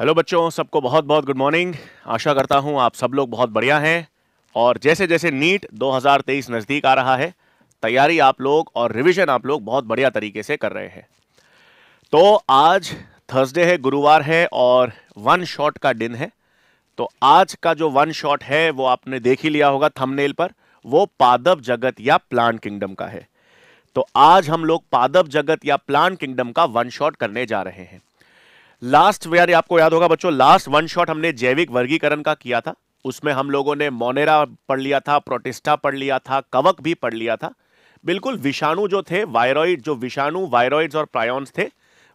hello बच्चों सबको बहुत बहुत गुड मॉर्निंग आशा करता हूँ आप सब लोग बहुत बढ़िया हैं और जैसे जैसे नीट 2023 नज़दीक आ रहा है तैयारी आप लोग और रिवीजन आप लोग बहुत बढ़िया तरीके से कर रहे हैं तो आज थर्सडे है गुरुवार है और वन शॉट का दिन है तो आज का जो वन शॉट है वो आपने देख ही लिया होगा थमनेल पर वो पादब जगत या प्लांट किंगडम का है तो आज हम लोग पादब जगत या प्लांट किंगडम का वन शॉट करने जा रहे हैं लास्ट वेयर e आपको याद होगा बच्चों लास्ट वन शॉट हमने जैविक वर्गीकरण का किया था उसमें हम लोगों ने मोनेरा पढ़ लिया था प्रोटिस्टा पढ़ लिया था कवक भी पढ़ लिया था बिल्कुल विषाणु जो थे वायरॉइड जो विषाणु वायरॉइड्स और प्रायोन्स थे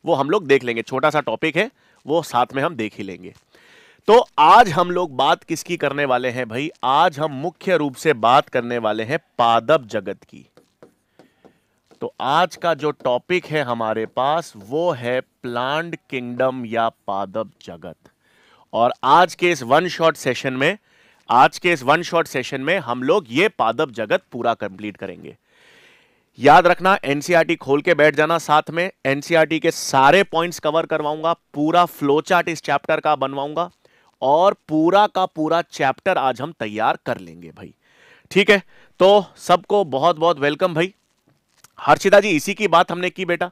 वो हम लोग देख लेंगे छोटा सा टॉपिक है वो साथ में हम देख ही लेंगे तो आज हम लोग बात किसकी करने वाले हैं भाई आज हम मुख्य रूप से बात करने वाले हैं पादप जगत की तो आज का जो टॉपिक है हमारे पास वो है प्लांट किंगडम या पादप जगत और आज के इस वन शॉट सेशन में आज के इस वन शॉट सेशन में हम लोग ये पादप जगत पूरा कंप्लीट करेंगे याद रखना एनसीआरटी e खोल के बैठ जाना साथ में एनसीआरटी e के सारे पॉइंट्स कवर करवाऊंगा पूरा फ्लो चार्ट इस चैप्टर का बनवाऊंगा और पूरा का पूरा चैप्टर आज हम तैयार कर लेंगे भाई ठीक है तो सबको बहुत बहुत वेलकम भाई हर्षिता जी इसी की बात हमने की बेटा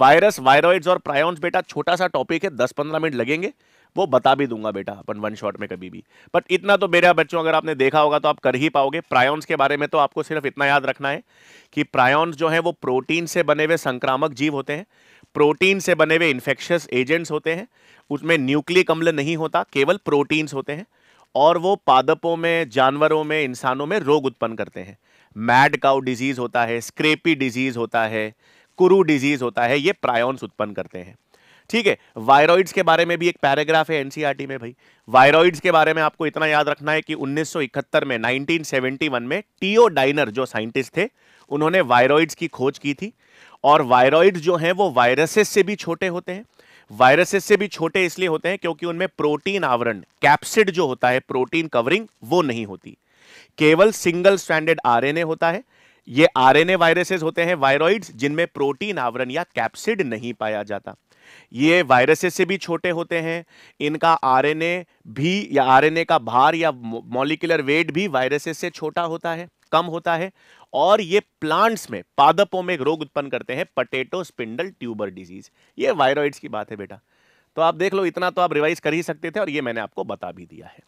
वायरस वायरॉइड्स और प्रायोन्स बेटा छोटा सा टॉपिक है दस पंद्रह मिनट लगेंगे वो बता भी दूंगा बेटा अपन वन शॉट में कभी भी बट इतना तो मेरे बच्चों अगर आपने देखा होगा तो आप कर ही पाओगे प्रायोन्स के बारे में तो आपको सिर्फ इतना याद रखना है कि प्रायोन्स जो है वो प्रोटीन से बने हुए संक्रामक जीव होते हैं प्रोटीन से बने हुए इन्फेक्शियस एजेंट्स होते हैं उसमें न्यूक्लिक अम्ल नहीं होता केवल प्रोटीन्स होते हैं और वो पादपों में जानवरों में इंसानों में रोग उत्पन्न करते हैं मैड काउ डिजीज़ होता है स्क्रेपी डिजीज़ होता है कुरु डिजीज़ होता है ये प्रायोन्स उत्पन्न करते हैं ठीक है वायरॉइड्स के बारे में भी एक पैराग्राफ है एनसीईआरटी e में भाई वायरॉइड्स के बारे में आपको इतना याद रखना है कि 1971 में 1971 में टीओ डाइनर जो साइंटिस्ट थे उन्होंने वायरॉइड्स की खोज की थी और वायरॉइड्स जो हैं वो वायरसेस से भी छोटे होते हैं वायरसेस से भी छोटे इसलिए होते हैं क्योंकि उनमें प्रोटीन आवरण कैप्सिड जो होता है प्रोटीन कवरिंग वो नहीं होती केवल सिंगल स्टैंडर्ड आरएनए होता है ये आरएनए वायरसेस होते हैं वायरॉइड्स जिनमें प्रोटीन आवरण या कैप्सिड नहीं पाया जाता ये वायरसेस से भी छोटे होते हैं इनका आरएनए भी या आरएनए का भार या मॉलिकुलर वेट भी वायरसेस से छोटा होता है कम होता है और ये प्लांट्स में पादपों में रोग उत्पन्न करते हैं पटेटो स्पिंडल ट्यूबर डिजीज ये वायरॉइड्स की बात है बेटा तो आप देख लो इतना तो आप रिवाइज कर ही सकते थे और ये मैंने आपको बता भी दिया है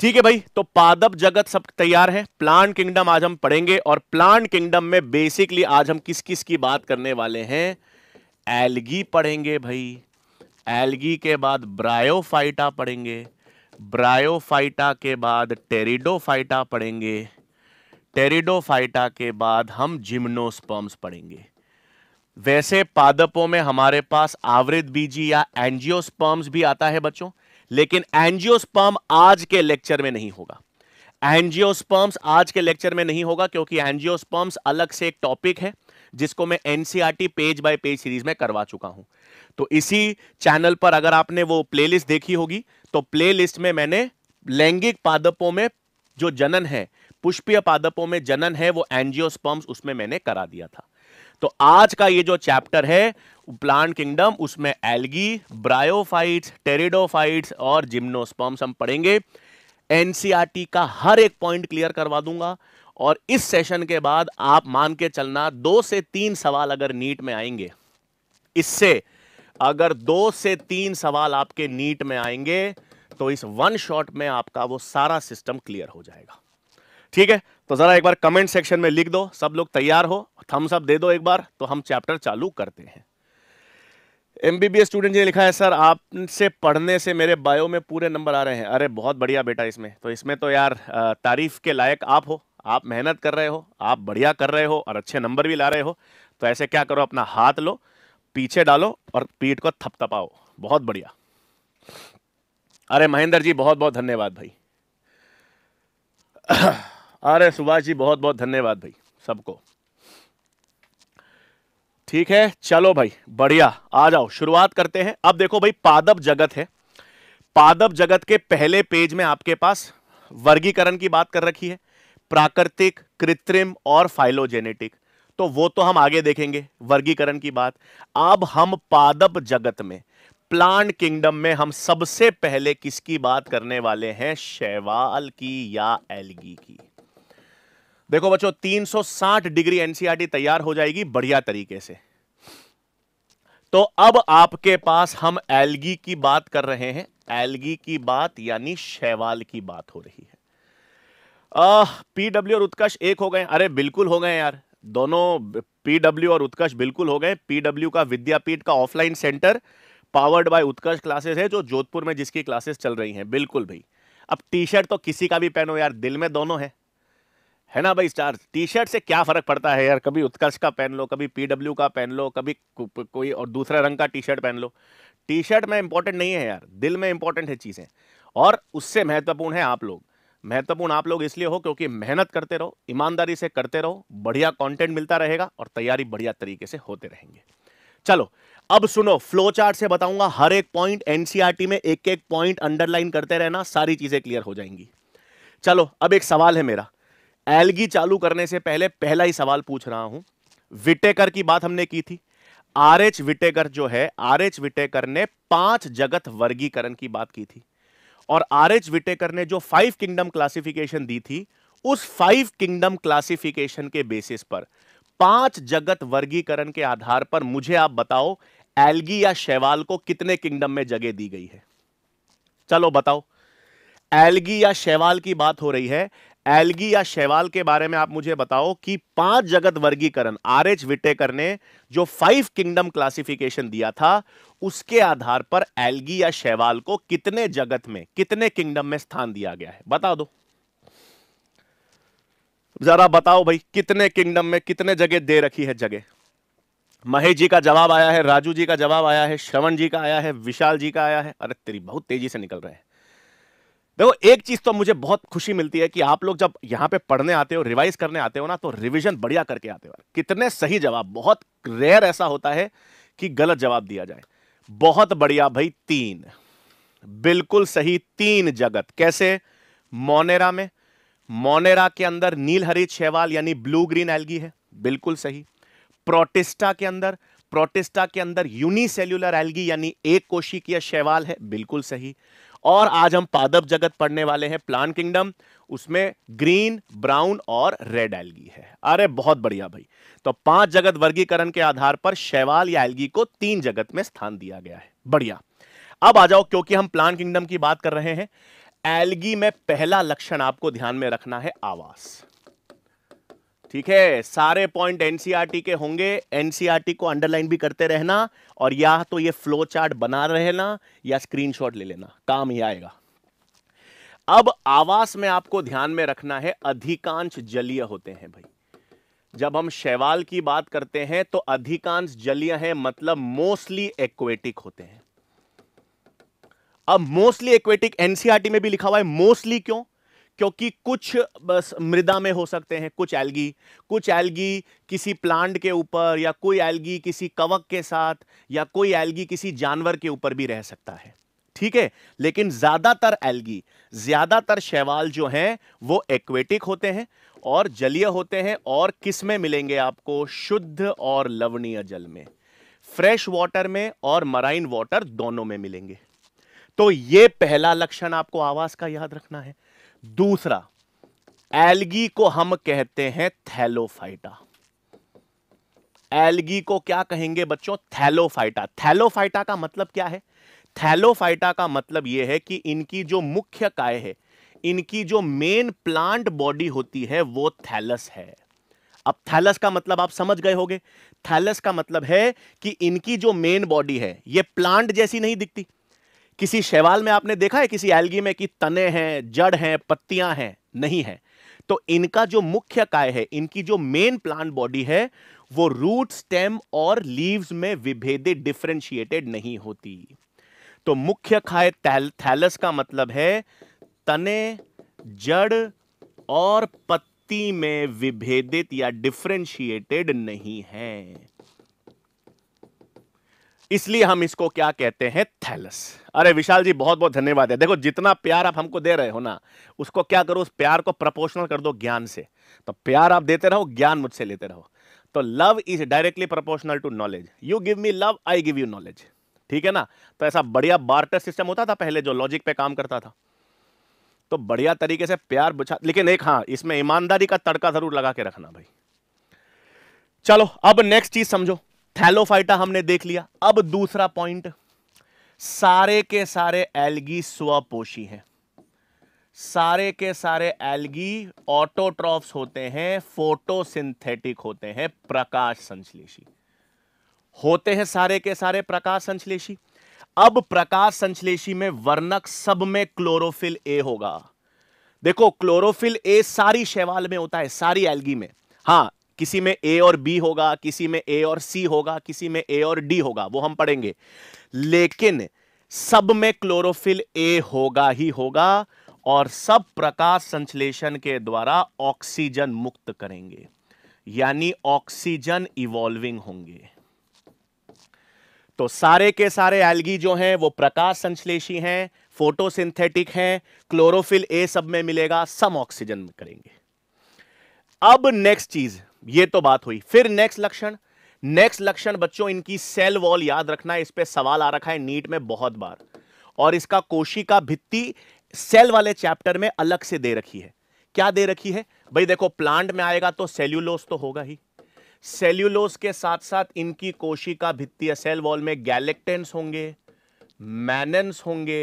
ठीक है भाई तो पादप जगत सब तैयार है प्लांट किंगडम आज हम पढ़ेंगे और प्लांट किंगडम में बेसिकली आज हम किस किस की बात करने वाले हैं एलगी पढ़ेंगे भाई एलगी के बाद ब्रायोफाइटा पढ़ेंगे ब्रायोफाइटा के बाद टेरिडोफाइटा पढ़ेंगे टेरिडोफाइटा के बाद हम जिम्नोस्पर्म्स पढ़ेंगे वैसे पादपों में हमारे पास आवृत बीजी या एंजियोस्पर्म्स भी आता है बच्चों लेकिन एंजियोस्पर्म आज के लेक्चर में नहीं होगा एंजियोस्पर्म्स आज के लेक्चर में नहीं होगा क्योंकि एंजियोस्पर्म्स अलग से एक टॉपिक है जिसको मैं NCERT page by page series में करवा चुका हूं तो इसी चैनल पर अगर आपने वो प्लेलिस्ट देखी होगी तो प्लेलिस्ट में मैंने लैंगिक पादपों में जो जनन है पुष्पीय पादपों में जनन है वो एंजियोस्पर्म्स उसमें मैंने करा दिया था तो आज का ये जो चैप्टर है प्लांट किंगडम उसमें एल्गी ब्रायोफाइट्स टेरिडोफाइट्स और जिम्नोस्पॉम्स हम पढ़ेंगे एनसीआरटी e का हर एक पॉइंट क्लियर करवा दूंगा और इस सेशन के बाद आप मान के चलना दो से तीन सवाल अगर नीट में आएंगे इससे अगर दो से तीन सवाल आपके नीट में आएंगे तो इस वन शॉट में आपका वो सारा सिस्टम क्लियर हो जाएगा ठीक है तो ज़रा एक बार कमेंट सेक्शन में लिख दो सब लोग तैयार हो थम्स अप दे दो एक बार तो हम चैप्टर चालू करते हैं M B B S student ji ने लिखा है सर आपसे पढ़ने से मेरे बायो में पूरे नंबर आ रहे हैं अरे बहुत बढ़िया बेटा इसमें तो इसमें तो यार तारीफ के लायक आप हो आप मेहनत कर रहे हो आप बढ़िया कर रहे हो और अच्छे नंबर भी ला रहे हो तो ऐसे क्या करो अपना हाथ लो पीछे डालो और पीठ को थपथपाओ बहुत बढ़िया अरे महेंद्र जी बहुत बहुत धन्यवाद भाई अरे सुभाष जी बहुत बहुत धन्यवाद भाई सबको ठीक है चलो भाई बढ़िया आ जाओ शुरुआत करते हैं अब देखो भाई पादप जगत है पादप जगत के पहले पेज में आपके पास वर्गीकरण की बात कर रखी है प्राकृतिक कृत्रिम और फाइलोजेनेटिक तो वो तो हम आगे देखेंगे वर्गीकरण की बात अब हम पादप जगत में प्लांट किंगडम में हम सबसे पहले किसकी बात करने वाले हैं शैवाल की या एलगी की देखो बच्चों 360 डिग्री एनसीईआरटी e तैयार हो जाएगी बढ़िया तरीके से तो अब आपके पास हम एलगी की बात कर रहे हैं एलगी की बात यानी शैवाल की बात हो रही है पीडब्ल्यू और उत्कर्ष एक हो गए अरे बिल्कुल हो गए यार दोनों पीडब्ल्यू और उत्कर्ष बिल्कुल हो गए पीडब्ल्यू का विद्यापीठ का offline centre powered by Utkarsh classes है जो जोधपुर में जिसकी क्लासेस चल रही हैं बिल्कुल भाई अब टी शर्ट तो किसी का भी पहनो यार दिल में दोनों है है ना भाई स्टार टी शर्ट से क्या फर्क पड़ता है यार कभी उत्कर्ष का पहन लो कभी पीडब्ल्यू का पहन लो कभी को, कोई और दूसरा रंग का टी शर्ट पहन लो टी शर्ट में इंपॉर्टेंट नहीं है यार दिल में इंपॉर्टेंट है चीज़ें और उससे महत्वपूर्ण है आप लोग महत्वपूर्ण आप लोग इसलिए हो क्योंकि मेहनत करते रहो ईमानदारी से करते रहो बढ़िया कंटेंट मिलता रहेगा और तैयारी बढ़िया तरीके से होते रहेंगे चलो अब सुनो फ्लो चार्ट से बताऊंगा हर एक पॉइंट एनसीआरटी e में एक एक पॉइंट अंडरलाइन करते रहना सारी चीजें क्लियर हो जाएंगी चलो अब एक सवाल है मेरा एलगी चालू करने से पहले पहला ही सवाल पूछ रहा हूं विटेकर की बात हमने की थी आर एच विटेकर जो है आर एच विटेकर ने पांच जगत वर्गीकरण की बात की थी और आर एच विटेकर ने जो फाइव किंगडम क्लासिफिकेशन दी थी उस फाइव किंगडम क्लासिफिकेशन के बेसिस पर पांच जगत वर्गीकरण के आधार पर मुझे आप बताओ एल्गी या शैवाल को कितने किंगडम में जगह दी गई है चलो बताओ एल्गी या शैवाल की बात हो रही है एल्गी या शैवाल के बारे में आप मुझे बताओ कि पांच जगत वर्गीकरण आर एच विटेकर ने जो फाइव किंगडम क्लासिफिकेशन दिया था उसके आधार पर एल्गी या शैवाल को कितने जगत में कितने किंगडम में स्थान दिया गया है बता दो जरा बताओ भाई कितने किंगडम में कितने जगह दे रखी है जगह महेश जी का जवाब आया है राजू जी का जवाब आया है श्रवण जी का आया है विशाल जी का आया है अरे तेरी बहुत तेजी से निकल रहे हैं देखो एक चीज तो मुझे बहुत खुशी मिलती है कि आप लोग जब यहां पे पढ़ने आते हो रिवाइज करने आते हो ना तो रिविजन बढ़िया करके आते हो कितने सही जवाब बहुत रेयर ऐसा होता है कि गलत जवाब दिया जाए बहुत बढ़िया भाई तीन बिल्कुल सही तीन जगत कैसे मोनेरा में मोनेरा के अंदर नील हरी छेवाल यानी ब्लू ग्रीन एल्गी है बिल्कुल सही प्रोटिस्टा के अंदर प्रोटिस्टा के अंदर यूनिसेल्यूलर एल्गी यानी एक कोशिकीय शैवाल है बिल्कुल सही और आज हम पादप जगत पढ़ने वाले हैं प्लांट किंगडम उसमें ग्रीन ब्राउन और रेड एल्गी है अरे बहुत बढ़िया भाई तो पांच जगत वर्गीकरण के आधार पर शैवाल या एल्गी को तीन जगत में स्थान दिया गया है बढ़िया अब आ जाओ क्योंकि हम प्लांट किंगडम की बात कर रहे हैं एल्गी में पहला लक्षण आपको ध्यान में रखना है आवास ठीक है सारे पॉइंट एनसीआरटी e के होंगे एनसीआरटी e को अंडरलाइन भी करते रहना और या तो ये फ्लो चार्ट बना रहना या स्क्रीनशॉट ले लेना काम ही आएगा अब आवास में आपको ध्यान में रखना है अधिकांश जलीय होते हैं भाई जब हम शैवाल की बात करते हैं तो अधिकांश जलीय हैं मतलब मोस्टली एक्वेटिक होते हैं अब मोस्टली एक्वेटिक एनसीआरटी में भी लिखा हुआ है मोस्टली क्यों क्योंकि कुछ बस मृदा में हो सकते हैं कुछ एल्गी कुछ एल्गी किसी प्लांट के ऊपर या कोई एल्गी किसी कवक के साथ या कोई एल्गी किसी जानवर के ऊपर भी रह सकता है ठीक है लेकिन ज़्यादातर एल्गी ज़्यादातर शैवाल जो हैं वो एक्वेटिक होते हैं और जलीय होते हैं और किस में मिलेंगे आपको शुद्ध और लवणीय जल में फ्रेश वाटर में और मराइन वाटर दोनों में मिलेंगे तो ये पहला लक्षण आपको आवास का याद रखना है दूसरा एल्गी को हम कहते हैं थैलोफाइटा एल्गी को क्या कहेंगे बच्चों थैलोफाइटा थैलोफाइटा का मतलब क्या है थैलोफाइटा का मतलब यह है कि इनकी जो मुख्य काय है इनकी जो मेन प्लांट बॉडी होती है वो थैलस है अब थैलस का मतलब आप समझ गए होंगे थैलस का मतलब है कि इनकी जो मेन बॉडी है ये प्लांट जैसी नहीं दिखती किसी शैवाल में आपने देखा है किसी एल्गी में कि तने हैं जड़ हैं पत्तियां हैं नहीं है तो इनका जो मुख्य काय है इनकी जो मेन प्लांट बॉडी है वो रूट स्टेम और लीव्स में विभेदित डिफ्रेंशिएटेड नहीं होती तो मुख्य खाए थैल, थैलस का मतलब है तने जड़ और पत्ती में विभेदित या डिफ्रेंशिएटेड नहीं है इसलिए हम इसको क्या कहते हैं थैलस अरे विशाल जी बहुत बहुत धन्यवाद है देखो जितना प्यार आप हमको दे रहे हो ना उसको क्या करो उस प्यार को प्रपोर्शनल कर दो ज्ञान से तो प्यार आप देते रहो ज्ञान मुझसे लेते रहो तो love is directly proportional to knowledge you give me love I give you knowledge ठीक है ना तो ऐसा बढ़िया बार्टर सिस्टम होता था पहले जो लॉजिक पे काम करता था तो बढ़िया तरीके से प्यार बुझा लेकिन एक हाँ इसमें ईमानदारी का तड़का जरूर लगा के रखना भाई चलो अब नेक्स्ट चीज समझो थैलोफाइटा हमने देख लिया अब दूसरा पॉइंट सारे के सारे एल्गी स्वपोषी हैं सारे के सारे एल्गी ऑटोट्रॉफ्स होते हैं फोटोसिंथेटिक होते हैं प्रकाश संश्लेषी होते हैं सारे के सारे प्रकाश संश्लेषी अब प्रकाश संश्लेषी में वर्णक सब में क्लोरोफिल ए होगा देखो क्लोरोफिल ए सारी शैवाल में होता है सारी एल्गी में हां किसी में ए और बी होगा किसी में ए और सी होगा किसी में ए और डी होगा वो हम पढ़ेंगे लेकिन सब में क्लोरोफिल ए होगा ही होगा और सब प्रकाश संश्लेषण के द्वारा ऑक्सीजन मुक्त करेंगे यानी ऑक्सीजन इवॉल्विंग होंगे तो सारे के सारे एल्गी जो हैं वो प्रकाश संश्लेषी हैं फोटोसिंथेटिक हैं क्लोरोफिल ए सब में मिलेगा सम ऑक्सीजन करेंगे अब नेक्स्ट चीज ये तो बात हुई फिर नेक्स्ट लक्षण नेक्स्ट लक्षण बच्चों इनकी सेल वॉल याद रखना है इस पर सवाल आ रखा है नीट में बहुत बार और इसका कोशिका भित्ति सेल वाले चैप्टर में अलग से दे रखी है क्या दे रखी है भाई देखो प्लांट में आएगा तो सेल्यूलोस तो होगा ही सेल्यूलोस के साथ साथ इनकी कोशिका भित्तीय सेल वॉल में गैलेक्टेंस होंगे मैनन्स होंगे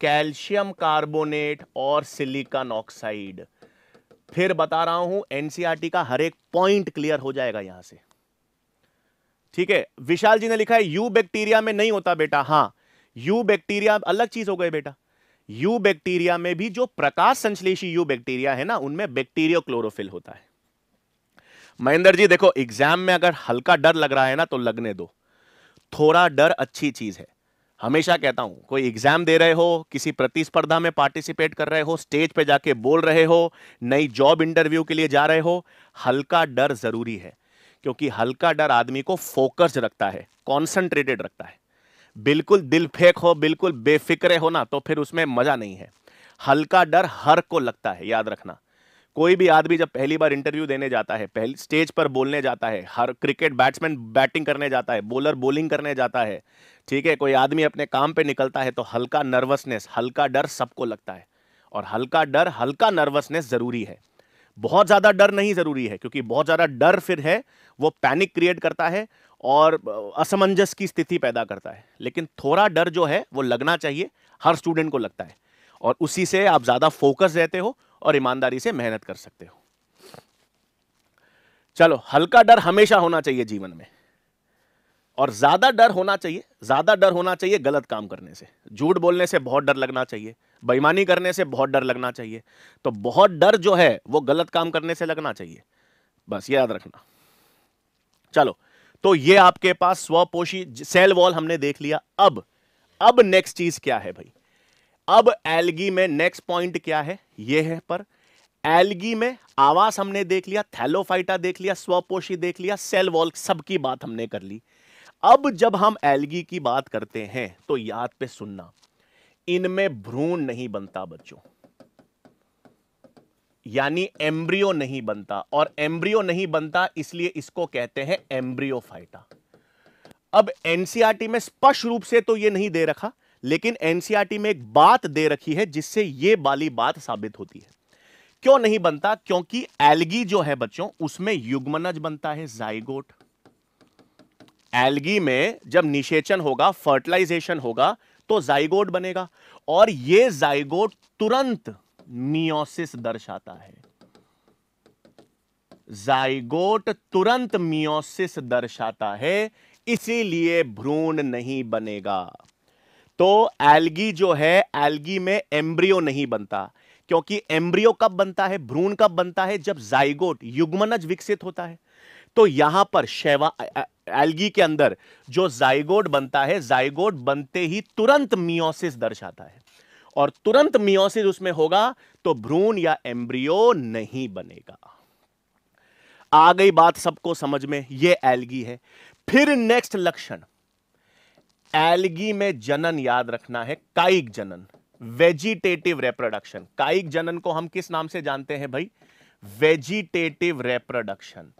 कैल्शियम कार्बोनेट और सिलिकॉन ऑक्साइड फिर बता रहा हूं एनसीआरटी e का हर एक पॉइंट क्लियर हो जाएगा यहां से ठीक है विशाल जी ने लिखा है यू बैक्टीरिया में नहीं होता बेटा हाँ यू बैक्टीरिया अलग चीज हो गए बेटा यू बैक्टीरिया में भी जो प्रकाश संश्लेषी यू बैक्टीरिया है ना उनमें बैक्टीरियो क्लोरोफिल होता है महेंद्र जी देखो एग्जाम में अगर हल्का डर लग रहा है ना तो लगने दो थोड़ा डर अच्छी चीज है हमेशा कहता हूं कोई एग्जाम दे रहे हो किसी प्रतिस्पर्धा में पार्टिसिपेट कर रहे हो स्टेज पे जाके बोल रहे हो नई जॉब इंटरव्यू के लिए जा रहे हो हल्का डर जरूरी है क्योंकि हल्का डर आदमी को फोकस रखता है कॉन्सेंट्रेटेड रखता है बिल्कुल दिल फेंक हो बिल्कुल बेफिक्रे हो ना तो फिर उसमें मजा नहीं है हल्का डर हर को लगता है याद रखना कोई भी आदमी जब पहली बार इंटरव्यू देने जाता है पहले स्टेज पर बोलने जाता है हर क्रिकेट बैट्समैन बैटिंग करने जाता है बॉलर बॉलिंग करने जाता है ठीक है कोई आदमी अपने काम पे निकलता है तो हल्का नर्वसनेस हल्का डर सबको लगता है और हल्का डर हल्का नर्वसनेस ज़रूरी है बहुत ज़्यादा डर नहीं ज़रूरी है क्योंकि बहुत ज़्यादा डर फिर है वो पैनिक क्रिएट करता है और असमंजस की स्थिति पैदा करता है लेकिन थोड़ा डर जो है वो लगना चाहिए हर स्टूडेंट को लगता है और उसी से आप ज़्यादा फोकस रहते हो और ईमानदारी से मेहनत कर सकते हो चलो हल्का डर हमेशा होना चाहिए जीवन में और ज्यादा डर होना चाहिए ज्यादा डर होना चाहिए गलत काम करने से झूठ बोलने से बहुत डर लगना चाहिए बेईमानी करने से बहुत डर लगना चाहिए तो बहुत डर जो है वो गलत काम करने से लगना चाहिए बस याद रखना चलो तो ये आपके पास स्वपोषी सेल वॉल हमने देख लिया अब अब नेक्स्ट चीज क्या है भाई अब एलगी में नेक्स्ट पॉइंट क्या है यह है पर एलगी में आवास हमने देख लिया थैलोफाइटा देख लिया स्वपोषी देख लिया सेल वॉल सबकी बात हमने कर ली अब जब हम एलगी की बात करते हैं तो याद पे सुनना इनमें भ्रूण नहीं बनता बच्चों यानी एम्ब्रियो नहीं बनता और एम्ब्रियो नहीं बनता इसलिए इसको कहते हैं एम्ब्रियोफाइटा अब एनसीआरटी e में स्पष्ट रूप से तो यह नहीं दे रखा लेकिन एनसीआरटी में एक बात दे रखी है जिससे ये वाली बात साबित होती है क्यों नहीं बनता क्योंकि एल्गी जो है बच्चों उसमें युग्मनज बनता है जाइगोट एल्गी में जब निषेचन होगा फर्टिलाइजेशन होगा तो जाइगोट बनेगा और ये जाइगोट तुरंत मियोसिस दर्शाता है जाइगोट तुरंत मियोसिस दर्शाता है इसीलिए भ्रूण नहीं बनेगा तो एल्गी जो है एल्गी में एम्ब्रियो नहीं बनता क्योंकि एम्ब्रियो कब बनता है भ्रूण कब बनता है जब जाइगोट युग्मनज विकसित होता है तो यहां पर शैवा एल्गी के अंदर जो जाइगोट बनता है जाइगोट बनते ही तुरंत मियोसिस दर्शाता है और तुरंत मियोसिस उसमें होगा तो भ्रूण या एम्ब्रियो नहीं बनेगा आ गई बात सबको समझ में यह एल्गी है फिर नेक्स्ट लक्षण एल्गी में जनन याद रखना है काइक जनन वेजिटेटिव रेप्रोडक्शन काइक जनन को हम किस नाम से जानते हैं भाई वेजिटेटिव रेप्रोडक्शन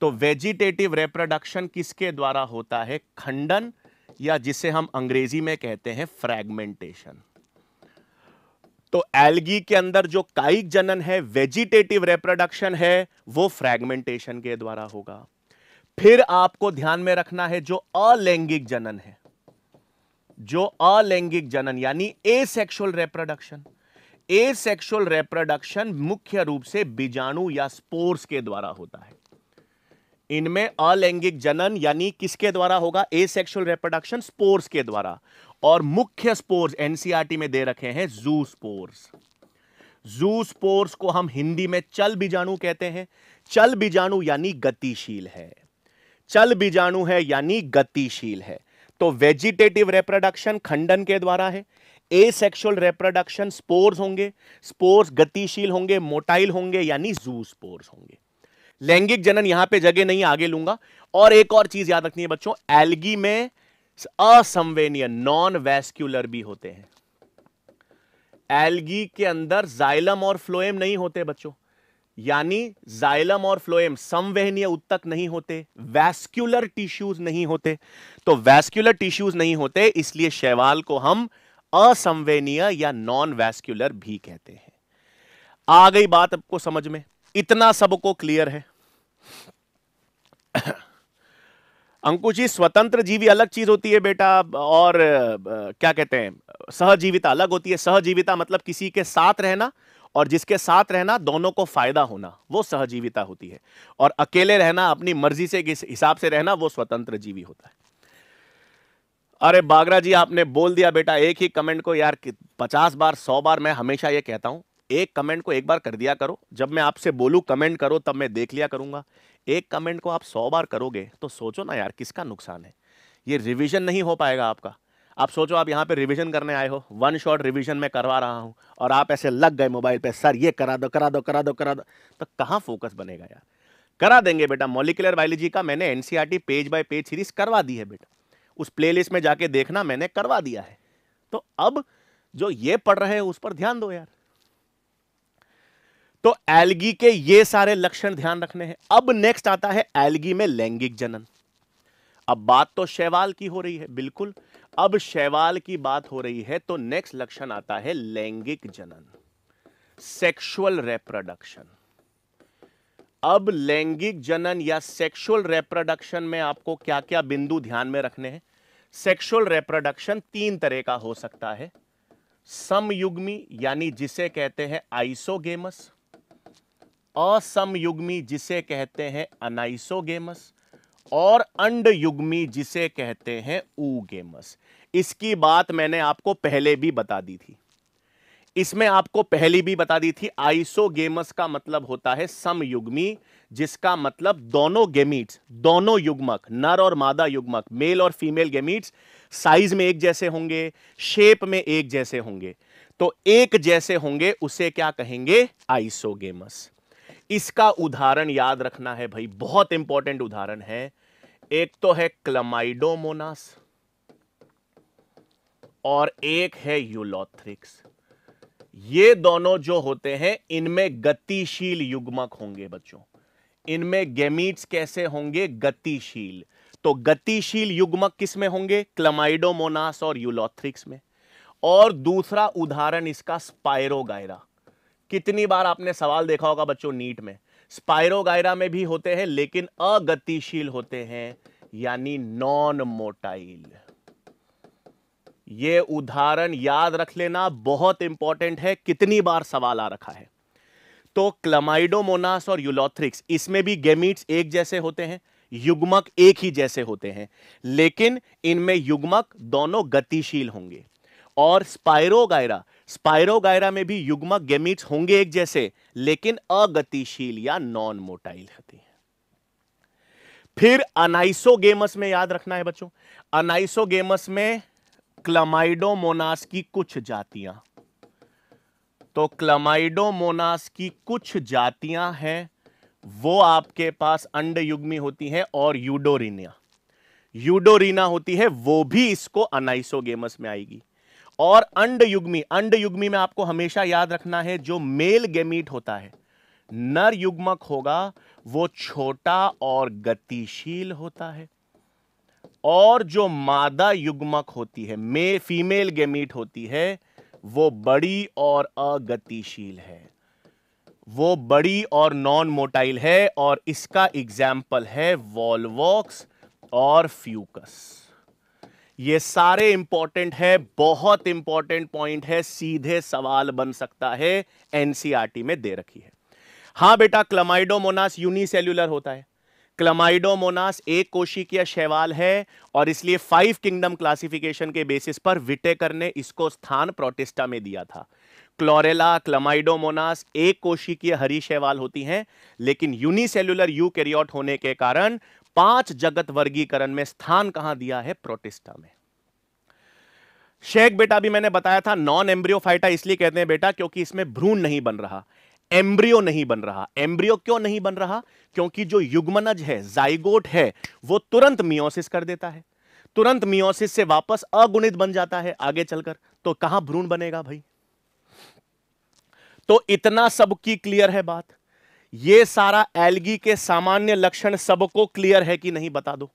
तो वेजिटेटिव रेप्रोडक्शन किसके द्वारा होता है खंडन या जिसे हम अंग्रेजी में कहते हैं फ्रैगमेंटेशन तो एल्गी के अंदर जो काइक जनन है वेजिटेटिव रेप्रोडक्शन है वो फ्रैगमेंटेशन के द्वारा होगा फिर आपको ध्यान में रखना है जो अलैंगिक जनन है जो अलैंगिक जनन यानी ए सेक्शुअल रेप्रोडक्शन ए सेक्शुअल रेप्रोडक्शन मुख्य रूप से बीजाणु या स्पोर्स के द्वारा होता है इनमें अलैंगिक जनन यानी किसके द्वारा होगा ए सेक्शुअल रेप्रोडक्शन स्पोर्स के द्वारा और मुख्य स्पोर्स एनसीआरटी e में दे रखे हैं जू स्पोर्स जू स्पोर्स को हम हिंदी में चल बीजाणु कहते हैं चल बीजाणु यानी गतिशील है चल बीजाणु है यानी गतिशील है तो वेजिटेटिव रिप्रोडक्शन खंडन के द्वारा है ए सेक्शुअल रिप्रोडक्शन स्पोर्स होंगे स्पोर्स गतिशील होंगे मोटाइल होंगे यानी जू स्पोर्स होंगे लैंगिक जनन यहां पे जगह नहीं आगे लूंगा और एक और चीज याद रखनी है बच्चों एल्गी में असंवेनिय नॉन वैस्क्यूलर भी होते हैं एल्गी के अंदर जाइलम और फ्लोएम नहीं होते बच्चों यानी जाइलम और फ्लोएम संवहनीय उत्तक नहीं होते वैस्क्यूलर टिश्यूज नहीं होते तो वैस्क्यूलर टिश्यूज नहीं होते इसलिए शैवाल को हम असंवेनीय या नॉन वैस्क्यूलर भी कहते हैं आ गई बात आपको समझ में इतना सबको क्लियर है अंकुश जी स्वतंत्र जीवी अलग चीज होती है बेटा और क्या कहते हैं सहजीविता अलग होती है सहजीविता मतलब किसी के साथ रहना और जिसके साथ रहना दोनों को फायदा होना वो सहजीविता होती है और अकेले रहना अपनी मर्जी से किस हिसाब से रहना वो स्वतंत्र जीवी होता है अरे बागरा जी आपने बोल दिया बेटा एक ही कमेंट को यार पचास बार सौ बार मैं हमेशा ये कहता हूं एक कमेंट को एक बार कर दिया करो जब मैं आपसे बोलू कमेंट करो तब मैं देख लिया करूंगा एक कमेंट को आप सौ बार करोगे तो सोचो ना यार किसका नुकसान है ये रिविजन नहीं हो पाएगा आपका आप सोचो आप यहाँ पे रिवीजन करने आए हो वन शॉट रिवीजन मैं करवा रहा हूँ और आप ऐसे लग गए मोबाइल पे सर ये करा दो करा दो करा दो करा दो तो कहाँ फोकस बनेगा यार करा देंगे बेटा मोलिकुलर बायोलॉजी का मैंने NCERT page by page series करवा दी है बेटा उस प्लेलिस्ट में जाके देखना मैंने करवा दिया है तो अब जो ये पढ़ रहे हैं उस पर ध्यान दो यार तो एल्गी के ये सारे लक्षण ध्यान रखने हैं अब नेक्स्ट आता है एल्गी में लैंगिक जनन अब बात तो शैवाल की हो रही है बिल्कुल अब शैवाल की बात हो रही है तो नेक्स्ट लक्षण आता है लैंगिक जनन सेक्सुअल रेप्रोडक्शन अब लैंगिक जनन या सेक्सुअल रेप्रोडक्शन में आपको क्या क्या बिंदु ध्यान में रखने हैं सेक्सुअल रेप्रोडक्शन तीन तरह का हो सकता है समयुग्मी यानी जिसे कहते हैं आइसोगेमस असमयुग्मी जिसे कहते हैं अनाइसोगेमस और अंडयुग्मी जिसे कहते हैं ऊगेमस इसकी बात मैंने आपको पहले भी बता दी थी इसमें आपको पहले भी बता दी थी आइसोगेमस का मतलब होता है समयुग्मी जिसका मतलब दोनों गेमीट्स दोनों युग्मक नर और मादा युग्मक मेल और फीमेल गेमीट्स साइज में एक जैसे होंगे शेप में एक जैसे होंगे तो एक जैसे होंगे उसे क्या कहेंगे आइसोगेमस इसका उदाहरण याद रखना है भाई बहुत इंपॉर्टेंट उदाहरण है एक तो है क्लमाइडोमोनास और एक है यूलोथ्रिक्स ये दोनों जो होते हैं इनमें गतिशील युग्मक होंगे बच्चों इनमें गेमीट्स कैसे होंगे गतिशील तो गतिशील युग्मक किस में होंगे क्लमाइडोमोनास और यूलोथ्रिक्स में और दूसरा उदाहरण इसका स्पायरोगायरा कितनी बार आपने सवाल देखा होगा बच्चों नीट में स्पायरोगायरा में भी होते हैं लेकिन अगतिशील होते हैं यानी नॉन मोटाइल ये उदाहरण याद रख लेना बहुत इंपॉर्टेंट है कितनी बार सवाल आ रखा है तो क्लमाइडोमोनास और यूलोथ्रिक्स इसमें भी गेमीट्स एक जैसे होते हैं युग्मक एक ही जैसे होते हैं लेकिन इनमें युग्मक दोनों गतिशील होंगे और स्पायरोगायरा स्पायरोगायरा में भी युग्मक गेमिट्स होंगे एक जैसे लेकिन अगतिशील या नॉन मोटाइल होती है फिर अनाइसोगेमस में याद रखना है बच्चों अनाइसोगेमस में क्लमाइडोमोनास की कुछ जातियां तो क्लमाइडोमोनास की कुछ जातियां हैं वो आपके पास अंड युग्मी होती हैं और यूडोरिनिया यूडोरिना होती है वो भी इसको अनाइसोगेमस में आएगी और अंड युग्मी अंड युग्मी में आपको हमेशा याद रखना है जो मेल गेमीट होता है नर युग्मक होगा वो छोटा और गतिशील होता है और जो मादा युग्मक होती है मे फीमेल गेमीट होती है वो बड़ी और अगतिशील है वो बड़ी और नॉन मोटाइल है और इसका एग्जाम्पल है वॉलवॉक्स और फ्यूकस ये सारे इंपॉर्टेंट है बहुत इंपॉर्टेंट पॉइंट है सीधे सवाल बन सकता है एनसीआरटी में दे रखी है हाँ बेटा क्लमाइडोमोनास यूनिसेल्यूलर होता है क्लमाइडोमोनास एक कोशिकीय शैवाल है और इसलिए फाइव किंगडम क्लासिफिकेशन के बेसिस पर विटेकर ने इसको स्थान प्रोटेस्टा में दिया था क्लोरेला क्लमाइडोमोनास एक कोशिकीय हरी शैवाल होती हैं लेकिन यूनिसेल्युलर यूकैरियोट होने के कारण पांच जगत वर्गीकरण में स्थान कहां दिया है प्रोटेस्टा में शेख बेटा भी मैंने बताया था नॉन एम्ब्रियोफाइटा इसलिए कहते हैं बेटा क्योंकि इसमें भ्रूण नहीं बन रहा एम्ब्रियो नहीं बन रहा एम्ब्रियो क्यों नहीं बन रहा क्योंकि जो युग्मनज है जाइगोट है वो तुरंत मियोसिस कर देता है तुरंत मियोसिस से वापस अगुणित बन जाता है आगे चलकर तो कहां भ्रूण बनेगा भाई तो इतना सबकी क्लियर है बात ये सारा एल्गी के सामान्य लक्षण सबको क्लियर है कि नहीं बता दो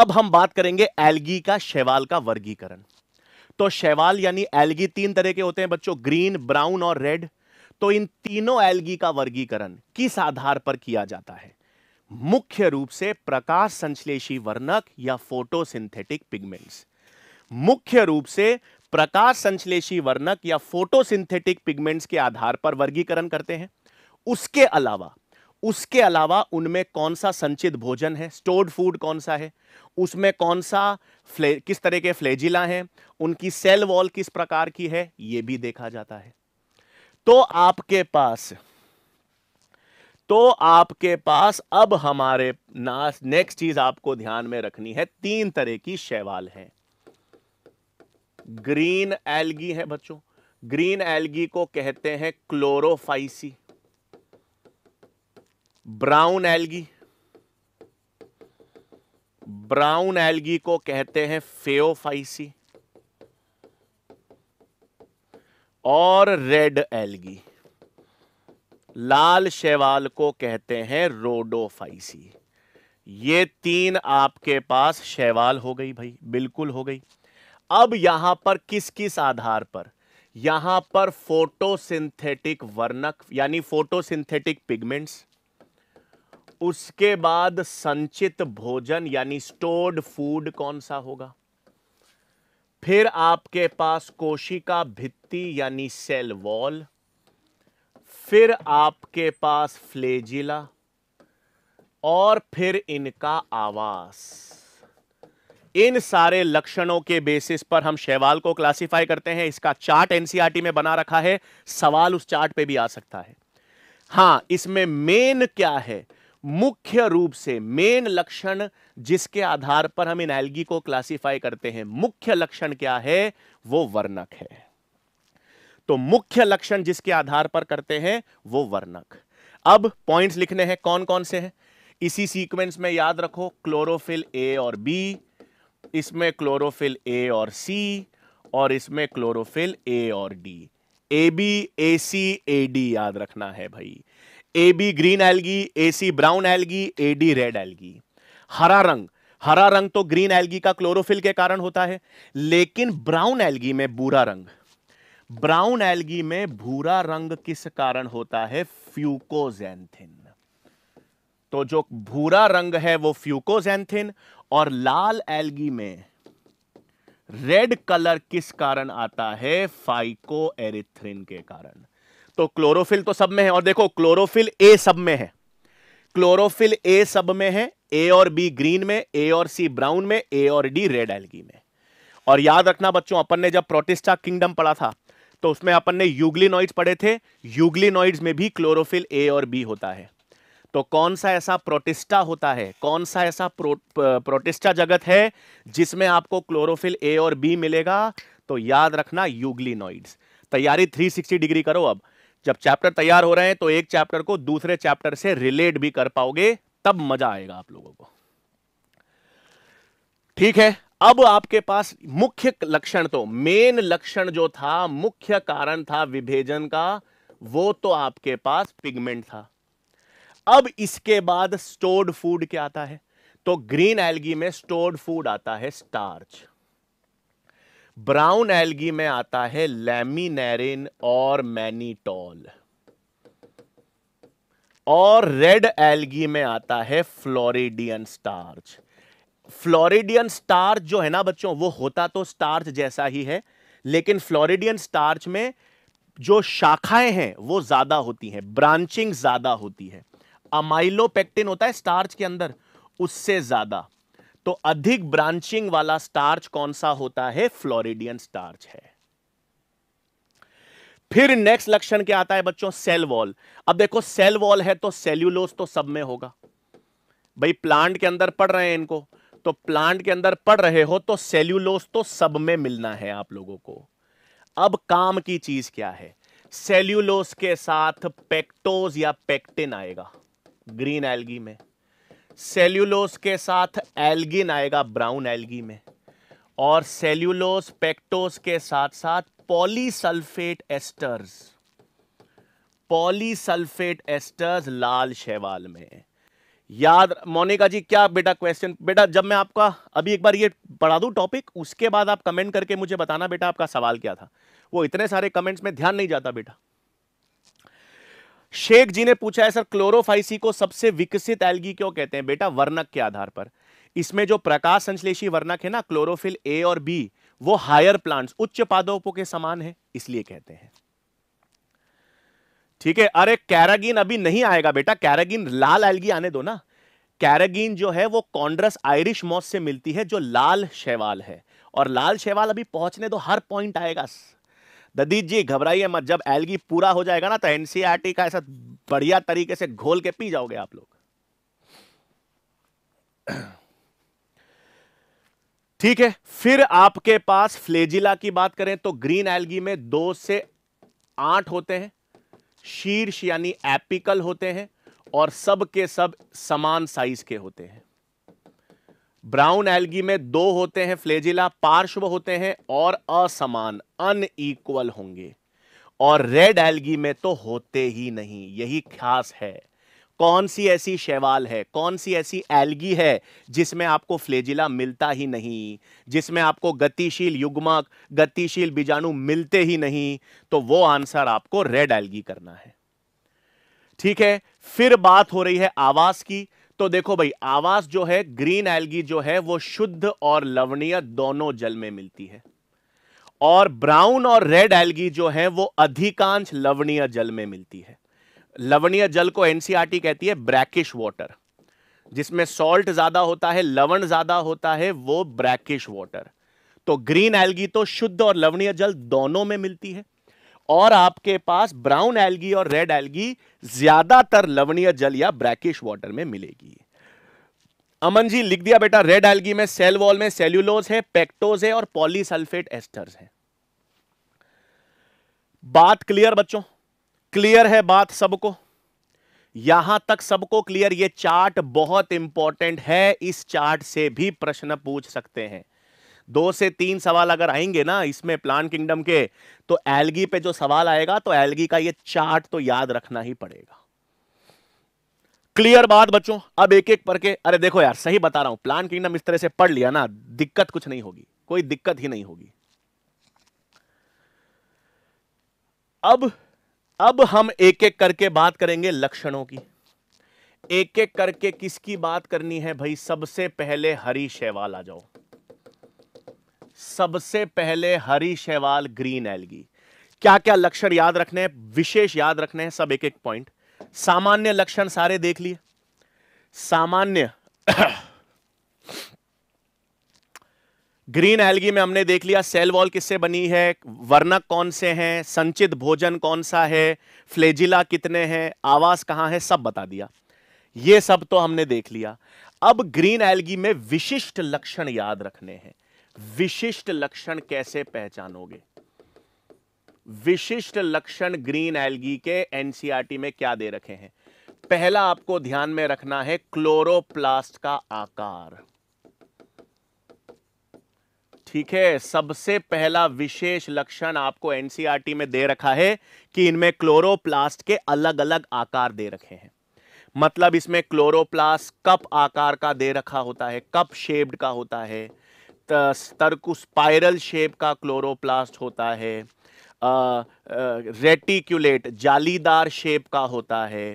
अब हम बात करेंगे एल्गी का शैवाल का वर्गीकरण तो शैवाल यानी एल्गी तीन तरह के होते हैं बच्चों ग्रीन ब्राउन और रेड तो इन तीनों एल्गी का वर्गीकरण किस आधार पर किया जाता है मुख्य रूप से प्रकाश संश्लेषी वर्णक या फोटोसिंथेटिक पिगमेंट्स मुख्य रूप से प्रकाश संश्लेषी वर्णक या फोटोसिंथेटिक पिगमेंट्स के आधार पर वर्गीकरण करते हैं उसके अलावा उसके अलावा उनमें कौन सा संचित भोजन है स्टोर्ड फूड कौन सा है उसमें कौन सा किस तरह के फ्लेजिला हैं उनकी सेल वॉल किस प्रकार की है यह भी देखा जाता है तो आपके पास तो आपके पास अब हमारे नास नेक्स्ट चीज आपको ध्यान में रखनी है तीन तरह की शैवाल है ग्रीन एल्गी है बच्चों ग्रीन एल्गी को कहते हैं chlorophyceae brown algae brown algae को कहते हैं फेओफाइसी और रेड एल्गी लाल शैवाल को कहते हैं रोडोफाइसी ये तीन आपके पास शैवाल हो गई भाई बिल्कुल हो गई अब यहां पर किस किस आधार पर यहां पर फोटोसिंथेटिक वर्णक यानी फोटोसिंथेटिक पिगमेंट्स उसके बाद संचित भोजन यानी स्टोर्ड फूड कौन सा होगा फिर आपके पास कोशिका भित्ति यानी सेल वॉल फिर आपके पास फ्लेजिला और फिर इनका आवास इन सारे लक्षणों के बेसिस पर हम शैवाल को क्लासिफाई करते हैं इसका चार्ट एनसीआरटी e में बना रखा है सवाल उस चार्ट पे भी आ सकता है हां इसमें मेन क्या है मुख्य रूप से मेन लक्षण जिसके आधार पर हम इन एल्गी को क्लासिफाई करते हैं मुख्य लक्षण क्या है वो वर्णक है तो मुख्य लक्षण जिसके आधार पर करते हैं वो वर्णक अब पॉइंट्स लिखने हैं कौन कौन से हैं इसी सीक्वेंस में याद रखो क्लोरोफिल ए और बी इसमें क्लोरोफिल ए और सी और इसमें क्लोरोफिल ए और D A B A C A D याद रखना है भाई A B green algae A C brown algae A D red algae हरा रंग हरा रंग तो ग्रीन एल्गी का क्लोरोफिल के कारण होता है लेकिन ब्राउन एलगी में बुरा रंग ब्राउन एल्गी में भूरा रंग किस कारण होता है फ्यूकोजेंथिन तो जो भूरा रंग है वो फ्यूकोजेंथिन और लाल एल्गी में रेड कलर किस कारण आता है फाइको एरिथ्रिन के कारण तो क्लोरोफिल तो सब में है और देखो क्लोरोफिल ए सब में है क्लोरोफिल ए सब में है ए और बी ग्रीन में ए और सी ब्राउन में ए और डी रेड एल्गी में और याद रखना बच्चों अपन ने जब प्रोटिस्टा किंगडम पढ़ा था तो उसमें अपन ने यूग्लिनॉइड्स पढ़े थे यूग्लिनॉइड्स में भी क्लोरोफिल ए और बी होता है तो कौन सा ऐसा प्रोटिस्टा होता है कौन सा ऐसा प्रो, प्रोटिस्टा जगत है जिसमें आपको क्लोरोफिल ए और बी मिलेगा तो याद रखना यूग्लिनॉइड्स तैयारी 360 डिग्री करो अब जब चैप्टर तैयार हो रहे हैं तो एक चैप्टर को दूसरे चैप्टर से रिलेट भी कर पाओगे तब मजा आएगा आप लोगों को ठीक है अब आपके पास मुख्य लक्षण तो मेन लक्षण जो था मुख्य कारण था विभेजन का वो तो आपके पास पिगमेंट था अब इसके बाद स्टोर्ड फूड क्या आता है तो ग्रीन एल्गी में स्टोर्ड फूड आता है स्टार्च ब्राउन एल्गी में आता है लेमिनेरिन और मैनीटॉल और रेड एल्गी में आता है फ्लोरिडियन स्टार्च फ्लोरिडियन स्टार्च जो है ना बच्चों वो होता तो स्टार्च जैसा ही है लेकिन फ्लोरिडियन स्टार्च में जो शाखाएं हैं वो ज्यादा होती हैं ब्रांचिंग ज्यादा होती है अमाइलोपेक्टिन होता है स्टार्च के अंदर उससे ज्यादा तो अधिक ब्रांचिंग वाला स्टार्च कौन सा होता है फ्लोरिडियन स्टार्च है फिर नेक्स्ट लक्षण क्या आता है बच्चों सेल वॉल अब देखो सेल वॉल है तो सेल्यूलोस तो सब में होगा भाई प्लांट के अंदर पढ़ रहे हैं इनको तो प्लांट के अंदर पढ़ रहे हो तो सेल्यूलोस तो सब में मिलना है आप लोगों को अब काम की चीज क्या है सेल्यूलोस के साथ पेक्टोज या पेक्टिन आएगा ग्रीन एल्गी में सेल्यूलोस के साथ एल्गिन आएगा ब्राउन एल्गी में और सेल्यूलोस पेक्टोस के साथ साथ पॉलीसल्फेट एस्टर्स पॉलीसल्फेट एस्टर्स लाल शैवाल में याद मोनिका जी क्या बेटा क्वेश्चन बेटा जब मैं आपका अभी एक बार ये पढ़ा दू टॉपिक उसके बाद आप कमेंट करके मुझे बताना बेटा आपका सवाल क्या था वो इतने सारे कमेंट्स में ध्यान नहीं जाता बेटा शेख जी ने पूछा है सर क्लोरोफाइसी को सबसे विकसित एल्गी क्यों कहते हैं बेटा वर्णक के आधार पर इसमें जो प्रकाश संश्लेषी वर्णक है ना क्लोरोफिल ए और बी वो हायर प्लांट्स उच्च पादोपों के समान है इसलिए कहते हैं ठीक है अरे कैरागिन अभी नहीं आएगा बेटा कैरागिन लाल एल्गी आने दो ना कैरागिन जो है वो कॉन्ड्रस आयरिश मॉस से मिलती है जो लाल शैवाल है और लाल शैवाल अभी पहुंचने दो हर पॉइंट आएगा ददीत जी घबराइए मत जब एलगी पूरा हो जाएगा ना तो एनसीआरटी e का ऐसा बढ़िया तरीके से घोल के पी जाओगे आप लोग ठीक है फिर आपके पास फ्लेजिला की बात करें तो ग्रीन एल्गी में दो से आठ होते हैं शीर्ष यानी एपिकल होते हैं और सब के सब समान साइज के होते हैं ब्राउन एल्गी में दो होते हैं फ्लेजिला पार्श्व होते हैं और असमान अनइक्वल होंगे और रेड एल्गी में तो होते ही नहीं यही खास है कौन सी ऐसी शैवाल है कौन सी ऐसी एल्गी है जिसमें आपको फ्लेजिला मिलता ही नहीं जिसमें आपको गतिशील युग्मक गतिशील बीजाणु मिलते ही नहीं तो वो आंसर आपको रेड एल्गी करना है ठीक है फिर बात हो रही है आवास की तो देखो भाई आवास जो है ग्रीन एल्गी जो है वो शुद्ध और लवणीय दोनों जल में मिलती है और ब्राउन और रेड एल्गी जो है वो अधिकांश लवणीय जल में मिलती है लवणीय जल को एनसीआरटी e कहती है ब्रैकिश वाटर जिसमें सॉल्ट ज्यादा होता है लवण ज्यादा होता है वो ब्रैकिश वाटर तो ग्रीन एल्गी तो शुद्ध और लवणीय जल दोनों में मिलती है और आपके पास ब्राउन एल्गी और रेड एल्गी ज्यादातर लवणीय जल या ब्रैकिश वाटर में मिलेगी अमन जी लिख दिया बेटा रेड एल्गी में सेल वॉल में सेल्यूलोज है पेक्टोज है और पॉलीसल्फेट एस्टर्स है बात क्लियर बच्चों क्लियर है बात सबको यहां तक सबको क्लियर ये चार्ट बहुत इंपॉर्टेंट है इस चार्ट से भी प्रश्न पूछ सकते हैं दो से तीन सवाल अगर आएंगे ना इसमें प्लान किंगडम के तो एलगी पे जो सवाल आएगा तो एलगी का ये चार्ट तो याद रखना ही पड़ेगा क्लियर बात बच्चों अब एक एक पढ़ के अरे देखो यार सही बता रहा हूं प्लान किंगडम इस तरह से पढ़ लिया ना दिक्कत कुछ नहीं होगी कोई दिक्कत ही नहीं होगी अब अब हम एक एक करके बात करेंगे लक्षणों की एक एक करके किसकी बात करनी है भाई सबसे पहले हरी शैवाल आ जाओ सबसे पहले हरी शैवाल ग्रीन एल्गी क्या क्या लक्षण याद रखने हैं विशेष याद रखने हैं सब एक एक पॉइंट सामान्य लक्षण सारे देख लिए सामान्य ग्रीन एलगी में हमने देख लिया सेल वॉल किससे बनी है वर्णक कौन से हैं संचित भोजन कौन सा है फ्लेजिला कितने हैं आवास कहां है सब बता दिया ये सब तो हमने देख लिया अब ग्रीन एलगी में विशिष्ट लक्षण याद रखने हैं विशिष्ट लक्षण कैसे पहचानोगे विशिष्ट लक्षण ग्रीन एल्गी के एनसीआरटी में क्या दे रखे हैं पहला आपको ध्यान में रखना है क्लोरोप्लास्ट का आकार ठीक है सबसे पहला विशेष लक्षण आपको एनसीआरटी में दे रखा है कि इनमें क्लोरोप्लास्ट के अलग अलग आकार दे रखे हैं मतलब इसमें क्लोरोप्लास्ट कप आकार का दे रखा होता है कप शेप्ड का होता है स्तर को शेप का क्लोरोप्लास्ट होता है रेटिक्यूलेट जालीदार शेप का होता है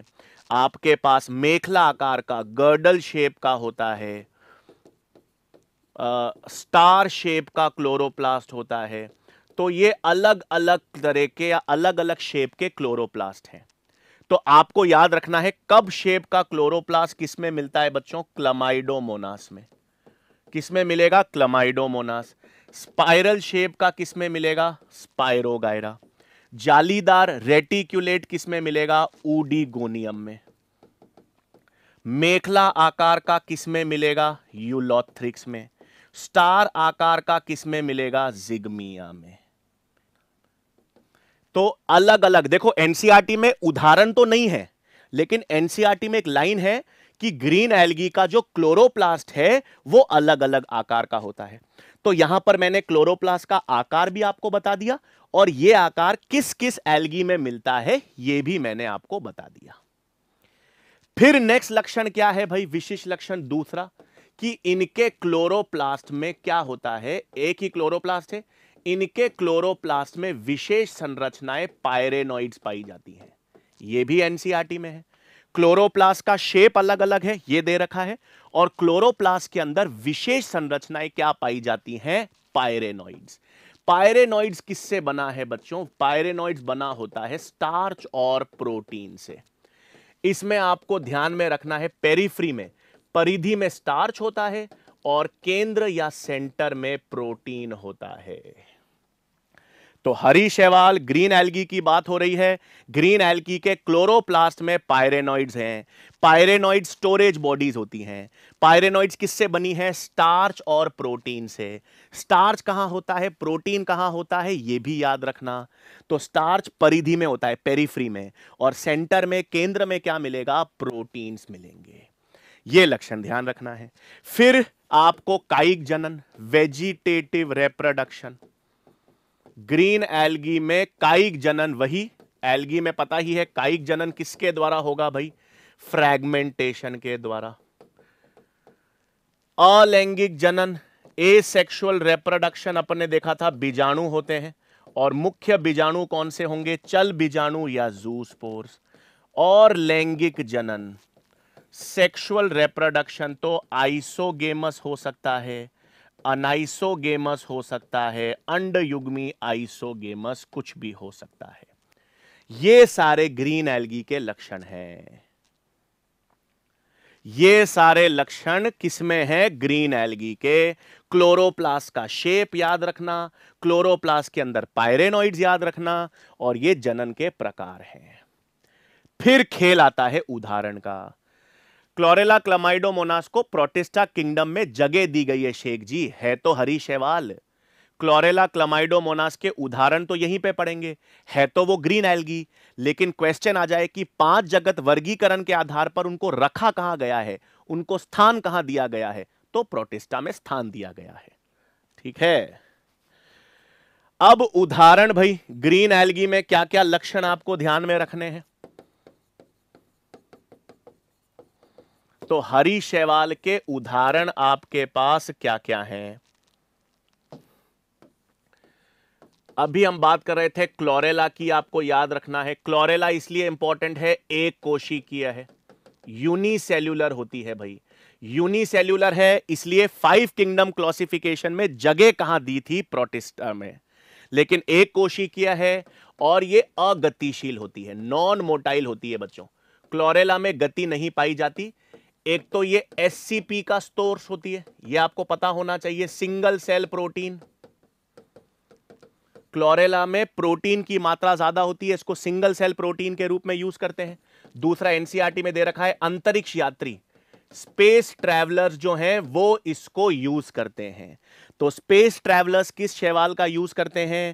आपके पास मेखला आकार का गर्डल शेप का होता है स्टार शेप का क्लोरोप्लास्ट होता है तो ये अलग अलग तरह के या अलग अलग शेप के क्लोरोप्लास्ट हैं तो आपको याद रखना है कब शेप का क्लोरोप्लास्ट किस में मिलता है बच्चों क्लमाइडोमोनास में किसमें मिलेगा क्लमाइडोमोनास स्पाइरल शेप का किसमें मिलेगा स्पायरोगायरा जालीदार रेटिक्यूलेट किसमें मिलेगा ऊडीगोनियम में मेखला आकार का किसमें मिलेगा यूलोथ्रिक्स में स्टार आकार का किसमें मिलेगा जिग्मिया में तो अलग अलग देखो एनसीआरटी e में उदाहरण तो नहीं है लेकिन एनसीआरटी e में एक लाइन है कि ग्रीन एल्गी का जो क्लोरोप्लास्ट है वो अलग अलग आकार का होता है तो यहां पर मैंने क्लोरोप्लास्ट का आकार भी आपको बता दिया और ये आकार किस किस एल्गी में मिलता है ये भी मैंने आपको बता दिया फिर नेक्स्ट लक्षण क्या है भाई विशिष्ट लक्षण दूसरा कि इनके क्लोरोप्लास्ट में क्या होता है एक ही क्लोरोप्लास्ट है इनके क्लोरोप्लास्ट में विशेष संरचनाएं पायरेनोइड्स पाई जाती हैं ये भी एनसीआरटी में है क्लोरोप्लास का शेप अलग अलग है ये दे रखा है और क्लोरोप्लास के अंदर विशेष संरचनाएं क्या पाई जाती हैं पायरेनॉइड्स पायरेनॉइड्स किससे बना है बच्चों पायरेनॉइड्स बना होता है स्टार्च और प्रोटीन से इसमें आपको ध्यान में रखना है पेरीफ्री में परिधि में स्टार्च होता है और केंद्र या सेंटर में प्रोटीन होता है तो हरी शैवाल ग्रीन एल्गी की बात हो रही है ग्रीन एल्गी के क्लोरोप्लास्ट में पायरेनॉइड्स हैं पायरेनॉइड स्टोरेज बॉडीज होती हैं पायरेनॉइड्स किससे बनी है स्टार्च और प्रोटीन से स्टार्च कहाँ होता है प्रोटीन कहाँ होता है ये भी याद रखना तो स्टार्च परिधि में होता है पेरीफ्री में और सेंटर में केंद्र में क्या मिलेगा प्रोटीन्स मिलेंगे ये लक्षण ध्यान रखना है फिर आपको कायिक जनन वेजिटेटिव रेप्रोडक्शन ग्रीन एल्गी में काइक जनन वही एल्गी में पता ही है काइक जनन किसके द्वारा होगा भाई फ्रैगमेंटेशन के द्वारा अलैंगिक जनन सेक्शुअल रेप्रोडक्शन अपन ने देखा था बीजाणु होते हैं और मुख्य बीजाणु कौन से होंगे चल बीजाणु या जूसपोर्स और लैंगिक जनन सेक्सुअल रेप्रोडक्शन तो आइसोगेमस हो सकता है अनाइसोगेमस हो सकता है अंड युग्मी आइसोगेमस कुछ भी हो सकता है ये सारे ग्रीन एल्गी के लक्षण हैं ये सारे लक्षण किसमें हैं ग्रीन एल्गी के क्लोरोप्लास का शेप याद रखना क्लोरोप्लास के अंदर पायरेनोइड्स याद रखना और ये जनन के प्रकार हैं फिर खेल आता है उदाहरण का क्लोरेला क्लमाइडोमोनास को प्रोटेस्टा किंगडम में जगह दी गई है शेख जी है तो हरी शैवाल क्लोरेला क्लमाइडोमोनास के उदाहरण तो यहीं पे पड़ेंगे है तो वो ग्रीन एल्गी लेकिन क्वेश्चन आ जाए कि पांच जगत वर्गीकरण के आधार पर उनको रखा कहां गया है उनको स्थान कहां दिया गया है तो प्रोटेस्टा में स्थान दिया गया है ठीक है अब उदाहरण भाई ग्रीन एल्गी में क्या क्या लक्षण आपको ध्यान में रखने हैं तो हरी शैवाल के उदाहरण आपके पास क्या क्या हैं अभी हम बात कर रहे थे क्लोरेला की आपको याद रखना है क्लोरेला इसलिए इंपॉर्टेंट है एक कोशिकीय है यूनिसेल्यूलर होती है भाई यूनिसेल्यूलर है इसलिए फाइव किंगडम क्लासिफिकेशन में जगह कहां दी थी प्रोटिस्टा में लेकिन एक किया है और ये अगतिशील होती है नॉन मोटाइल होती है बच्चों क्लोरेला में गति नहीं पाई जाती एक तो ये एस का स्टोर्स होती है ये आपको पता होना चाहिए सिंगल सेल प्रोटीन क्लोरेला में प्रोटीन की मात्रा ज्यादा होती है इसको सिंगल सेल प्रोटीन के रूप में यूज करते हैं दूसरा एनसीआरटी e में दे रखा है अंतरिक्ष यात्री स्पेस ट्रैवलर्स जो हैं वो इसको यूज करते हैं तो स्पेस ट्रैवलर्स किस शैवाल का यूज करते हैं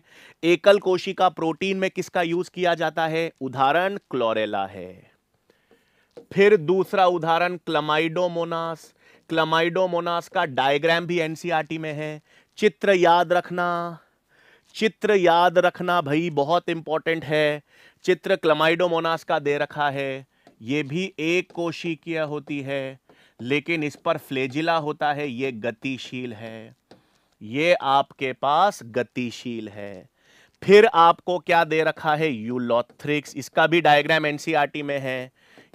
एकल कोशिका प्रोटीन में किसका यूज किया जाता है उदाहरण क्लोरेला है फिर दूसरा उदाहरण क्लमाइडोमोनास क्लमाइडोमोनास का डायग्राम भी एनसीईआरटी e में है चित्र याद रखना चित्र याद रखना भाई बहुत इंपॉर्टेंट है चित्र क्लमाइडोमोनास का दे रखा है ये भी एक कोशिकीय होती है लेकिन इस पर फ्लेजिला होता है ये गतिशील है ये आपके पास गतिशील है फिर आपको क्या दे रखा है यूलोथ्रिक्स इसका भी डायग्राम एनसीईआरटी e में है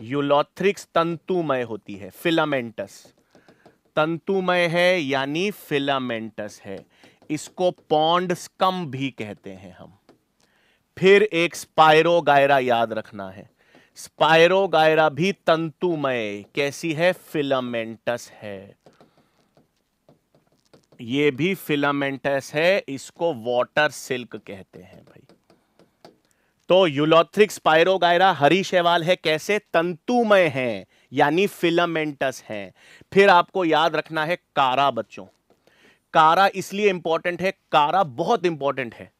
यूलोथ्रिक्स तंतुमय होती है फिलामेंटस तंतुमय है यानी फिलामेंटस है इसको पॉन्ड स्कम भी कहते हैं हम फिर एक स्पायरोगायरा याद रखना है स्पायरोगायरा भी तंतुमय कैसी है फिलामेंटस है ये भी फिलामेंटस है इसको वाटर सिल्क कहते हैं भाई तो यूलोथ्रिक्स पायरोगायरा हरी शैवाल है कैसे तंतुमय है यानी फिलामेंटस है फिर आपको याद रखना है कारा बच्चों कारा इसलिए इंपॉर्टेंट है कारा बहुत इंपॉर्टेंट है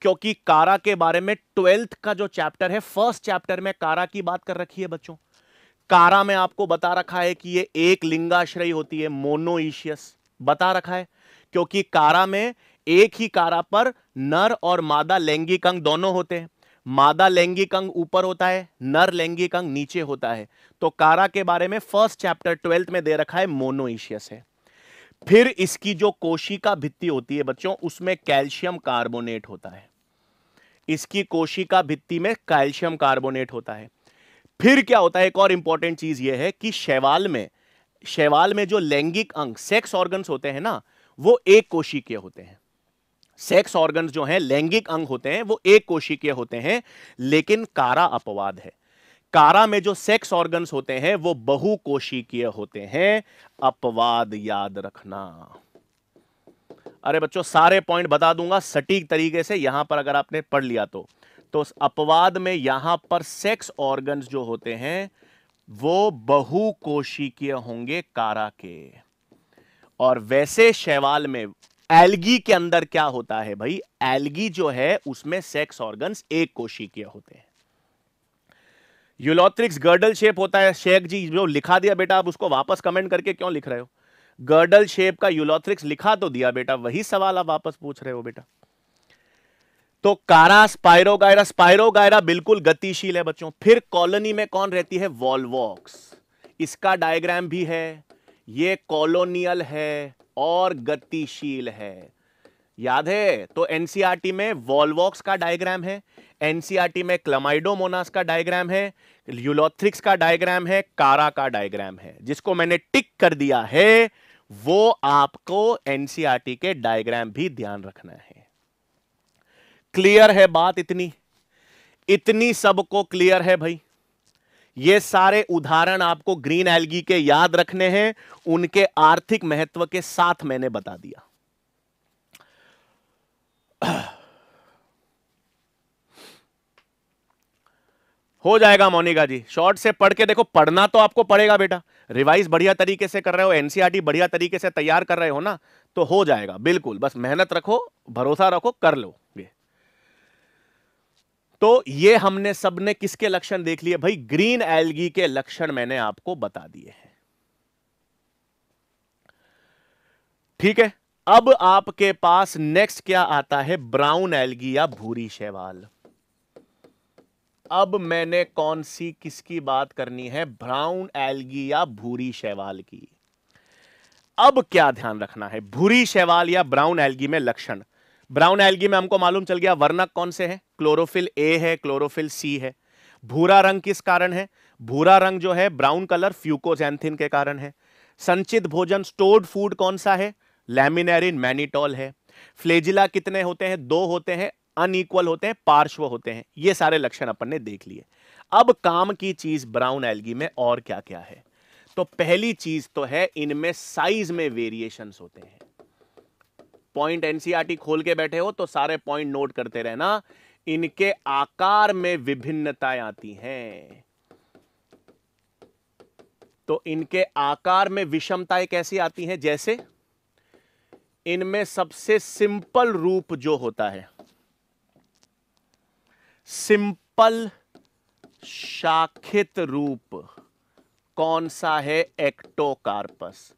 क्योंकि कारा के बारे में ट्वेल्थ का जो चैप्टर है फर्स्ट चैप्टर में कारा की बात कर रखी है बच्चों कारा में आपको बता रखा है कि ये एक लिंगाश्रयी होती है मोनोइशियस बता रखा है क्योंकि कारा में एक ही कारा पर नर और मादा लैंगिक अंग दोनों होते हैं मादा लैंगिक अंग ऊपर होता है नर लैंगिक अंग नीचे होता है तो कारा के बारे में फर्स्ट चैप्टर ट्वेल्थ में दे रखा है मोनोइशियस है फिर इसकी जो कोशिका भित्ति होती है बच्चों उसमें कैल्शियम कार्बोनेट होता है इसकी कोशिका भित्ति में कैल्शियम कार्बोनेट होता है फिर क्या होता है एक और इंपॉर्टेंट चीज यह है कि शैवाल में शैवाल में जो लैंगिक अंग सेक्स ऑर्गन्स होते हैं ना वो एक कोशिकीय होते हैं सेक्स ऑर्गन जो हैं लैंगिक अंग होते हैं वो एक कोशिकीय होते हैं लेकिन कारा अपवाद है कारा में जो सेक्स ऑर्गन्स होते हैं वो बहुकोशिकीय होते हैं अपवाद याद रखना अरे बच्चों सारे पॉइंट बता दूंगा सटीक तरीके से यहां पर अगर आपने पढ़ लिया तो तो अपवाद में यहां पर सेक्स ऑर्गन्स जो होते हैं वो बहुकोशिकीय होंगे कारा के और वैसे शैवाल में एल्गी के अंदर क्या होता है भाई एल्गी जो है उसमें सेक्स ऑर्गन्स एक कोशिकीय होते हैं यूलोत्रिक्स गर्डल शेप होता है शेख जी जो लिखा दिया बेटा आप उसको वापस कमेंट करके क्यों लिख रहे हो गर्डल शेप का यूलोथ्रिक्स लिखा तो दिया बेटा वही सवाल आप वापस पूछ रहे हो बेटा तो कारा स्पाइरो स्पाइरो बिल्कुल गतिशील है बच्चों फिर कॉलोनी में कौन रहती है वॉलवॉक्स इसका डायग्राम भी है ये कॉलोनियल है और गतिशील है याद है तो एनसीआरटी e में वॉलवॉक्स का डायग्राम है एनसीआरटी e में क्लमाइडोमोनास का डायग्राम है यूलोथ्रिक्स का डायग्राम है कारा का डायग्राम है जिसको मैंने टिक कर दिया है वो आपको एनसीआरटी e के डायग्राम भी ध्यान रखना है क्लियर है बात इतनी इतनी सबको क्लियर है भाई ये सारे उदाहरण आपको ग्रीन एल्गी के याद रखने हैं उनके आर्थिक महत्व के साथ मैंने बता दिया हो जाएगा मोनिका जी शॉर्ट से पढ़ के देखो पढ़ना तो आपको पड़ेगा बेटा रिवाइज बढ़िया तरीके से कर रहे हो एनसीआरटी बढ़िया तरीके से तैयार कर रहे हो ना तो हो जाएगा बिल्कुल बस मेहनत रखो भरोसा रखो कर लो तो ये हमने सबने किसके लक्षण देख लिए भाई ग्रीन एलगी के लक्षण मैंने आपको बता दिए हैं ठीक है अब आपके पास नेक्स्ट क्या आता है ब्राउन एलगी या भूरी शैवाल अब मैंने कौन सी किसकी बात करनी है ब्राउन एलगी या भूरी शैवाल की अब क्या ध्यान रखना है भूरी शैवाल या ब्राउन एलगी में लक्षण ब्राउन एल्गी में हमको मालूम चल गया वर्णक कौन से हैं क्लोरोफिल ए है क्लोरोफिल सी है भूरा रंग किस कारण है भूरा रंग जो है ब्राउन कलर फ्यूकोजैंथिन के कारण है संचित भोजन स्टोर्ड फूड कौन सा है लेमिनेरिन मैनिटॉल है फ्लेजिला कितने होते हैं दो होते हैं अनइक्वल होते हैं पार्श्व होते हैं ये सारे लक्षण अपन ने देख लिए अब काम की चीज ब्राउन एल्गी में और क्या क्या है तो पहली चीज तो है इनमें साइज में वेरिएशंस होते हैं पॉइंट एनसीईआरटी e खोल के बैठे हो तो सारे पॉइंट नोट करते रहना इनके आकार में विभिन्नताएं आती हैं तो इनके आकार में विषमताएं कैसी आती हैं जैसे इनमें सबसे सिंपल रूप जो होता है सिंपल शाखित रूप कौन सा है एक्टोकार्पस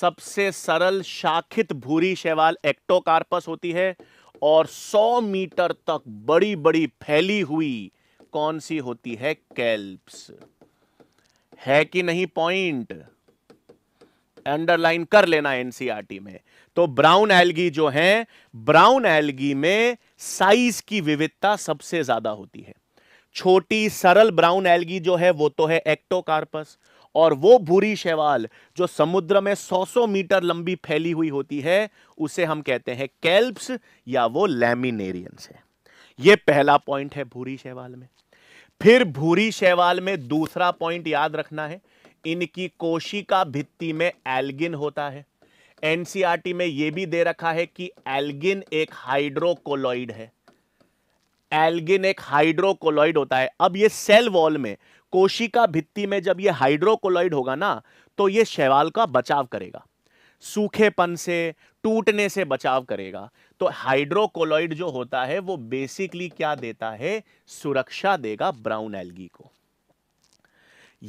सबसे सरल शाखित भूरी शैवाल एक्टोकार्पस होती है और 100 मीटर तक बड़ी बड़ी फैली हुई कौन सी होती है कैल्प्स है कि नहीं पॉइंट अंडरलाइन कर लेना एनसीईआरटी e में तो ब्राउन एल्गी जो है ब्राउन एल्गी में साइज की विविधता सबसे ज्यादा होती है छोटी सरल ब्राउन एल्गी जो है वो तो है एक्टोकार्पस और वो भूरी शैवाल जो समुद्र में 100-100 मीटर लंबी फैली हुई होती है उसे हम कहते हैं कैल्प्स या वो लेमिनेरियंस है ये पहला पॉइंट है भूरी शैवाल में फिर भूरी शैवाल में दूसरा पॉइंट याद रखना है इनकी कोशिका भित्ति में एल्गिन होता है एनसीआरटी में यह भी दे रखा है कि एल्गिन एक हाइड्रोकोलॉइड है एल्गिन एक हाइड्रोकोलॉइड होता है अब यह सेल वॉल में कोशिका भित्ति में जब ये हाइड्रोकोलॉइड होगा ना तो ये शैवाल का बचाव करेगा सूखेपन से टूटने से बचाव करेगा तो हाइड्रोकोलॉइड जो होता है वो बेसिकली क्या देता है सुरक्षा देगा ब्राउन एल्गी को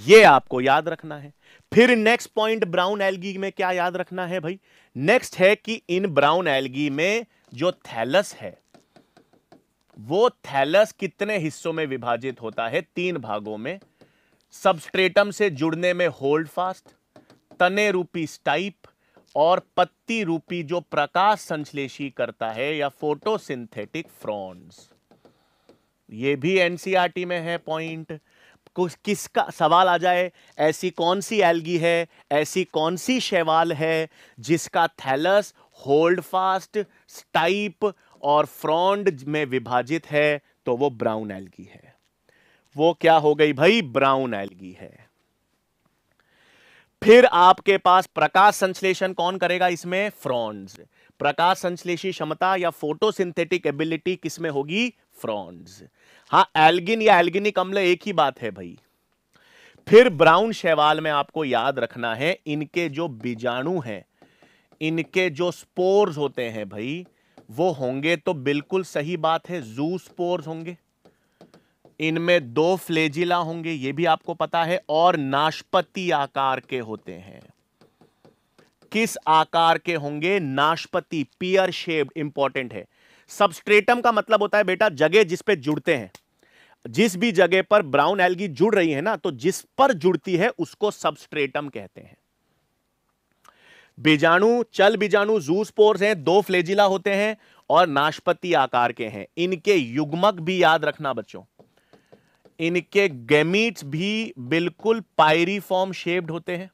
ये आपको याद रखना है फिर नेक्स्ट पॉइंट ब्राउन एल्गी में क्या याद रखना है भाई नेक्स्ट है कि इन ब्राउन एल्गी में जो थैलस है वो थैलस कितने हिस्सों में विभाजित होता है तीन भागों में सबस्ट्रेटम से जुड़ने में होल्ड फास्ट तने रूपी स्टाइप और पत्ती रूपी जो प्रकाश संश्लेषी करता है या फोटोसिंथेटिक फ्रॉन्स ये भी एनसीआरटी में है पॉइंट कुछ किसका सवाल आ जाए ऐसी कौन सी एल्गी है ऐसी कौन सी शैवाल है जिसका थैलस होल्ड फास्ट स्टाइप और फ्रॉन्ड में विभाजित है तो वो ब्राउन एल्गी है वो क्या हो गई भाई ब्राउन एल्गी है फिर आपके पास प्रकाश संश्लेषण कौन करेगा इसमें फ्रॉन्स प्रकाश संश्लेषी क्षमता या फोटोसिंथेटिक एबिलिटी किसमें होगी फ्रॉन्स हाँ एल्गिन या एल्गिनिक अम्ल एक ही बात है भाई फिर ब्राउन शैवाल में आपको याद रखना है इनके जो बीजाणु हैं इनके जो स्पोर्स होते हैं भाई वो होंगे तो बिल्कुल सही बात है जू स्पोर्स होंगे इनमें दो फ्लेजिला होंगे ये भी आपको पता है और नाशपति आकार के होते हैं किस आकार के होंगे नाशपति पियर शेप इंपॉर्टेंट है सबस्ट्रेटम का मतलब होता है बेटा जगह जिस पे जुड़ते हैं जिस भी जगह पर ब्राउन एल्गी जुड़ रही है ना तो जिस पर जुड़ती है उसको सबस्ट्रेटम कहते हैं बीजाणु चल बीजाणु जूसपोर्स स्पोर्स हैं दो फ्लेजिला होते हैं और नाशपति आकार के हैं इनके युग्मक भी याद रखना बच्चों इनके गैमीट्स भी बिल्कुल पायरीफॉर्म शेप्ड होते हैं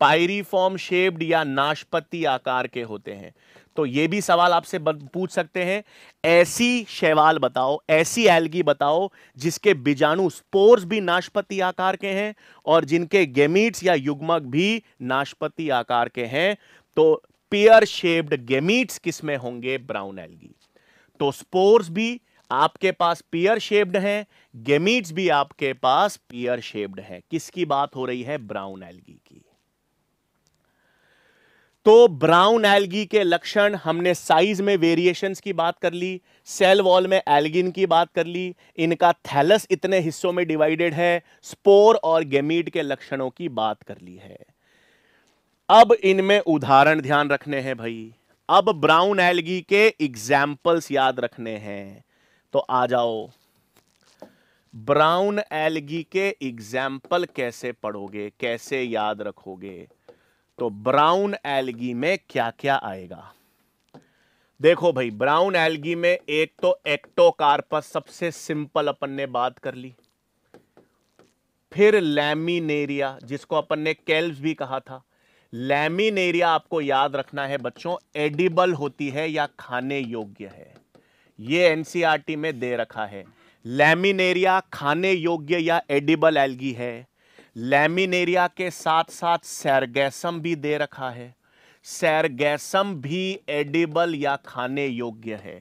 पायरीफॉर्म शेप्ड या नाशपति आकार के होते हैं तो ये भी सवाल आपसे पूछ सकते हैं ऐसी शैवाल बताओ ऐसी एल्गी बताओ जिसके बीजाणु स्पोर्स भी नाशपति आकार के हैं और जिनके गेमीट्स या युग्मक भी नाशपति आकार के हैं तो पेयर शेप्ड गेमीट्स किसमें होंगे ब्राउन एल्गी तो स्पोर्स भी आपके पास पियर शेप्ड हैं गेमीट्स भी आपके पास पियर शेप्ड है किसकी बात हो रही है ब्राउन एल्गी की तो ब्राउन एल्गी के लक्षण हमने साइज में वेरिएशंस की बात कर ली सेल वॉल में एल्गिन की बात कर ली इनका थैलस इतने हिस्सों में डिवाइडेड है स्पोर और गेमीट के लक्षणों की बात कर ली है अब इनमें उदाहरण ध्यान रखने हैं भाई अब ब्राउन एल्गी के एग्जाम्पल्स याद रखने हैं तो आ जाओ ब्राउन एलगी के एग्जाम्पल कैसे पढ़ोगे कैसे याद रखोगे तो ब्राउन एलगी में क्या क्या आएगा देखो भाई ब्राउन एलगी में एक तो एक्टोकार्पस सबसे सिंपल अपन ने बात कर ली फिर लैमिनेरिया जिसको अपन ने कैल्स भी कहा था लैमिनेरिया आपको याद रखना है बच्चों एडिबल होती है या खाने योग्य है ये एनसीईआरटी e में दे रखा है लेमिनेरिया खाने योग्य या एडिबल एल्गी है लेमिनेरिया के साथ साथ सैरगैसम भी दे रखा है सैरगैसम भी एडिबल या खाने योग्य है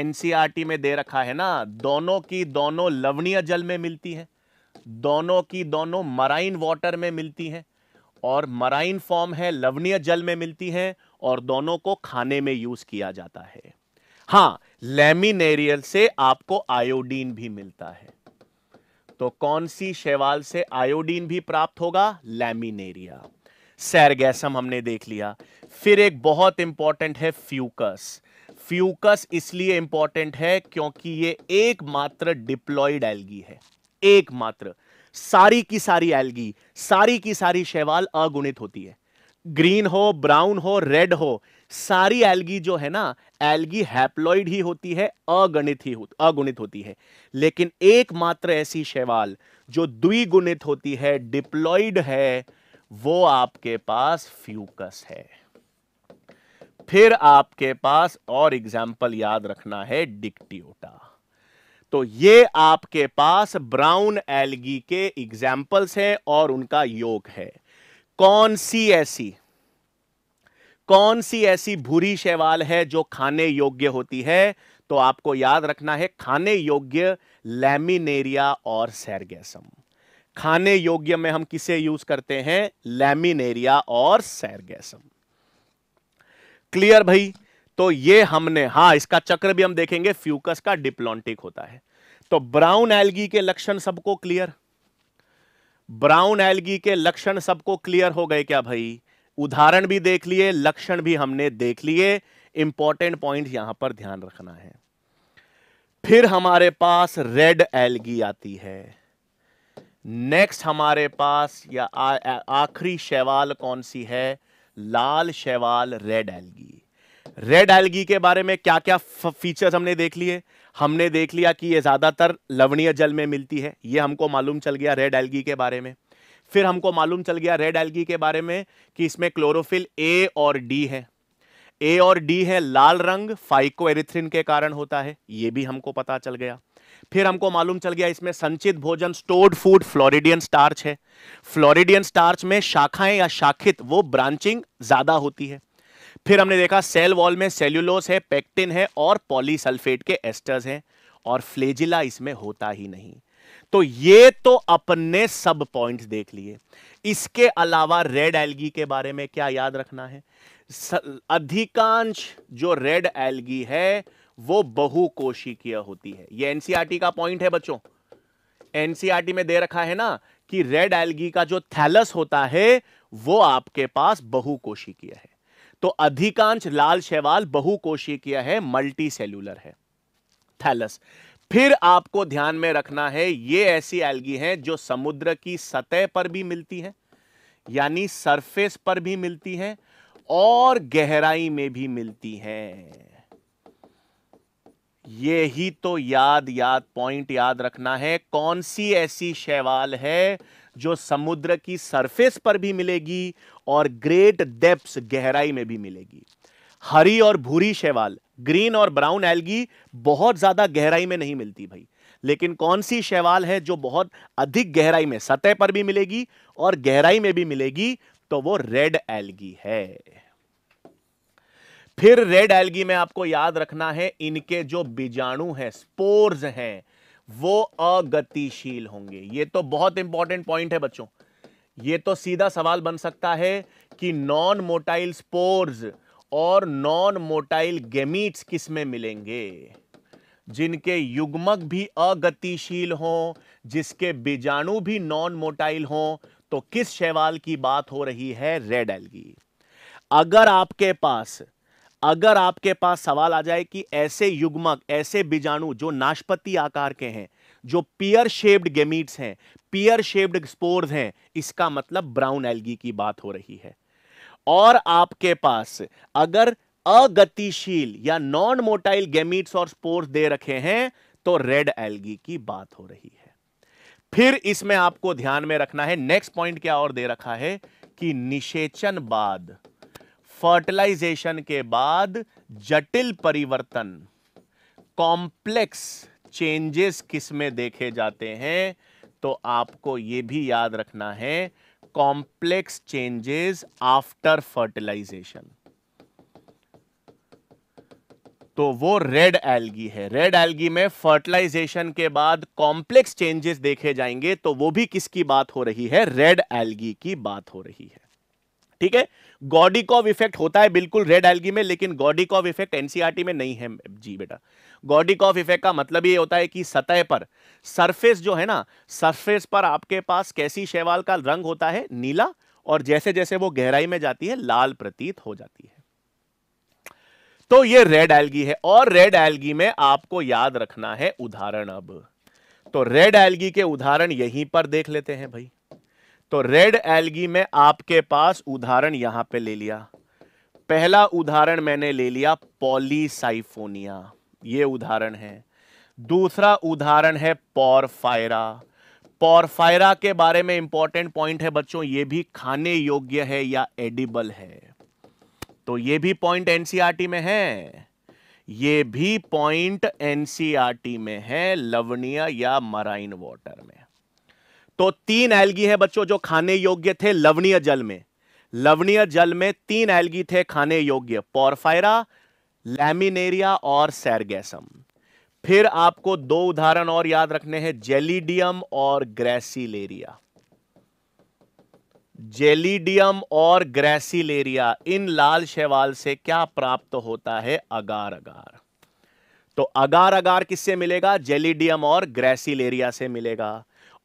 एनसीईआरटी e में दे रखा है ना दोनों की दोनों लवणीय जल में मिलती हैं दोनों की दोनों मराइन वाटर में मिलती हैं और मराइन फॉर्म है लवणीय जल में मिलती हैं और दोनों को खाने में यूज़ किया जाता है हाँ लेमिनेरियल से आपको आयोडीन भी मिलता है तो कौन सी शैवाल से आयोडीन भी प्राप्त होगा लेमिनेरिया सैरगैसम हमने देख लिया फिर एक बहुत इंपॉर्टेंट है फ्यूकस फ्यूकस इसलिए इंपॉर्टेंट है क्योंकि ये एकमात्र डिप्लॉइड एल्गी है एकमात्र सारी की सारी एल्गी सारी की सारी शैवाल अगुणित होती है ग्रीन हो ब्राउन हो रेड हो सारी एल्गी जो है ना एल्गी हैप्लॉइड ही होती है अगणित ही अगुणित होती है लेकिन एकमात्र ऐसी शैवाल जो द्विगुणित होती है डिप्लॉइड है वो आपके पास फ्यूकस है फिर आपके पास और एग्जाम्पल याद रखना है डिक्टियोटा तो ये आपके पास ब्राउन एल्गी के एग्जाम्पल्स हैं और उनका योग है कौन सी ऐसी कौन सी ऐसी भूरी शैवाल है जो खाने योग्य होती है तो आपको याद रखना है खाने योग्य लैमिनेरिया और सैरगेसम खाने योग्य में हम किसे यूज करते हैं लैमिनेरिया और सैरगेसम क्लियर भाई तो ये हमने हाँ इसका चक्र भी हम देखेंगे फ्यूकस का डिप्लॉन्टिक होता है तो ब्राउन एल्गी के लक्षण सबको क्लियर ब्राउन एलगी के लक्षण सबको क्लियर हो गए क्या भाई उदाहरण भी देख लिए लक्षण भी हमने देख लिए इंपॉर्टेंट पॉइंट यहां पर ध्यान रखना है फिर हमारे पास रेड एलगी आती है नेक्स्ट हमारे पास या आखिरी शैवाल कौन सी है लाल शैवाल रेड एलगी रेड एलगी के बारे में क्या क्या फीचर्स हमने देख लिए हमने देख लिया कि ये ज़्यादातर लवणीय जल में मिलती है ये हमको मालूम चल गया रेड एल्गी के बारे में फिर हमको मालूम चल गया रेड एल्गी के बारे में कि इसमें क्लोरोफिल ए और डी है ए और डी है लाल रंग फाइको के कारण होता है ये भी हमको पता चल गया फिर हमको मालूम चल गया इसमें संचित भोजन स्टोर्ड फूड फ्लोरिडियन स्टार्च है फ्लोरिडियन स्टार्च में शाखाएं या शाखित वो ब्रांचिंग ज़्यादा होती है फिर हमने देखा सेल वॉल में सेल्यूलोस है पेक्टिन है और पॉलीसल्फेट के एस्टर्स हैं और फ्लेजिला इसमें होता ही नहीं तो ये तो अपने सब पॉइंट्स देख लिए इसके अलावा रेड एल्गी के बारे में क्या याद रखना है अधिकांश जो रेड एल्गी है वो बहुकोशिकीय होती है ये एनसीआरटी e का पॉइंट है बच्चों एनसीआरटी e में दे रखा है ना कि रेड एल्गी का जो थैलस होता है वो आपके पास बहुकोशिकीय है तो अधिकांश लाल शैवाल बहुकोशिकीय है मल्टी सेल्यूलर है थैलस फिर आपको ध्यान में रखना है ये ऐसी एल्गी हैं जो समुद्र की सतह पर भी मिलती हैं यानी सरफेस पर भी मिलती हैं और गहराई में भी मिलती हैं ये ही तो याद याद पॉइंट याद रखना है कौन सी ऐसी शैवाल है जो समुद्र की सरफेस पर भी मिलेगी और ग्रेट डेप्स गहराई में भी मिलेगी हरी और भूरी शैवाल ग्रीन और ब्राउन एल्गी बहुत ज़्यादा गहराई में नहीं मिलती भाई लेकिन कौन सी शैवाल है जो बहुत अधिक गहराई में सतह पर भी मिलेगी और गहराई में भी मिलेगी तो वो रेड एल्गी है फिर रेड एल्गी में आपको याद रखना है इनके जो बीजाणु हैं स्पोर्स हैं वो अगतिशील होंगे ये तो बहुत इंपॉर्टेंट पॉइंट है बच्चों ये तो सीधा सवाल बन सकता है कि नॉन मोटाइल स्पोर्स और नॉन मोटाइल गेमीट्स किस में मिलेंगे जिनके युग्मक भी अगतिशील हों जिसके बीजाणु भी नॉन मोटाइल हों तो किस शैवाल की बात हो रही है रेड एल्गी अगर आपके पास अगर आपके पास सवाल आ जाए कि ऐसे युग्मक ऐसे बीजाणु जो नाशपति आकार के हैं जो पियर शेप्ड गेमीट्स हैं पियर शेप्ड स्पोर्स हैं इसका मतलब ब्राउन एल्गी की बात हो रही है और आपके पास अगर अगतिशील या नॉन मोटाइल गेमीट्स और स्पोर्स दे रखे हैं तो रेड एल्गी की बात हो रही है फिर इसमें आपको ध्यान में रखना है नेक्स्ट पॉइंट क्या और दे रखा है कि निषेचन बाद फर्टिलाइजेशन के बाद जटिल परिवर्तन कॉम्प्लेक्स चेंजेस किस में देखे जाते हैं तो आपको ये भी याद रखना है कॉम्प्लेक्स चेंजेस आफ्टर फर्टिलाइजेशन तो वो रेड एल्गी है रेड एल्गी में फर्टिलाइजेशन के बाद कॉम्प्लेक्स चेंजेस देखे जाएंगे तो वो भी किसकी बात हो रही है रेड एल्गी की बात हो रही है ठीक है गॉडिकॉव इफेक्ट होता है बिल्कुल रेड एल्गी में लेकिन गॉडिकॉव इफेक्ट एनसीआरटी में नहीं है जी बेटा गॉडिकॉफ इफेक्ट का मतलब ये होता है कि सतह पर सरफेस जो है ना सरफेस पर आपके पास कैसी शैवाल का रंग होता है नीला और जैसे जैसे वो गहराई में जाती है लाल प्रतीत हो जाती है तो ये रेड एल्गी है और रेड एल्गी में आपको याद रखना है उदाहरण अब तो रेड एल्गी के उदाहरण यहीं पर देख लेते हैं भाई तो रेड एल्गी में आपके पास उदाहरण यहां पे ले लिया पहला उदाहरण मैंने ले लिया पॉलीसाइफोनिया ये उदाहरण है दूसरा उदाहरण है पॉरफायरा पॉरफायरा के बारे में इंपॉर्टेंट पॉइंट है बच्चों ये भी खाने योग्य है या एडिबल है तो ये भी पॉइंट एनसीआरटी e में है ये भी पॉइंट एनसीआरटी e में है लवणीय या मराइन वाटर में तो तीन एल्गी है बच्चों जो खाने योग्य थे लवणीय जल में लवणीय जल में तीन एलगी थे खाने योग्य पॉरफायरा लैमिनेरिया और सैरगेसम फिर आपको दो उदाहरण और याद रखने हैं जेलीडियम और ग्रेसिलेरिया जेलीडियम और ग्रेसिलेरिया इन लाल शैवाल से क्या प्राप्त होता है अगार अगार तो अगार अगार किससे मिलेगा जेलीडियम और ग्रेसिलेरिया से मिलेगा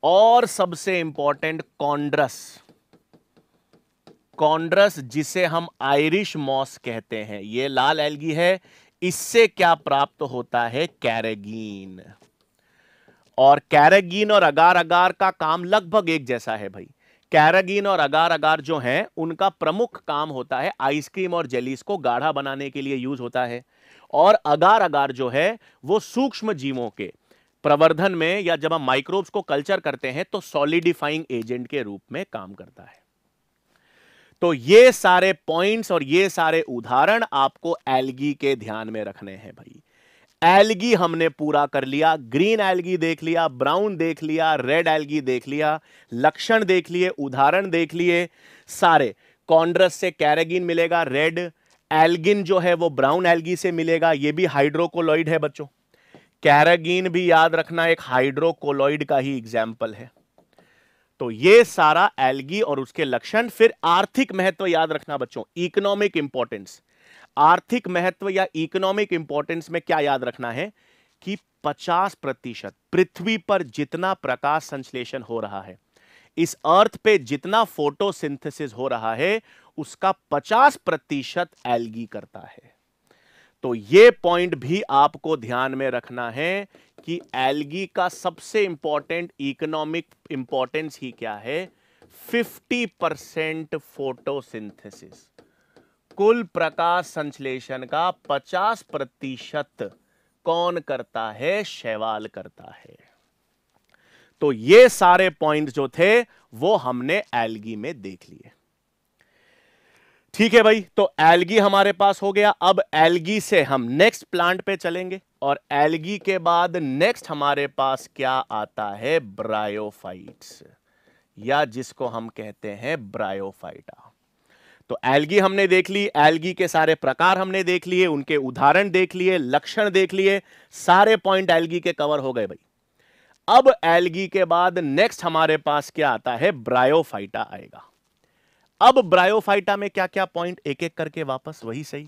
और सबसे इंपॉर्टेंट कॉन्ड्रस कॉन्ड्रस जिसे हम आयरिश मॉस कहते हैं ये लाल एल्गी है इससे क्या प्राप्त होता है कैरेगीन और कैरेगीन और अगार अगार का काम लगभग एक जैसा है भाई कैरेगीन और अगार अगार जो हैं उनका प्रमुख काम होता है आइसक्रीम और जेलीस को गाढ़ा बनाने के लिए यूज होता है और अगार अगार जो है वो सूक्ष्म जीवों के प्रवर्धन में या जब हम माइक्रोब्स को कल्चर करते हैं तो सॉलिडिफाइंग एजेंट के रूप में काम करता है तो ये सारे पॉइंट्स और ये सारे उदाहरण आपको एलगी के ध्यान में रखने हैं भाई एलगी हमने पूरा कर लिया ग्रीन एलगी देख लिया ब्राउन देख लिया रेड एलगी देख लिया लक्षण देख लिए उदाहरण देख लिए सारे कॉन्ड्रस से कैरेगिन मिलेगा रेड एल्गिन जो है वो ब्राउन एल्गी से मिलेगा ये भी हाइड्रोकोलॉइड है बच्चों कैरागिन भी याद रखना एक हाइड्रोकोलॉइड का ही एग्जाम्पल है तो ये सारा एल्गी और उसके लक्षण फिर आर्थिक महत्व याद रखना बच्चों इकोनॉमिक इंपॉर्टेंस आर्थिक महत्व या इकोनॉमिक इंपॉर्टेंस में क्या याद रखना है कि 50 प्रतिशत पृथ्वी पर जितना प्रकाश संश्लेषण हो रहा है इस अर्थ पे जितना फोटोसिंथेसिस हो रहा है उसका 50 प्रतिशत एलगी करता है तो ये पॉइंट भी आपको ध्यान में रखना है कि एल्गी का सबसे इंपॉर्टेंट इकोनॉमिक इंपॉर्टेंस ही क्या है 50 परसेंट फोटोसिंथेसिस कुल प्रकाश संश्लेषण का 50 प्रतिशत कौन करता है शैवाल करता है तो ये सारे पॉइंट जो थे वो हमने एल्गी में देख लिए ठीक है भाई तो एलगी हमारे पास हो गया अब एलगी से हम नेक्स्ट प्लांट पे चलेंगे और एलगी के बाद नेक्स्ट हमारे पास क्या आता है ब्रायोफाइट्स या जिसको हम कहते हैं ब्रायोफाइटा तो एलगी हमने देख ली एलगी के सारे प्रकार हमने देख लिए उनके उदाहरण देख लिए लक्षण देख लिए सारे पॉइंट एलगी के कवर हो गए भाई अब एलगी के बाद नेक्स्ट हमारे पास क्या आता है ब्रायोफाइटा आएगा अब ब्रायोफाइटा में क्या क्या पॉइंट एक एक करके वापस वही सही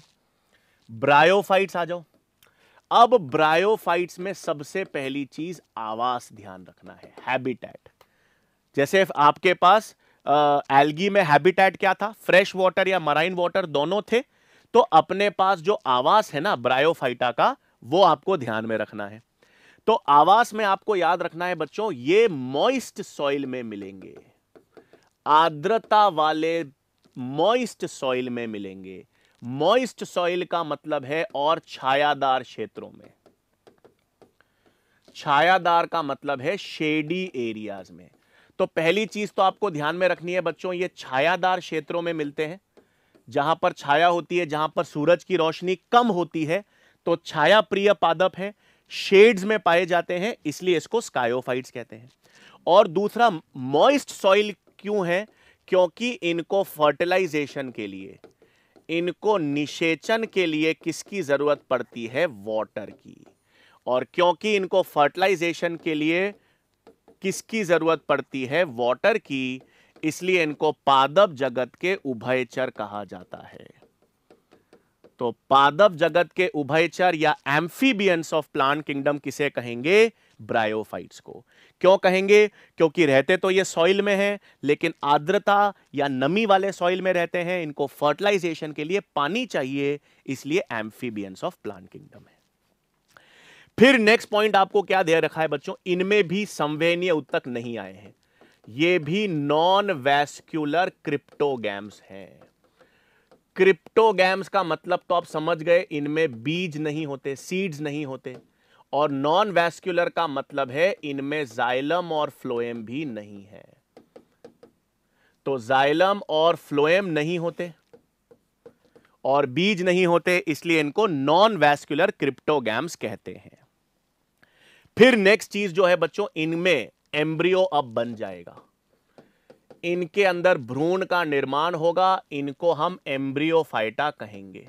ब्रायोफाइट्स आ जाओ अब ब्रायोफाइट्स में सबसे पहली चीज आवास ध्यान रखना है हैबिटेट जैसे आपके पास एल्गी में हैबिटेट क्या था फ्रेश वाटर या मराइन वाटर दोनों थे तो अपने पास जो आवास है ना ब्रायोफाइटा का वो आपको ध्यान में रखना है तो आवास में आपको याद रखना है बच्चों ये मॉइस्ट सॉइल में मिलेंगे आर्द्रता वाले मॉइस्ट सॉइल में मिलेंगे मॉइस्ट सॉइल का मतलब है और छायादार क्षेत्रों में छायादार का मतलब है शेडी एरियाज में तो पहली चीज तो आपको ध्यान में रखनी है बच्चों ये छायादार क्षेत्रों में मिलते हैं जहां पर छाया होती है जहां पर सूरज की रोशनी कम होती है तो छाया प्रिय पादप है शेड्स में पाए जाते हैं इसलिए इसको स्कायोफाइट्स कहते हैं और दूसरा मॉइस्ट सॉइल क्यों है क्योंकि इनको फर्टिलाइजेशन के लिए इनको निषेचन के लिए किसकी ज़रूरत पड़ती है वाटर की और क्योंकि इनको फर्टिलाइजेशन के लिए किसकी ज़रूरत पड़ती है वाटर की इसलिए इनको पादप जगत के उभयचर कहा जाता है तो पादप जगत के उभयचर या एम्फीबियंस ऑफ प्लांट किंगडम किसे कहेंगे ब्रायोफाइट्स को क्यों कहेंगे क्योंकि रहते तो ये सॉइल में हैं लेकिन आर्द्रता या नमी वाले सॉइल में रहते हैं इनको फर्टिलाइजेशन के लिए पानी चाहिए इसलिए एम्फीबियंस ऑफ प्लांट किंगडम है फिर नेक्स्ट पॉइंट आपको क्या दे रखा है बच्चों इनमें भी संवेनीय उत्तक नहीं आए हैं ये भी नॉन वैस्क्यूलर क्रिप्टोगैम्स हैं क्रिप्टोगैम्स का मतलब तो आप समझ गए इनमें बीज नहीं होते सीड्स नहीं होते और नॉन वैस्कुलर का मतलब है इनमें जाइलम और फ्लोएम भी नहीं है तो जाइलम और फ्लोएम नहीं होते और बीज नहीं होते इसलिए इनको नॉन वैस्कुलर क्रिप्टोगैम्स कहते हैं फिर नेक्स्ट चीज जो है बच्चों इनमें एम्ब्रियो अब बन जाएगा इनके अंदर भ्रूण का निर्माण होगा इनको हम एम्ब्रियोफाइटा कहेंगे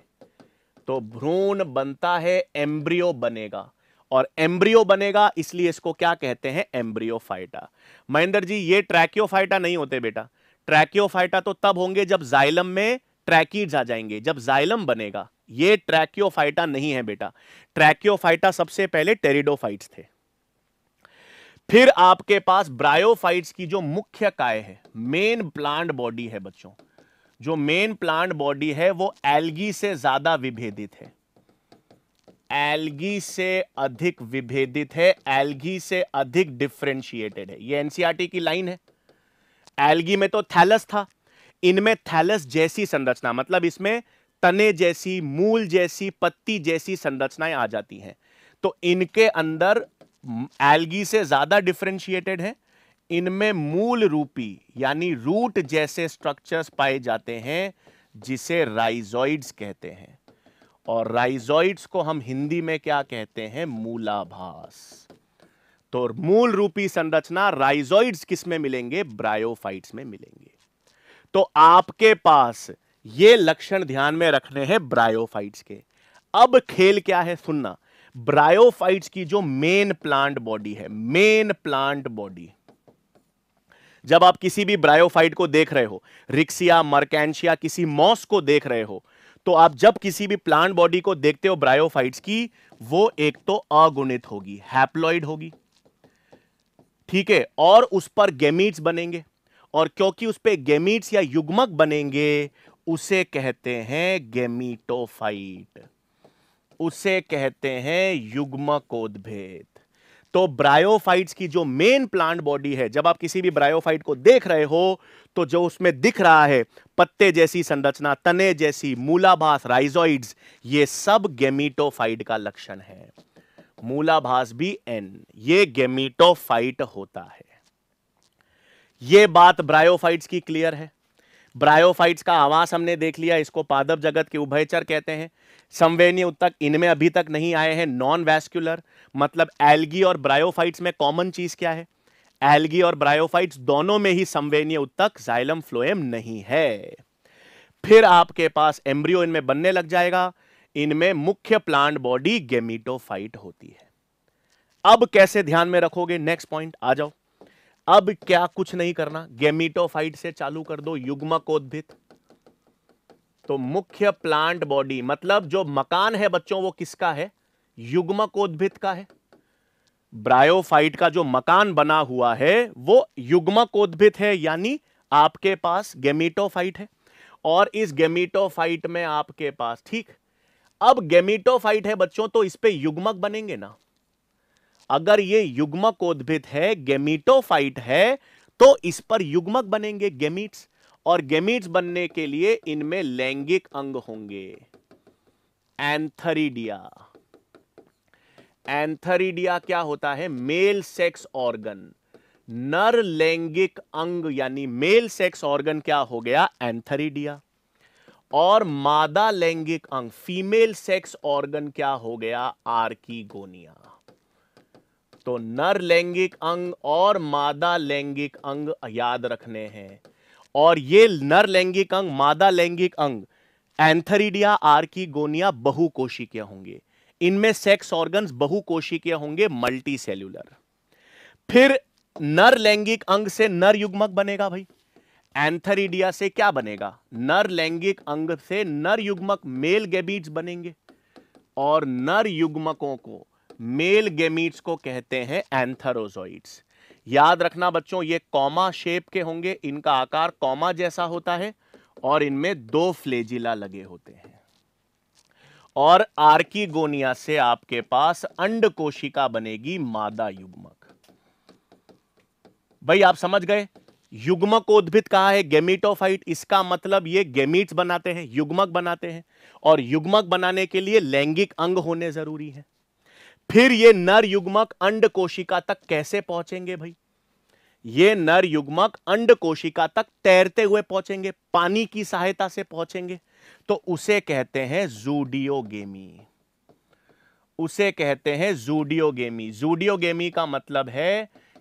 तो भ्रूण बनता है एम्ब्रियो बनेगा और एम्ब्रियो बनेगा इसलिए इसको क्या कहते हैं एम्ब्रियोफाइटा महेंद्र जी ये ट्रैक्योफाइटा नहीं होते बेटा ट्रैक्योफाइटा तो तब होंगे जब जाइलम में ट्रैकिड्स जा जाएंगे जब जाइलम बनेगा ये फाइटा नहीं है बेटा फाइटा सबसे पहले टेरिडोफाइट्स थे फिर आपके पास ब्रायोफाइट्स की जो मुख्य काय है मेन प्लांट बॉडी है बच्चों जो मेन प्लांट बॉडी है वो एल्गी से ज्यादा विभेदित है एल्गी से अधिक विभेदित है एल्गी से अधिक डिफ्रेंशिएटेड है ये एनसीआरटी e की लाइन है एल्गी में तो थैलस था इनमें थैलस जैसी संरचना मतलब इसमें तने जैसी मूल जैसी पत्ती जैसी संरचनाएं आ जाती हैं तो इनके अंदर एल्गी से ज़्यादा डिफ्रेंशिएटेड है इनमें मूल रूपी यानी रूट जैसे स्ट्रक्चर्स पाए जाते हैं जिसे राइजॉइड्स कहते हैं और राइजोइड्स को हम हिंदी में क्या कहते हैं मूलाभास तो मूल रूपी संरचना राइजोइड्स किस में मिलेंगे ब्रायोफाइट्स में मिलेंगे तो आपके पास ये लक्षण ध्यान में रखने हैं ब्रायोफाइट्स के अब खेल क्या है सुनना ब्रायोफाइट्स की जो मेन प्लांट बॉडी है मेन प्लांट बॉडी जब आप किसी भी ब्रायोफाइट को देख रहे हो रिक्सिया मर्कैंशिया किसी मॉस को देख रहे हो तो आप जब किसी भी प्लांट बॉडी को देखते हो ब्रायोफाइट्स की वो एक तो अगुणित होगी हैप्लॉइड होगी ठीक है और उस पर गेमीट्स बनेंगे और क्योंकि उस पर गेमीट्स या युग्मक बनेंगे उसे कहते हैं गेमीटोफाइट उसे कहते हैं युग्मकोद्भेद तो ब्रायोफाइट्स की जो मेन प्लांट बॉडी है जब आप किसी भी ब्रायोफाइट को देख रहे हो तो जो उसमें दिख रहा है पत्ते जैसी संरचना तने जैसी मूलाभास राइजोइड्स ये सब गेमिटोफाइट का लक्षण है मूलाभास भी एन ये गेमिटोफाइट होता है ये बात ब्रायोफाइट्स की क्लियर है ब्रायोफाइट्स का आवास हमने देख लिया इसको पादप जगत के उभयचर कहते हैं संवेनी उत्तक इनमें अभी तक नहीं आए हैं नॉन वैस्क्यूलर मतलब एल्गी और ब्रायोफाइट्स में कॉमन चीज क्या है एल्गी और ब्रायोफाइट्स दोनों में ही संवेनीय उत्तक जाइलम फ्लोएम नहीं है फिर आपके पास एम्ब्रियो इनमें बनने लग जाएगा इनमें मुख्य प्लांट बॉडी गेमिटोफाइट होती है अब कैसे ध्यान में रखोगे नेक्स्ट पॉइंट आ जाओ अब क्या कुछ नहीं करना गेमिटोफाइट से चालू कर दो युग्मकोद्भित तो मुख्य प्लांट बॉडी मतलब जो मकान है बच्चों वो किसका है युग्मकोद्भिद का है ब्रायोफाइट का जो मकान बना हुआ है वो युग्मकोद्भिद है यानी आपके पास गेमिटोफाइट है और इस गेमिटोफाइट में आपके पास ठीक अब गेमिटोफाइट है बच्चों तो इस पे युग्मक बनेंगे ना अगर ये युग्मकोद्भिद है गेमिटोफाइट है तो इस पर युग्मक बनेंगे गेमिट्स और गेमिट्स बनने के लिए इनमें लैंगिक अंग होंगे एंथरीडिया एंथरीडिया क्या होता है मेल सेक्स ऑर्गन नर लैंगिक अंग यानी मेल सेक्स ऑर्गन क्या हो गया एंथरीडिया और मादा लैंगिक अंग फीमेल सेक्स ऑर्गन क्या हो गया आर्कीगोनिया तो नर लैंगिक अंग और मादा लैंगिक अंग याद रखने हैं और ये नर लैंगिक अंग मादा लैंगिक अंग एंथरीडिया आर्कीगोनिया बहुकोशिकीय होंगे इनमें सेक्स ऑर्गन्स बहुकोशिकीय होंगे मल्टी सेल्यूलर फिर नर लैंगिक अंग से नर युग्मक बनेगा भाई एंथरीडिया से क्या बनेगा नर लैंगिक अंग से नर युग्मक मेल गेमीट्स बनेंगे और नर युग्मकों को मेल गेमीट्स को कहते हैं एंथरोजोइड्स याद रखना बच्चों ये कॉमा शेप के होंगे इनका आकार कॉमा जैसा होता है और इनमें दो फ्लेजिला लगे होते हैं और आर्कीगोनिया से आपके पास अंड कोशिका बनेगी मादा युग्मक भाई आप समझ गए युग्मक को कहा है गेमिटोफाइट इसका मतलब ये गेमिट्स बनाते हैं युग्मक बनाते हैं और युग्मक बनाने के लिए लैंगिक अंग होने जरूरी है फिर ये नर युग्मक अंड कोशिका तक कैसे पहुंचेंगे भाई ये नर युग्मक अंड कोशिका तक तैरते हुए पहुंचेंगे पानी की सहायता से पहुंचेंगे तो उसे कहते हैं जूडियो गेमी उसे कहते हैं जूडियो गेमी जूडियो गेमी का मतलब है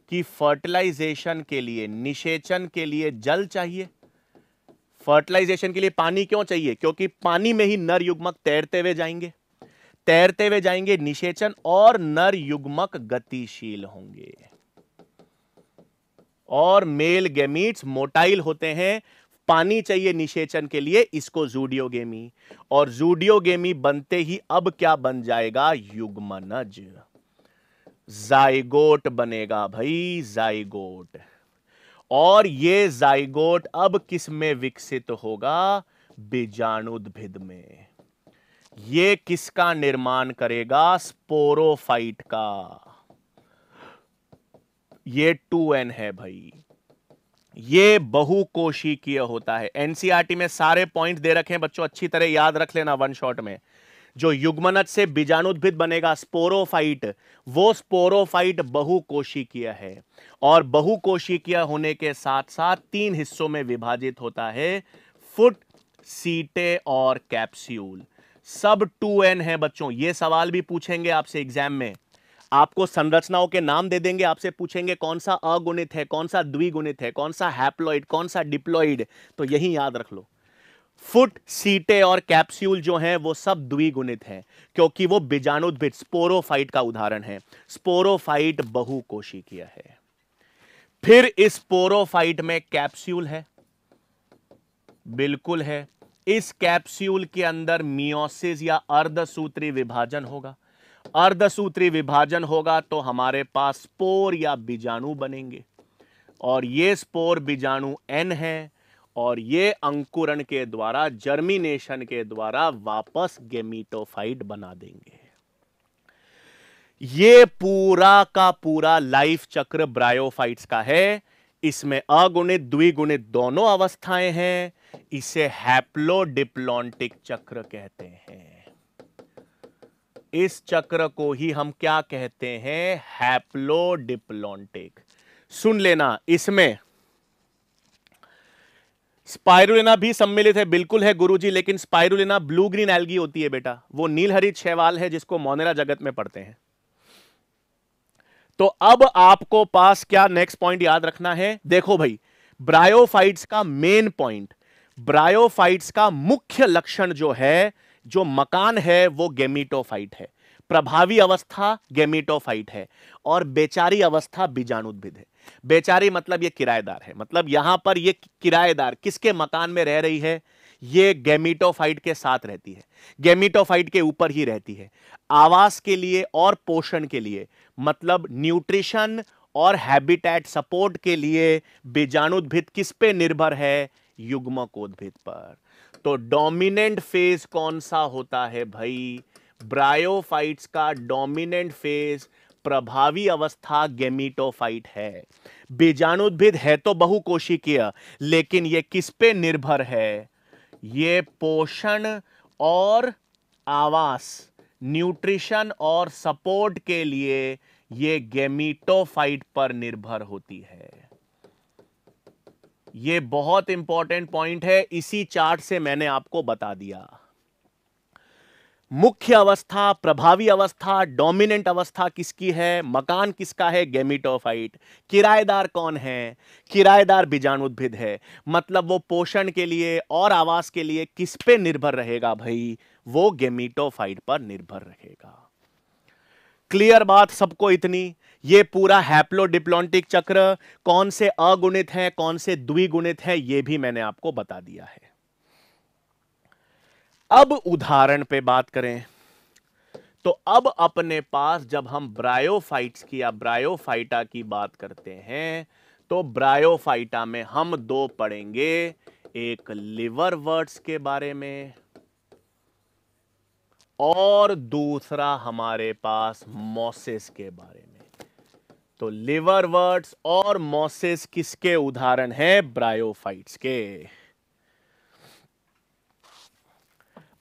कि फर्टिलाइजेशन के लिए निषेचन के लिए जल चाहिए फर्टिलाइजेशन के लिए पानी क्यों चाहिए क्योंकि पानी में ही नर युग्मक तैरते हुए जाएंगे तैरते हुए जाएंगे निषेचन और नर युग्मक गतिशील होंगे और मेल गेमीट्स मोटाइल होते हैं पानी चाहिए निषेचन के लिए इसको जूडियो गेमी और जूडियो गेमी बनते ही अब क्या बन जाएगा युग्मनज जाइगोट बनेगा भाई जाइगोट और ये जाइगोट अब किस में विकसित होगा बीजाणुद्भिद में ये किसका निर्माण करेगा स्पोरोफाइट का ये टू एन है भाई ये बहुकोशिकीय होता है एनसीआरटी e में सारे पॉइंट दे रखे हैं बच्चों अच्छी तरह याद रख लेना वन शॉट में जो युग्मनत से बीजाणुद्भिद बनेगा स्पोरोफाइट वो स्पोरोफाइट बहुकोशिकीय है और बहुकोशिकीय होने के साथ साथ तीन हिस्सों में विभाजित होता है फुट सीटे और कैप्स्यूल सब टू एन है बच्चों ये सवाल भी पूछेंगे आपसे एग्जाम में आपको संरचनाओं के नाम दे देंगे आपसे पूछेंगे कौन सा अगुणित है कौन सा द्विगुणित है कौन सा हैप्लॉइड कौन सा डिप्लॉइड तो यही याद रख लो फुट सीटे और कैप्स्यूल जो हैं वो सब द्विगुणित हैं क्योंकि वो बीजाणुद्भिद स्पोरोफाइट का उदाहरण है स्पोरोफाइट बहुकोशिकीय है फिर इस स्पोरोफाइट में कैप्स्यूल है बिल्कुल है इस कैप्स्यूल के अंदर मियोसिस या अर्धसूत्री विभाजन होगा अर्धसूत्री विभाजन होगा तो हमारे पास स्पोर या बीजाणु बनेंगे और ये स्पोर बीजाणु एन है और ये अंकुरण के द्वारा जर्मिनेशन के द्वारा वापस गेमीटोफाइट बना देंगे ये पूरा का पूरा लाइफ चक्र ब्रायोफाइट्स का है इसमें अगुणित द्विगुणित दोनों अवस्थाएं हैं इसे हैप्लोडिप्लॉन्टिक चक्र कहते हैं इस चक्र को ही हम क्या कहते हैं हैप्लोडिप्लोन्टेक सुन लेना इसमें स्पायरुलेना भी सम्मिलित है बिल्कुल है गुरुजी लेकिन स्पायरुलेना ब्लू ग्रीन एल्गी होती है बेटा वो नीलहरित शैवाल है जिसको मोनेरा जगत में पढ़ते हैं तो अब आपको पास क्या नेक्स्ट पॉइंट याद रखना है देखो भाई ब्रायोफाइट्स का मेन पॉइंट ब्रायोफाइट्स का मुख्य लक्षण जो है जो मकान है वो गेमीटोफाइट है प्रभावी अवस्था गेमिटोफाइट है और बेचारी अवस्था बीजाणुद्भिद है बेचारी मतलब ये किराएदार है मतलब यहां पर ये किराएदार किसके मकान में रह रही है ये गेमीटोफाइट के साथ रहती है गेमिटोफाइट के ऊपर ही रहती है आवास के लिए और पोषण के लिए मतलब न्यूट्रिशन और हैबिटेट सपोर्ट के लिए बीजाणुद्भिद किस पे निर्भर है युग्मकोद्भिद पर तो डोमिनेंट फेज कौन सा होता है भाई ब्रायोफाइट्स का डोमिनेंट फेज प्रभावी अवस्था गेमिटोफाइट है बीजाणुद्भिद है तो बहुकोशिकीय लेकिन यह किस पे निर्भर है यह पोषण और आवास न्यूट्रिशन और सपोर्ट के लिए यह गेमिटोफाइट पर निर्भर होती है ये बहुत इंपॉर्टेंट पॉइंट है इसी चार्ट से मैंने आपको बता दिया मुख्य अवस्था प्रभावी अवस्था डोमिनेंट अवस्था किसकी है मकान किसका है गेमिटोफाइट किराएदार कौन है किराएदार बीजाणु उद्भिद है मतलब वो पोषण के लिए और आवास के लिए किस पे निर्भर रहेगा भाई वो गेमिटोफाइट पर निर्भर रहेगा क्लियर बात सबको इतनी ये पूरा हैप्लोडिप्लोंटिक चक्र कौन से अगुणित है कौन से द्विगुणित है ये भी मैंने आपको बता दिया है अब उदाहरण पे बात करें तो अब अपने पास जब हम ब्रायोफाइट्स की या ब्रायोफाइटा की बात करते हैं तो ब्रायोफाइटा में हम दो पढ़ेंगे एक लिवर वर्ड्स के बारे में और दूसरा हमारे पास मॉसेस के बारे में तो लिवर वर्ड्स और मॉसेस किसके उदाहरण हैं ब्रायोफाइट्स के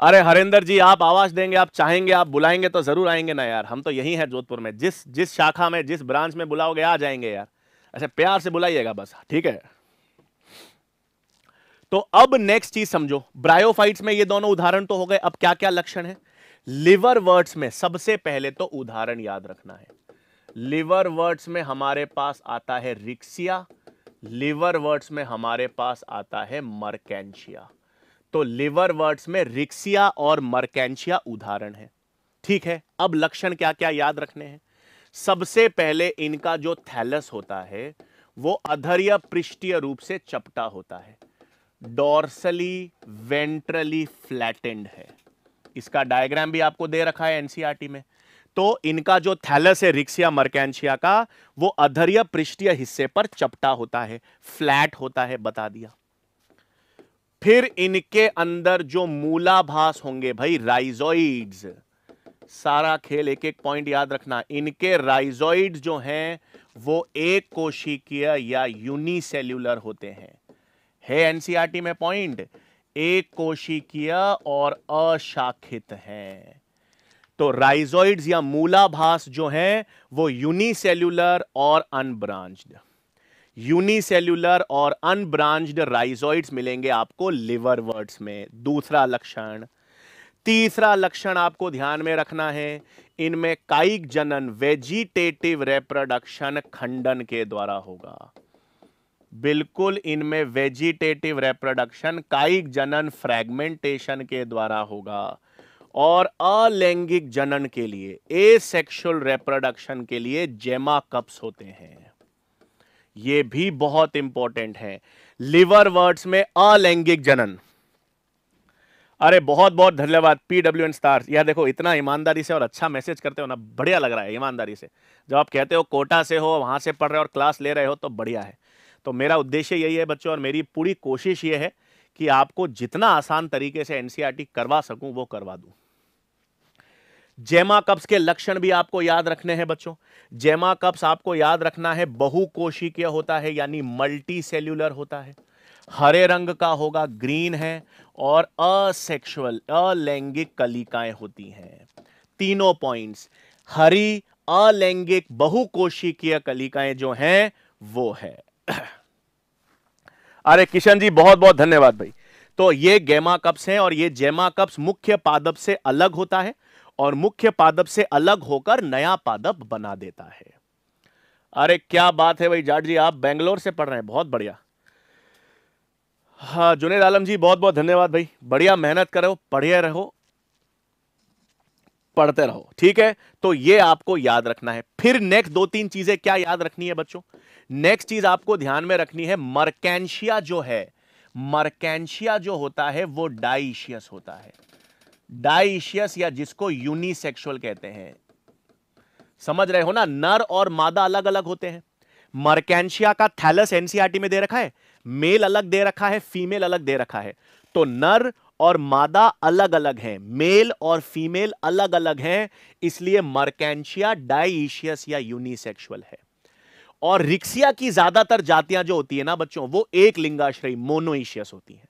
अरे हरेंद्र जी आप आवाज देंगे आप चाहेंगे आप बुलाएंगे तो जरूर आएंगे ना यार हम तो यही हैं जोधपुर में जिस जिस शाखा में जिस ब्रांच में बुलाओगे आ जाएंगे यार अच्छा प्यार से बुलाइएगा बस ठीक है तो अब नेक्स्ट चीज समझो ब्रायोफाइट्स में ये दोनों उदाहरण तो हो गए अब क्या क्या लक्षण है लिवर वर्ड्स में सबसे पहले तो उदाहरण याद रखना है लिवर वर्ड्स में हमारे पास आता है रिक्सिया लिवर वर्ड्स में हमारे पास आता है मर्केंशिया तो लिवर वर्ड्स में रिक्सिया और मर्केंशिया उदाहरण है ठीक है अब लक्षण क्या क्या याद रखने हैं सबसे पहले इनका जो थैलस होता है वो अधर्य पृष्ठीय रूप से चपटा होता है डोर्सली वेंट्रली फ्लैटेंड है इसका डायग्राम भी आपको दे रखा है एनसीआरटी में तो इनका जो थैलस है रिक्सिया मर्कैंशिया का वो अधर्य पृष्ठीय हिस्से पर चपटा होता है फ्लैट होता है बता दिया फिर इनके अंदर जो मूलाभास होंगे भाई राइजोइड्स सारा खेल एक एक पॉइंट याद रखना इनके राइजोइड जो हैं वो एक कोशिकीय या यूनिसेल्यूलर होते हैं है एनसीआरटी e में पॉइंट एक कोशिकीय और अशाखित हैं तो राइजोइड्स या मूलाभास जो हैं वो यूनिसेल्यूलर और अनब्रांच्ड यूनिसेल्यूलर और अनब्रांच्ड राइजोइड्स मिलेंगे आपको लिवर वर्ड्स में दूसरा लक्षण तीसरा लक्षण आपको ध्यान में रखना है इनमें कायिक जनन वेजिटेटिव रेप्रोडक्शन खंडन के द्वारा होगा बिल्कुल इनमें वेजिटेटिव रेप्रोडक्शन कायिक जनन फ्रेगमेंटेशन के द्वारा होगा और अलैंगिक जनन के लिए ए सेक्शुअल रेप्रोडक्शन के लिए जेमा कप्स होते हैं ये भी बहुत इंपॉर्टेंट है लिवर वर्ड्स में अलैंगिक जनन अरे बहुत बहुत धन्यवाद पीडब्ल्यू एन स्टार यह देखो इतना ईमानदारी से और अच्छा मैसेज करते हो ना बढ़िया लग रहा है ईमानदारी से जब आप कहते हो कोटा से हो वहां से पढ़ रहे हो और क्लास ले रहे हो तो बढ़िया है तो मेरा उद्देश्य यही है बच्चों और मेरी पूरी कोशिश ये है कि आपको जितना आसान तरीके से एन e करवा सकूं वो करवा दूं जेमा कप्स के लक्षण भी आपको याद रखने हैं बच्चों जेमा कप्स आपको याद रखना है बहु कोशिकीय होता है यानी मल्टी सेल्यूलर होता है हरे रंग का होगा ग्रीन है और असेक्सुअल अलैंगिक कलिकाएं होती हैं तीनों पॉइंट्स हरी अलैंगिक बहु कोशिकीय कलिकाएं जो हैं वो है अरे किशन जी बहुत बहुत धन्यवाद भाई तो ये गेमा कप्स हैं और ये जेमा कप्स मुख्य पादप से अलग होता है और मुख्य पादप से अलग होकर नया पादप बना देता है अरे क्या बात है भाई जाट जी आप बेंगलोर से पढ़ रहे हैं बहुत बढ़िया हाँ जुनेद आलम जी बहुत बहुत धन्यवाद भाई बढ़िया मेहनत करो पढ़े रहो पढ़ते रहो ठीक है तो ये आपको याद रखना है फिर नेक्स्ट दो तीन चीजें क्या याद रखनी है बच्चों नेक्स्ट चीज आपको ध्यान में रखनी है मरकैंशिया जो है मरकैंशिया जो होता है वो डाइशियस होता है डाइशियस या जिसको यूनिसेक्सुअल कहते हैं समझ रहे हो ना नर और मादा अलग अलग होते हैं मर्कैंशिया का थैलस एनसीआरटी में दे रखा है मेल अलग दे रखा है फीमेल अलग दे रखा है तो नर और मादा अलग अलग हैं मेल और फीमेल अलग अलग हैं इसलिए मर्कैंशिया डाइशियस या यूनिसेक्सुअल है और रिक्सिया की ज्यादातर जातियां जो होती है ना बच्चों वो एक लिंगाश्रय मोनोइशियस होती है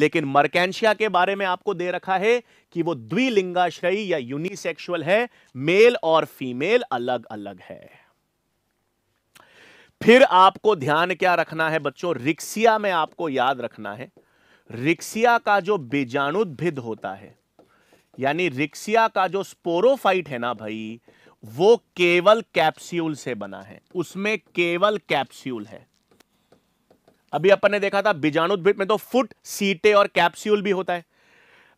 लेकिन मर्कैंशिया के बारे में आपको दे रखा है कि वो द्विलिंगाश्रयी या यूनिसेक्सुअल है मेल और फीमेल अलग अलग है फिर आपको ध्यान क्या रखना है बच्चों रिक्सिया में आपको याद रखना है रिक्सिया का जो बीजाणुद्भिद होता है यानी रिक्सिया का जो स्पोरोफाइट है ना भाई वो केवल कैप्स्यूल से बना है उसमें केवल कैप्स्यूल है अभी अपन ने देखा था बीजाणुद्भिद में तो फुट सीटे और कैप्स्यूल भी होता है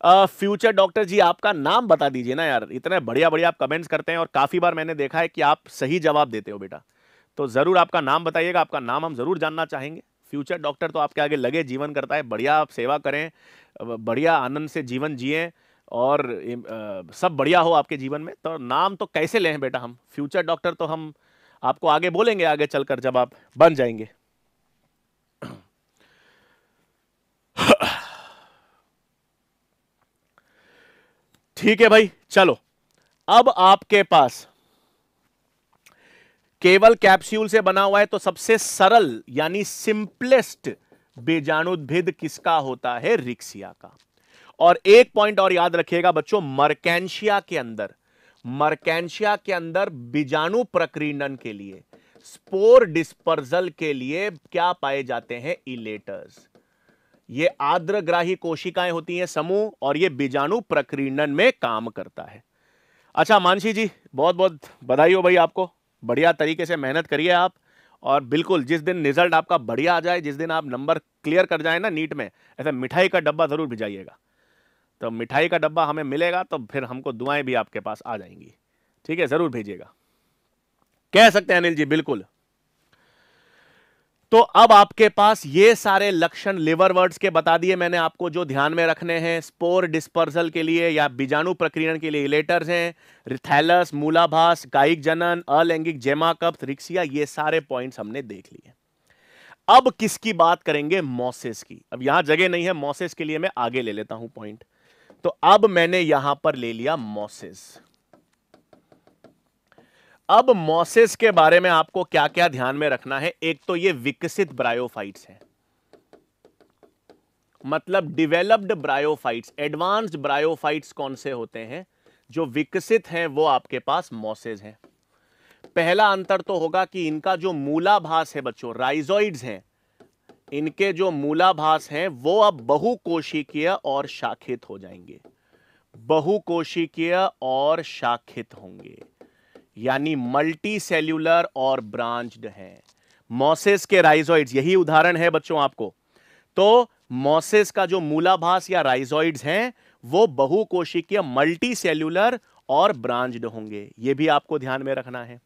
फ्यूचर uh, डॉक्टर जी आपका नाम बता दीजिए ना यार इतने बढ़िया बढ़िया आप कमेंट्स करते हैं और काफ़ी बार मैंने देखा है कि आप सही जवाब देते हो बेटा तो ज़रूर आपका नाम बताइएगा आपका नाम हम ज़रूर जानना चाहेंगे फ्यूचर डॉक्टर तो आपके आगे लगे जीवन करता है बढ़िया आप सेवा करें बढ़िया आनंद से जीवन जिए और सब बढ़िया हो आपके जीवन में तो नाम तो कैसे लें बेटा हम फ्यूचर डॉक्टर तो हम आपको आगे बोलेंगे आगे चलकर जब आप बन जाएंगे ठीक है भाई चलो अब आपके पास केवल कैप्सूल से बना हुआ है तो सबसे सरल यानी सिंपलेस्ट बीजाणुद्भिद किसका होता है रिक्सिया का और एक पॉइंट और याद रखिएगा बच्चों मर्कैंशिया के अंदर मर्कैंशिया के अंदर बीजाणु प्रक्रीणन के लिए स्पोर डिस्पर्जल के लिए क्या पाए जाते हैं इलेटर्स ये आर्द्रग्राही कोशिकाएं होती हैं समूह और ये बीजाणु प्रक्रीणन में काम करता है अच्छा मानसी जी बहुत बहुत बधाई हो भाई आपको बढ़िया तरीके से मेहनत करिए आप और बिल्कुल जिस दिन रिजल्ट आपका बढ़िया आ जाए जिस दिन आप नंबर क्लियर कर जाए ना नीट में ऐसा मिठाई का डब्बा ज़रूर भिजाइएगा तो मिठाई का डब्बा हमें मिलेगा तो फिर हमको दुआएं भी आपके पास आ जाएंगी ठीक है ज़रूर भेजिएगा कह सकते हैं अनिल जी बिल्कुल तो अब आपके पास ये सारे लक्षण लिवर वर्ड्स के बता दिए मैंने आपको जो ध्यान में रखने हैं स्पोर डिस्पर्सल के लिए या बीजाणु प्रक्रिया के लिए इलेटर्स हैं रिथैलस मूलाभास गायिक जनन अलैंगिक जेमा कप्स रिक्सिया ये सारे पॉइंट्स हमने देख लिए अब किसकी बात करेंगे मॉसेस की अब यहां जगह नहीं है मॉसेस के लिए मैं आगे ले लेता हूं पॉइंट तो अब मैंने यहां पर ले लिया मॉसेस अब मॉसेस के बारे में आपको क्या क्या ध्यान में रखना है एक तो ये विकसित ब्रायोफाइट्स हैं मतलब डिवेलप्ड ब्रायोफाइट्स एडवांस ब्रायोफाइट्स कौन से होते हैं जो विकसित हैं वो आपके पास मॉसेज हैं पहला अंतर तो होगा कि इनका जो मूलाभास है बच्चों राइजोइड्स हैं इनके जो मूलाभास हैं वो अब बहुकोशिकीय और शाखित हो जाएंगे बहुकोशिकीय और शाखित होंगे यानी मल्टी सेल्यूलर और ब्रांच्ड है मॉसेस के राइजॉइड्स यही उदाहरण है बच्चों आपको तो मॉसेस का जो मूलाभास या राइजॉइड्स हैं वो बहुकोशिकीय मल्टी सेल्यूलर और ब्रांच्ड होंगे ये भी आपको ध्यान में रखना है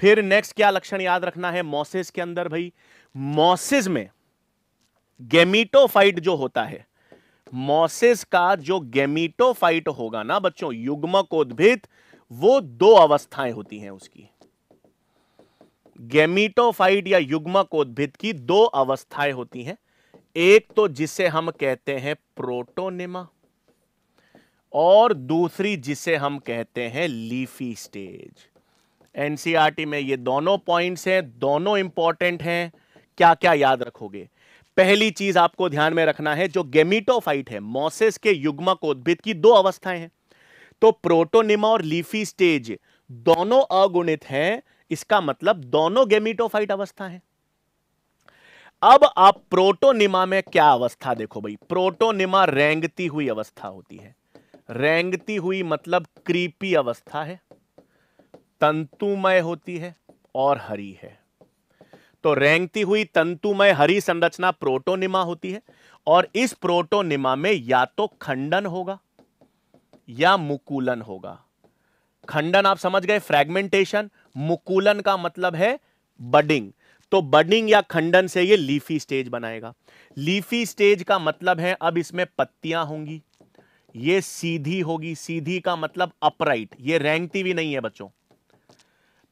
फिर नेक्स्ट क्या लक्षण याद रखना है मॉसेस के अंदर भाई मॉसेस में गेमीटोफाइट जो होता है मॉसेस का जो गेमीटोफाइट होगा ना बच्चों युग्मकोद्भित वो दो अवस्थाएं होती हैं उसकी गेमिटोफाइट या उद्भिद की दो अवस्थाएं होती हैं एक तो जिसे हम कहते हैं प्रोटोनिमा और दूसरी जिसे हम कहते हैं लीफी स्टेज एनसीआरटी में ये दोनों पॉइंट्स हैं दोनों इंपॉर्टेंट हैं क्या क्या याद रखोगे पहली चीज आपको ध्यान में रखना है जो गेमिटोफाइट है मॉसेस के युग्मक उद्भिद की दो अवस्थाएं हैं तो प्रोटोनिमा और लीफी स्टेज दोनों अगुणित हैं इसका मतलब दोनों गेमिटोफाइट अवस्था है अब आप प्रोटोनिमा में क्या अवस्था देखो भाई प्रोटोनिमा रेंगती हुई अवस्था होती है रेंगती हुई मतलब क्रीपी अवस्था है तंतुमय होती है और हरी है तो रेंगती हुई तंतुमय हरी संरचना प्रोटोनिमा होती है और इस प्रोटोनिमा में या तो खंडन होगा या मुकुलन होगा खंडन आप समझ गए फ्रेगमेंटेशन मुकुलन का मतलब है बडिंग तो बडिंग या खंडन से ये लीफी स्टेज बनाएगा लीफी स्टेज का मतलब है अब इसमें पत्तियां होंगी ये सीधी होगी सीधी का मतलब अपराइट ये रेंगती भी नहीं है बच्चों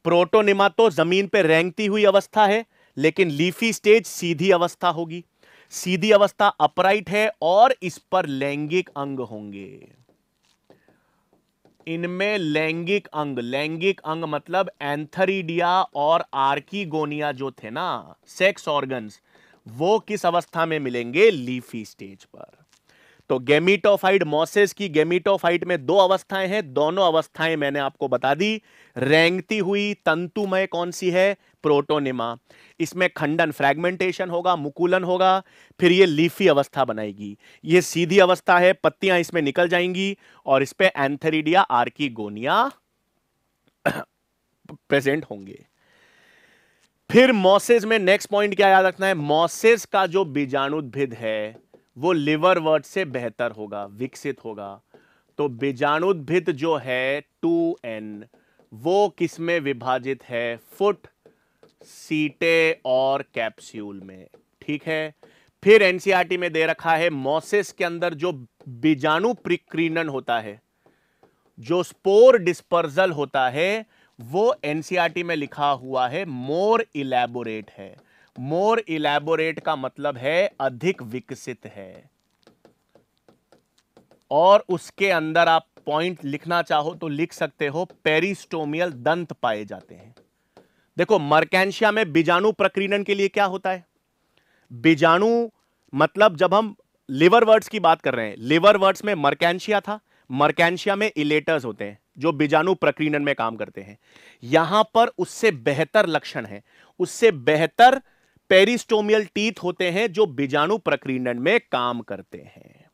प्रोटोनिमा तो जमीन पे रेंगती हुई अवस्था है लेकिन लीफी स्टेज सीधी अवस्था होगी सीधी अवस्था अपराइट है और इस पर लैंगिक अंग होंगे इनमें लैंगिक अंग लैंगिक अंग मतलब एंथरीडिया और आर्कीगोनिया जो थे ना सेक्स ऑर्गन्स वो किस अवस्था में मिलेंगे लीफी स्टेज पर तो गेमिटोफाइड मॉसेस की गेमिटोफाइट में दो अवस्थाएं हैं दोनों अवस्थाएं मैंने आपको बता दी रेंगती हुई तंतुमय कौन सी है प्रोटोनिमा इसमें खंडन फ्रैगमेंटेशन होगा मुकुलन होगा फिर ये लीफी अवस्था बनाएगी ये सीधी अवस्था है पत्तियां इसमें निकल जाएंगी और इस पर एंथेरिडिया आर्कीगोनिया प्रेजेंट होंगे फिर मॉसेज में नेक्स्ट पॉइंट क्या याद रखना है मॉसेज का जो बीजाणुद्भिद है वो लिवर वर्ड से बेहतर होगा विकसित होगा तो बीजाणुद्भिद जो है टू एन वो किसमें विभाजित है फुट सीटे और कैप्स्यूल में ठीक है फिर एनसीआरटी में दे रखा है मोसेस के अंदर जो बीजाणु प्रिक्रीनन होता है जो स्पोर डिस्पर्जल होता है वो एनसीआरटी में लिखा हुआ है मोर इलेबोरेट है मोर इलेबोरेट का मतलब है अधिक विकसित है और उसके अंदर आप पॉइंट लिखना चाहो तो लिख सकते हो पेरिस्टोमियल दंत पाए जाते हैं देखो मर्कैंशिया में बीजाणु प्रक्रीणन के लिए क्या होता है बीजाणु मतलब जब हम लिवर वर्ड्स की बात कर रहे हैं लिवर वर्ड्स में मर्कैंशिया था मर्कैंशिया में इलेटर्स होते हैं जो बीजाणु प्रक्रीणन में काम करते हैं यहां पर उससे बेहतर लक्षण है उससे बेहतर पेरिस्टोमियल टीथ होते हैं जो बीजाणु प्रक्रीणन में काम करते हैं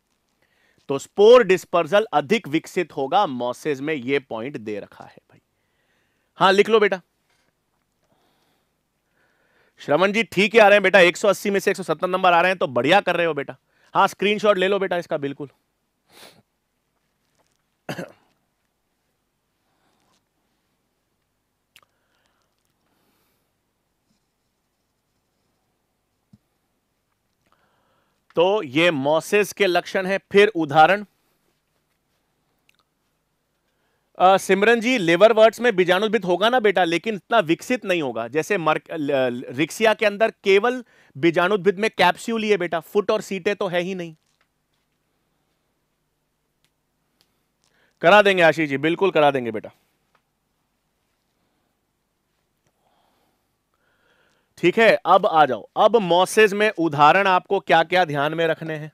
तो स्पोर डिस्पर्जल अधिक विकसित होगा मॉसेज में यह पॉइंट दे रखा है भाई हां लिख लो बेटा श्रवण जी ठीक ही आ रहे हैं बेटा 180 में से 170 नंबर आ रहे हैं तो बढ़िया कर रहे हो बेटा हाँ स्क्रीनशॉट ले लो बेटा इसका बिल्कुल तो ये मॉसेस के लक्षण है फिर उदाहरण सिमरन जी लेबर वर्ड्स में बीजाणुभित होगा ना बेटा लेकिन इतना विकसित नहीं होगा जैसे मर्क, रिक्सिया के अंदर केवल बीजाणुभित में कैप्स्यूल ही है बेटा फुट और सीटें तो है ही नहीं करा देंगे आशीष जी बिल्कुल करा देंगे बेटा ठीक है अब आ जाओ अब मॉसेज में उदाहरण आपको क्या क्या ध्यान में रखने हैं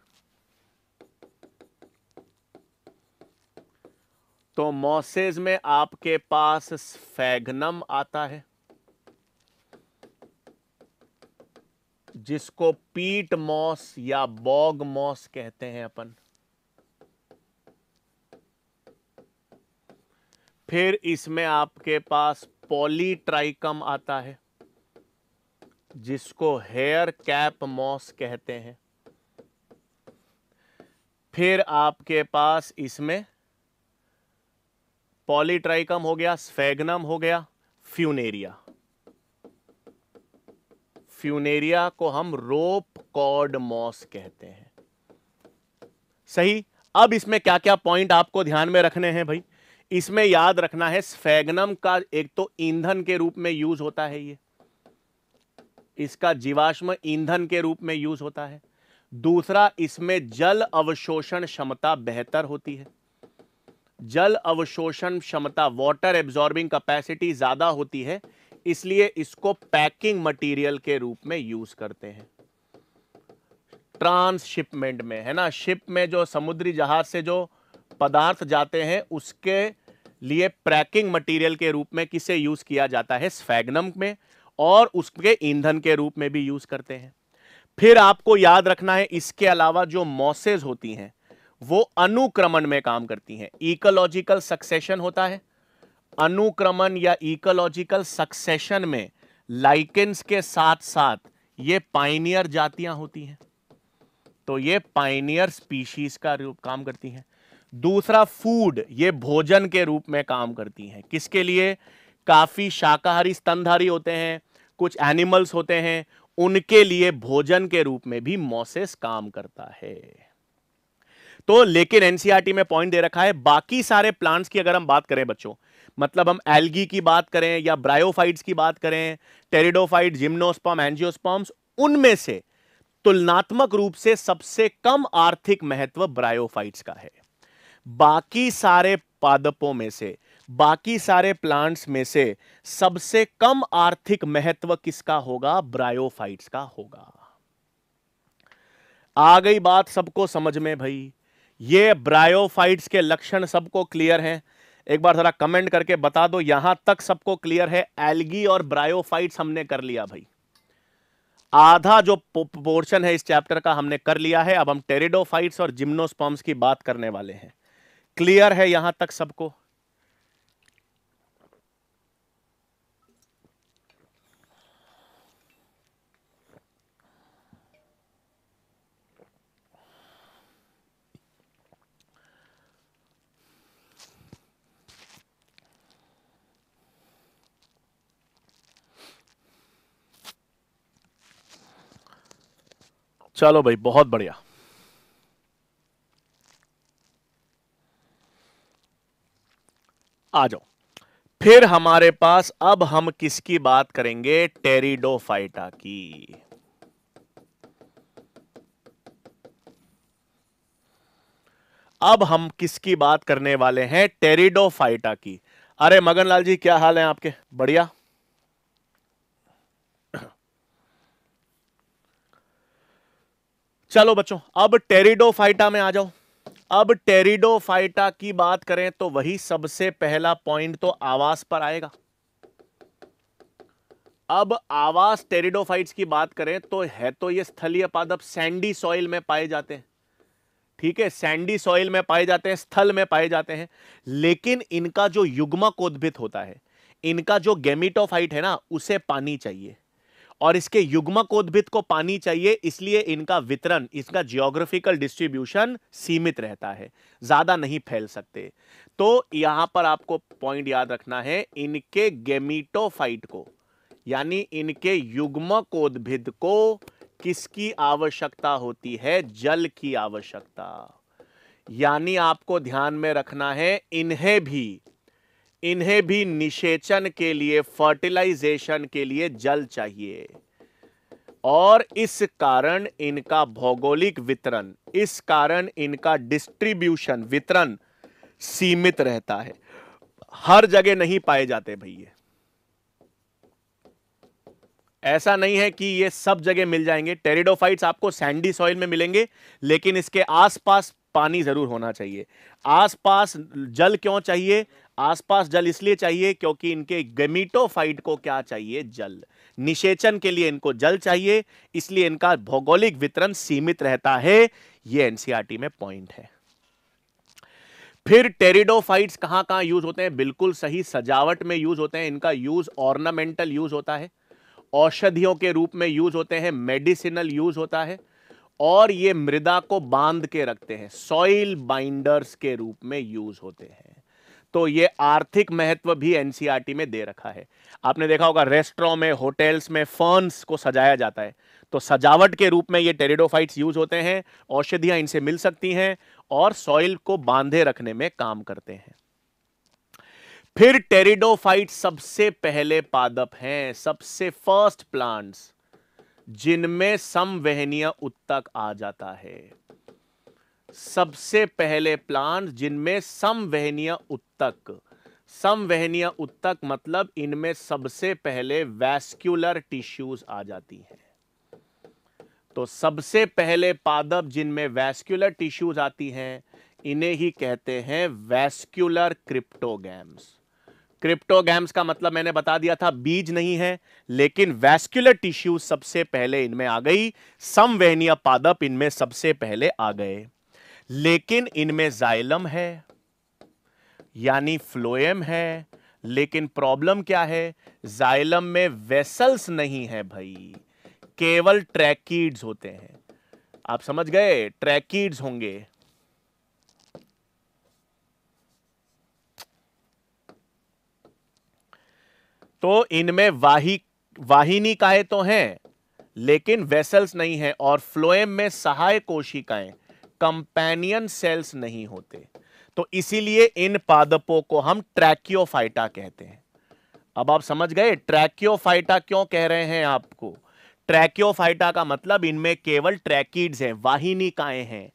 तो मॉसेज में आपके पास फैगनम आता है जिसको पीट मॉस या बॉग मॉस कहते हैं अपन फिर इसमें आपके पास पॉलीट्राइकम आता है जिसको हेयर कैप मॉस कहते हैं फिर आपके पास इसमें पॉलीट्राइकम हो गया स्फेगनम हो गया फ्यूनेरिया फ्यूनेरिया को हम रोप कॉर्ड मॉस कहते हैं सही अब इसमें क्या क्या पॉइंट आपको ध्यान में रखने हैं भाई इसमें याद रखना है स्फेगनम का एक तो ईंधन के रूप में यूज होता है ये इसका जीवाश्म ईंधन के रूप में यूज होता है दूसरा इसमें जल अवशोषण क्षमता बेहतर होती है जल अवशोषण क्षमता वाटर एब्जॉर्बिंग कैपेसिटी ज़्यादा होती है इसलिए इसको पैकिंग मटेरियल के रूप में यूज़ करते हैं ट्रांसशिपमेंट में है ना शिप में जो समुद्री जहाज से जो पदार्थ जाते हैं उसके लिए पैकिंग मटेरियल के रूप में किसे यूज़ किया जाता है स्फेगनम में और उसके ईंधन के रूप में भी यूज़ करते हैं फिर आपको याद रखना है इसके अलावा जो मॉसेज होती हैं वो अनुक्रमण में काम करती हैं इकोलॉजिकल सक्सेशन होता है अनुक्रमण या इकोलॉजिकल सक्सेशन में लाइकेंस के साथ साथ ये पाइनियर जातियां होती हैं तो ये पाइनियर स्पीशीज का रूप काम करती हैं दूसरा फूड ये भोजन के रूप में काम करती हैं किसके लिए काफ़ी शाकाहारी स्तनधारी होते हैं कुछ एनिमल्स होते हैं उनके लिए भोजन के रूप में भी मॉसेस काम करता है तो लेकिन एनसीआरटी e में पॉइंट दे रखा है बाकी सारे प्लांट्स की अगर हम बात करें बच्चों मतलब हम एल्गी की बात करें या ब्रायोफाइट्स की बात करें टेरिडोफाइट जिम्नोस्पम एंजियोस्पम्स उनमें से तुलनात्मक रूप से सबसे कम आर्थिक महत्व ब्रायोफाइट्स का है बाकी सारे पादपों में से बाकी सारे प्लांट्स में से सबसे कम आर्थिक महत्व किसका होगा ब्रायोफाइट्स का होगा आ गई बात सबको समझ में भाई ये ब्रायोफाइट्स के लक्षण सबको क्लियर हैं एक बार ज़रा कमेंट करके बता दो यहां तक सबको क्लियर है एल्गी और ब्रायोफाइट्स हमने कर लिया भाई आधा जो पोर्शन है इस चैप्टर का हमने कर लिया है अब हम टेरिडोफाइट्स और जिम्नोस्पॉम्स की बात करने वाले हैं क्लियर है यहां तक सबको चलो भाई बहुत बढ़िया आ जाओ फिर हमारे पास अब हम किसकी बात करेंगे टेरिडो फाइटा की अब हम किसकी बात करने वाले हैं टेरिडो फाइटा की अरे मगनलाल जी क्या हाल है आपके बढ़िया चलो बच्चों अब टेरिडो फाइटा में आ जाओ अब टेरिडो फाइटा की बात करें तो वही सबसे पहला पॉइंट तो आवास पर आएगा अब आवास टेरिडोफाइट्स की बात करें तो है तो ये स्थलीय पादप सैंडी सॉइल में पाए जाते हैं ठीक है सैंडी सॉइल में पाए जाते हैं स्थल में पाए जाते हैं लेकिन इनका जो युग्मकोद्भित होता है इनका जो गेमिटोफाइट है ना उसे पानी चाहिए और इसके युग्मकोद्भिद को पानी चाहिए इसलिए इनका वितरण इसका जियोग्राफिकल डिस्ट्रीब्यूशन सीमित रहता है ज़्यादा नहीं फैल सकते तो यहां पर आपको पॉइंट याद रखना है इनके गेमिटोफाइट को यानी इनके युग्मकोद्भिद को किसकी आवश्यकता होती है जल की आवश्यकता यानी आपको ध्यान में रखना है इन्हें भी इन्हें भी निषेचन के लिए फर्टिलाइजेशन के लिए जल चाहिए और इस कारण इनका भौगोलिक वितरण इस कारण इनका डिस्ट्रीब्यूशन वितरण सीमित रहता है हर जगह नहीं पाए जाते भैया ऐसा नहीं है कि ये सब जगह मिल जाएंगे टेरिडोफाइट्स आपको सैंडी सॉइल में मिलेंगे लेकिन इसके आसपास पानी जरूर होना चाहिए आसपास जल क्यों चाहिए आसपास जल इसलिए चाहिए क्योंकि इनके गेमिटोफाइट को क्या चाहिए जल निषेचन के लिए इनको जल चाहिए इसलिए इनका भौगोलिक वितरण सीमित रहता है ये एनसीआरटी e में पॉइंट है फिर टेरिडोफाइट्स कहां कहां यूज होते हैं बिल्कुल सही सजावट में यूज होते हैं इनका यूज ऑर्नामेंटल यूज होता है औषधियों के रूप में यूज होते हैं मेडिसिनल यूज होता है और ये मृदा को बांध के रखते हैं सॉइल बाइंडर्स के रूप में यूज होते हैं तो ये आर्थिक महत्व भी एनसीआरटी में दे रखा है आपने देखा होगा रेस्टोरों में होटल्स में फर्न्स को सजाया जाता है तो सजावट के रूप में ये टेरिडोफाइट्स यूज होते हैं औषधियां इनसे मिल सकती हैं और सॉइल को बांधे रखने में काम करते हैं फिर टेरिडोफाइट सबसे पहले पादप हैं सबसे फर्स्ट प्लांट्स जिनमें समवहनीय उत्तक आ जाता है सबसे पहले प्लांट जिनमें समवहनीय उत्तक समवहनीय उत्तक मतलब इनमें सबसे पहले वैस्क्यूलर टिश्यूज आ जाती हैं तो सबसे पहले पादप जिनमें वैस्क्यूलर टिश्यूज आती हैं इन्हें ही कहते हैं वैस्क्यूलर क्रिप्टोगैम्स क्रिप्टोगैम्स का मतलब मैंने बता दिया था बीज नहीं है लेकिन वैस्क्यूलर टिश्यूज सबसे पहले इनमें आ गई समवहनीय पादप इनमें सबसे पहले आ गए लेकिन इनमें जाइलम है यानी फ्लोएम है लेकिन प्रॉब्लम क्या है जाइलम में वेसल्स नहीं है भाई केवल ट्रैकीड्स होते हैं आप समझ गए ट्रैकीड्स होंगे तो इनमें वाही वाहिनी काय तो हैं लेकिन वेसल्स नहीं है और फ्लोएम में सहाय कोशिकाएं कंपेनियन सेल्स नहीं होते तो इसीलिए इन पादपों को हम ट्रैक्योफाइटा कहते हैं अब आप समझ गए ट्रैक्योफाइटा क्यों कह रहे हैं आपको ट्रैक्योफाइटा का मतलब इनमें केवल ट्रैकिड्स हैं वाहिनिकाएं हैं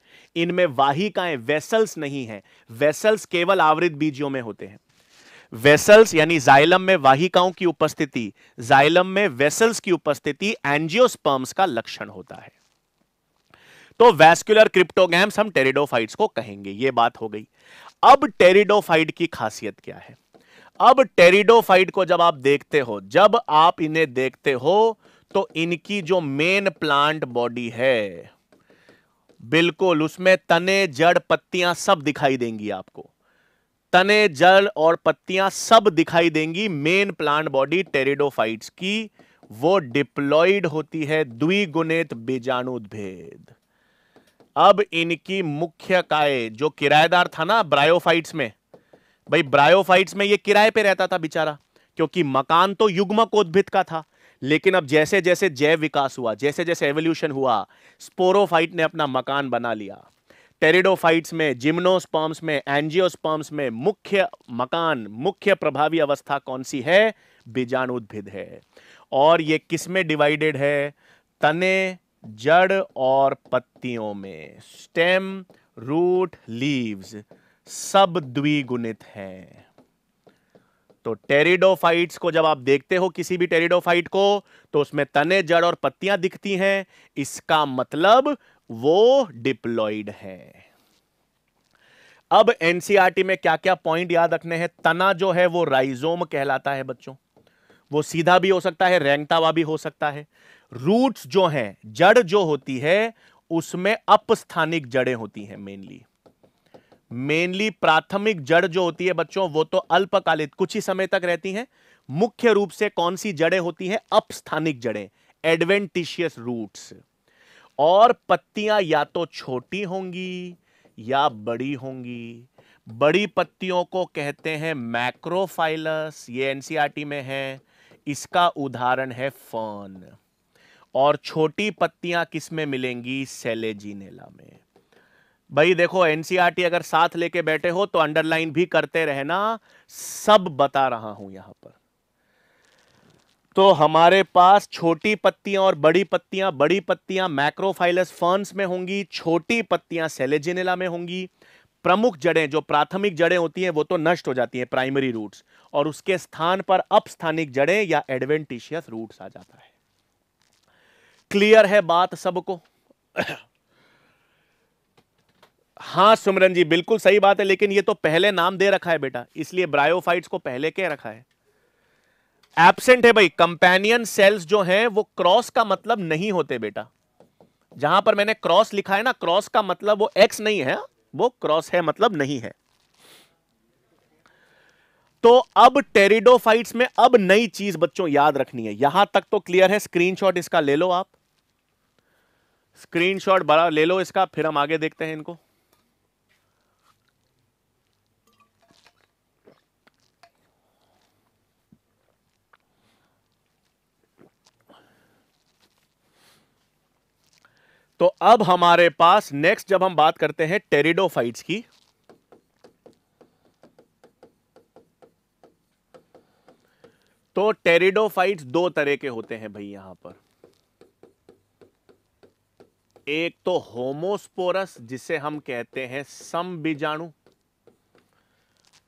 इनमें वाहिकाएं वेसल्स नहीं हैं वेसल्स केवल आवृत बीजियों में होते हैं वेसल्स यानी जाइलम में वाहिकाओं की उपस्थिति जाइलम में वेसल्स की उपस्थिति एंजियोस्पर्म्स का लक्षण होता है तो वैस्कुलर क्रिप्टोगैम्स हम टेरिडोफाइट्स को कहेंगे ये बात हो गई अब टेरिडोफाइट की खासियत क्या है अब टेरिडोफाइट को जब आप देखते हो जब आप इन्हें देखते हो तो इनकी जो मेन प्लांट बॉडी है बिल्कुल उसमें तने जड़ पत्तियां सब दिखाई देंगी आपको तने जड़ और पत्तियां सब दिखाई देंगी मेन प्लांट बॉडी टेरिडोफाइट्स की वो डिप्लॉइड होती है द्विगुणित बीजाणु भेद अब इनकी मुख्य काय जो किराएदार था ना ब्रायोफाइट्स में भाई ब्रायोफाइट्स में ये किराए पे रहता था बेचारा क्योंकि मकान तो युग्मक उद्भिद का था लेकिन अब जैसे जैसे जैव विकास हुआ जैसे जैसे एवोल्यूशन हुआ स्पोरोफाइट ने अपना मकान बना लिया टेरिडोफाइट्स में जिम्नोस्पॉम्स में एंजियोस्पॉम्स में मुख्य मकान मुख्य प्रभावी अवस्था कौन सी है बीजाणुद्भिद है और ये किस में डिवाइडेड है तने जड़ और पत्तियों में स्टेम रूट लीव्स सब द्विगुणित हैं तो टेरिडोफाइट्स को जब आप देखते हो किसी भी टेरिडोफाइट को तो उसमें तने जड़ और पत्तियां दिखती हैं इसका मतलब वो डिप्लॉइड है अब एनसीआरटी e में क्या क्या पॉइंट याद रखने हैं तना जो है वो राइजोम कहलाता है बच्चों वो सीधा भी हो सकता है रेंगता हुआ भी हो सकता है रूट्स जो हैं जड़ जो होती है उसमें अपस्थानिक जड़ें होती हैं मेनली मेनली प्राथमिक जड़ जो होती है बच्चों वो तो अल्पकालिक कुछ ही समय तक रहती हैं मुख्य रूप से कौन सी जड़ें होती हैं अपस्थानिक जड़ें एडवेंटिशियस रूट्स और पत्तियां या तो छोटी होंगी या बड़ी होंगी बड़ी पत्तियों को कहते हैं मैक्रोफाइलस ये एनसीआरटी e में है इसका उदाहरण है फर्न और छोटी पत्तियां किस में मिलेंगी सेलेजीनेला में भाई देखो एनसीआरटी e अगर साथ लेके बैठे हो तो अंडरलाइन भी करते रहना सब बता रहा हूं यहां पर तो हमारे पास छोटी पत्तियां और बड़ी पत्तियां बड़ी पत्तियां मैक्रोफाइलस फर्न्स में होंगी छोटी पत्तियां सेलेजिनेला में होंगी प्रमुख जड़ें जो प्राथमिक जड़ें होती हैं वो तो नष्ट हो जाती हैं प्राइमरी रूट्स और उसके स्थान पर अपस्थानिक जड़ें या एडवेंटिशियस रूट्स आ जाता है क्लियर है बात सबको हाँ सुमरन जी बिल्कुल सही बात है लेकिन ये तो पहले नाम दे रखा है बेटा इसलिए ब्रायोफाइट्स को पहले कह रखा है एबसेंट है भाई कंपेनियन सेल्स जो हैं वो क्रॉस का मतलब नहीं होते बेटा जहां पर मैंने क्रॉस लिखा है ना क्रॉस का मतलब वो एक्स नहीं है वो क्रॉस है मतलब नहीं है तो अब टेरिडोफाइट्स में अब नई चीज बच्चों याद रखनी है यहां तक तो क्लियर है स्क्रीनशॉट इसका ले लो आप स्क्रीनशॉट बड़ा ले लो इसका फिर हम आगे देखते हैं इनको तो अब हमारे पास नेक्स्ट जब हम बात करते हैं टेरिडो फाइट्स की तो टेरिडो फाइट्स दो तरह के होते हैं भाई यहां पर एक तो होमोस्पोरस जिसे हम कहते हैं सम बीजाणु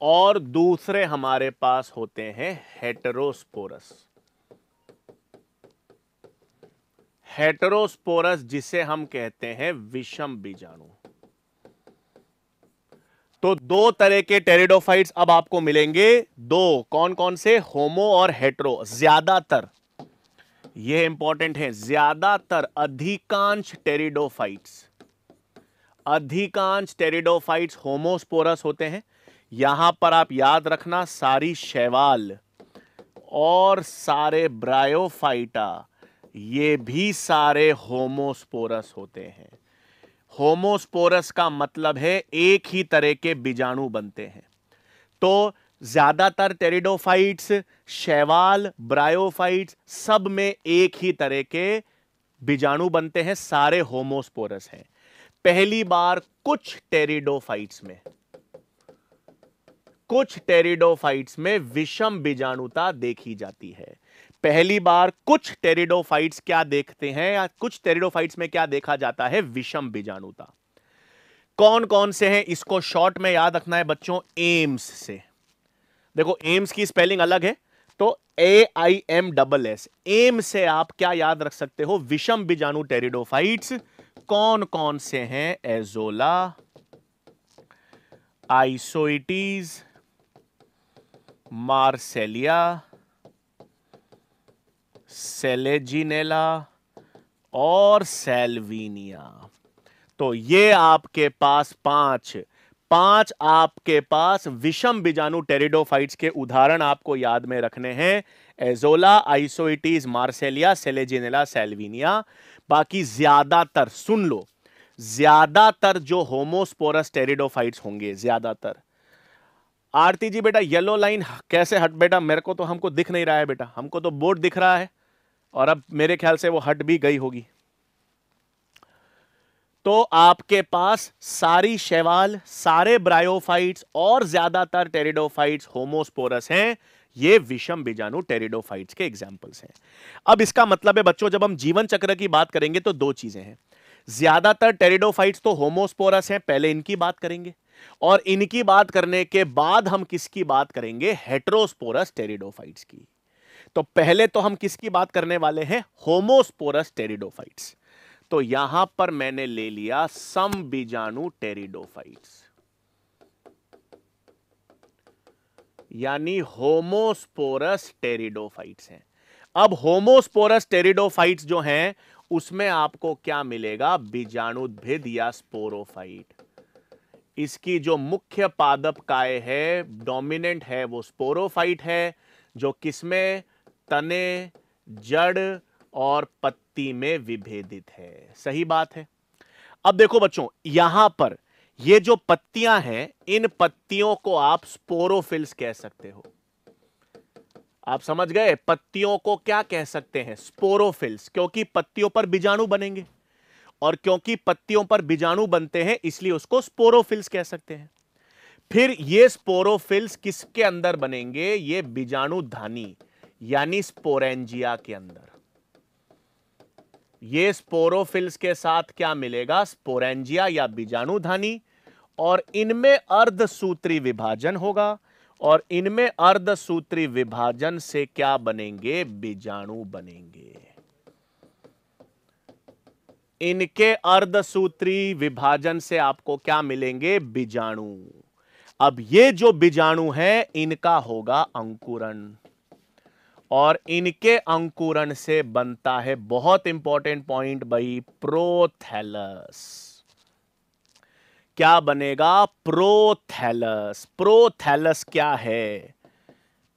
और दूसरे हमारे पास होते हैं हेटरोस्पोरस हेटरोस्पोरस जिसे हम कहते हैं विषम बीजाणु तो दो तरह के टेरिडोफाइट्स अब आपको मिलेंगे दो कौन कौन से होमो और हेटरो ज्यादातर ये इंपॉर्टेंट है ज्यादातर अधिकांश टेरिडोफाइट्स अधिकांश टेरिडोफाइट्स होमोस्पोरस होते हैं यहां पर आप याद रखना सारी शैवाल और सारे ब्रायोफाइटा ये भी सारे होमोस्पोरस होते हैं होमोस्पोरस का मतलब है एक ही तरह के बीजाणु बनते हैं तो ज़्यादातर टेरिडोफाइट्स शैवाल ब्रायोफाइट्स सब में एक ही तरह के बीजाणु बनते हैं सारे होमोस्पोरस हैं पहली बार कुछ टेरिडोफाइट्स में कुछ टेरिडोफाइट्स में विषम बीजाणुता देखी जाती है पहली बार कुछ टेरिडोफाइट्स क्या देखते हैं या कुछ टेरिडोफाइट्स में क्या देखा जाता है विषम बीजाणुता कौन कौन से हैं इसको शॉर्ट में याद रखना है बच्चों एम्स से देखो एम्स की स्पेलिंग अलग है तो A I M double S M से आप क्या याद रख सकते हो विषम बीजाणु टेरिडोफाइट्स कौन कौन से हैं एजोला आइसोइटीज मार्सेलिया सेलेजिनेला और सेल्विनिया तो ये आपके पास पांच पांच आपके पास विषम बीजाणु टेरिडोफाइट्स के उदाहरण आपको याद में रखने हैं Azolla Isoetes Marsilea Selaginella Salvinia बाकी ज्यादातर सुन लो ज्यादातर जो होमोस्पोरस टेरिडोफाइट्स होंगे ज्यादातर आरती जी बेटा येलो लाइन कैसे हट बेटा मेरे को तो हमको दिख नहीं रहा है बेटा हमको तो बोर्ड दिख रहा है और अब मेरे ख्याल से वो हट भी गई होगी तो आपके पास सारी शैवाल सारे ब्रायोफाइट्स और ज्यादातर टेरिडोफाइट्स होमोस्पोरस हैं ये विषम बीजाणु टेरिडोफाइट्स के एग्जाम्पल्स हैं अब इसका मतलब है बच्चों जब हम जीवन चक्र की बात करेंगे तो दो चीजें हैं ज्यादातर टेरिडोफाइट्स तो होमोस्पोरस हैं पहले इनकी बात करेंगे और इनकी बात करने के बाद हम किसकी बात करेंगे हेट्रोस्पोरस टेरिडोफाइट्स की तो पहले तो हम किसकी बात करने वाले हैं होमोस्पोरस टेरिडोफाइट्स तो यहां पर मैंने ले लिया सम बीजाणु टेरिडोफाइट्स यानी होमोस्पोरस टेरिडोफाइट्स हैं अब होमोस्पोरस टेरिडोफाइट्स जो हैं उसमें आपको क्या मिलेगा बीजाणुद्भिद या स्पोरोफाइट इसकी जो मुख्य पादप काय है डोमिनेंट है वो स्पोरोफाइट है जो किसमें तने जड़ और पत्ती में विभेदित है सही बात है अब देखो बच्चों यहां पर ये जो पत्तियां हैं इन पत्तियों को आप स्पोरोफिल्स कह सकते हो आप समझ गए पत्तियों को क्या कह सकते हैं स्पोरोफिल्स क्योंकि पत्तियों पर बीजाणु बनेंगे और क्योंकि पत्तियों पर बीजाणु बनते हैं इसलिए उसको स्पोरोफिल्स कह सकते हैं फिर ये स्पोरोफिल्स किसके अंदर बनेंगे ये बीजाणु धानी यानी स्पोरेंजिया के अंदर ये स्पोरोफिल्स के साथ क्या मिलेगा स्पोरेंजिया या बीजाणुधानी और इनमें अर्ध सूत्री विभाजन होगा और इनमें अर्ध सूत्री विभाजन से क्या बनेंगे बीजाणु बनेंगे इनके अर्ध सूत्री विभाजन से आपको क्या मिलेंगे बीजाणु अब ये जो बीजाणु है इनका होगा अंकुरण और इनके अंकुरण से बनता है बहुत इंपॉर्टेंट पॉइंट भाई प्रोथेलस क्या बनेगा प्रोथैलस प्रोथैलस क्या है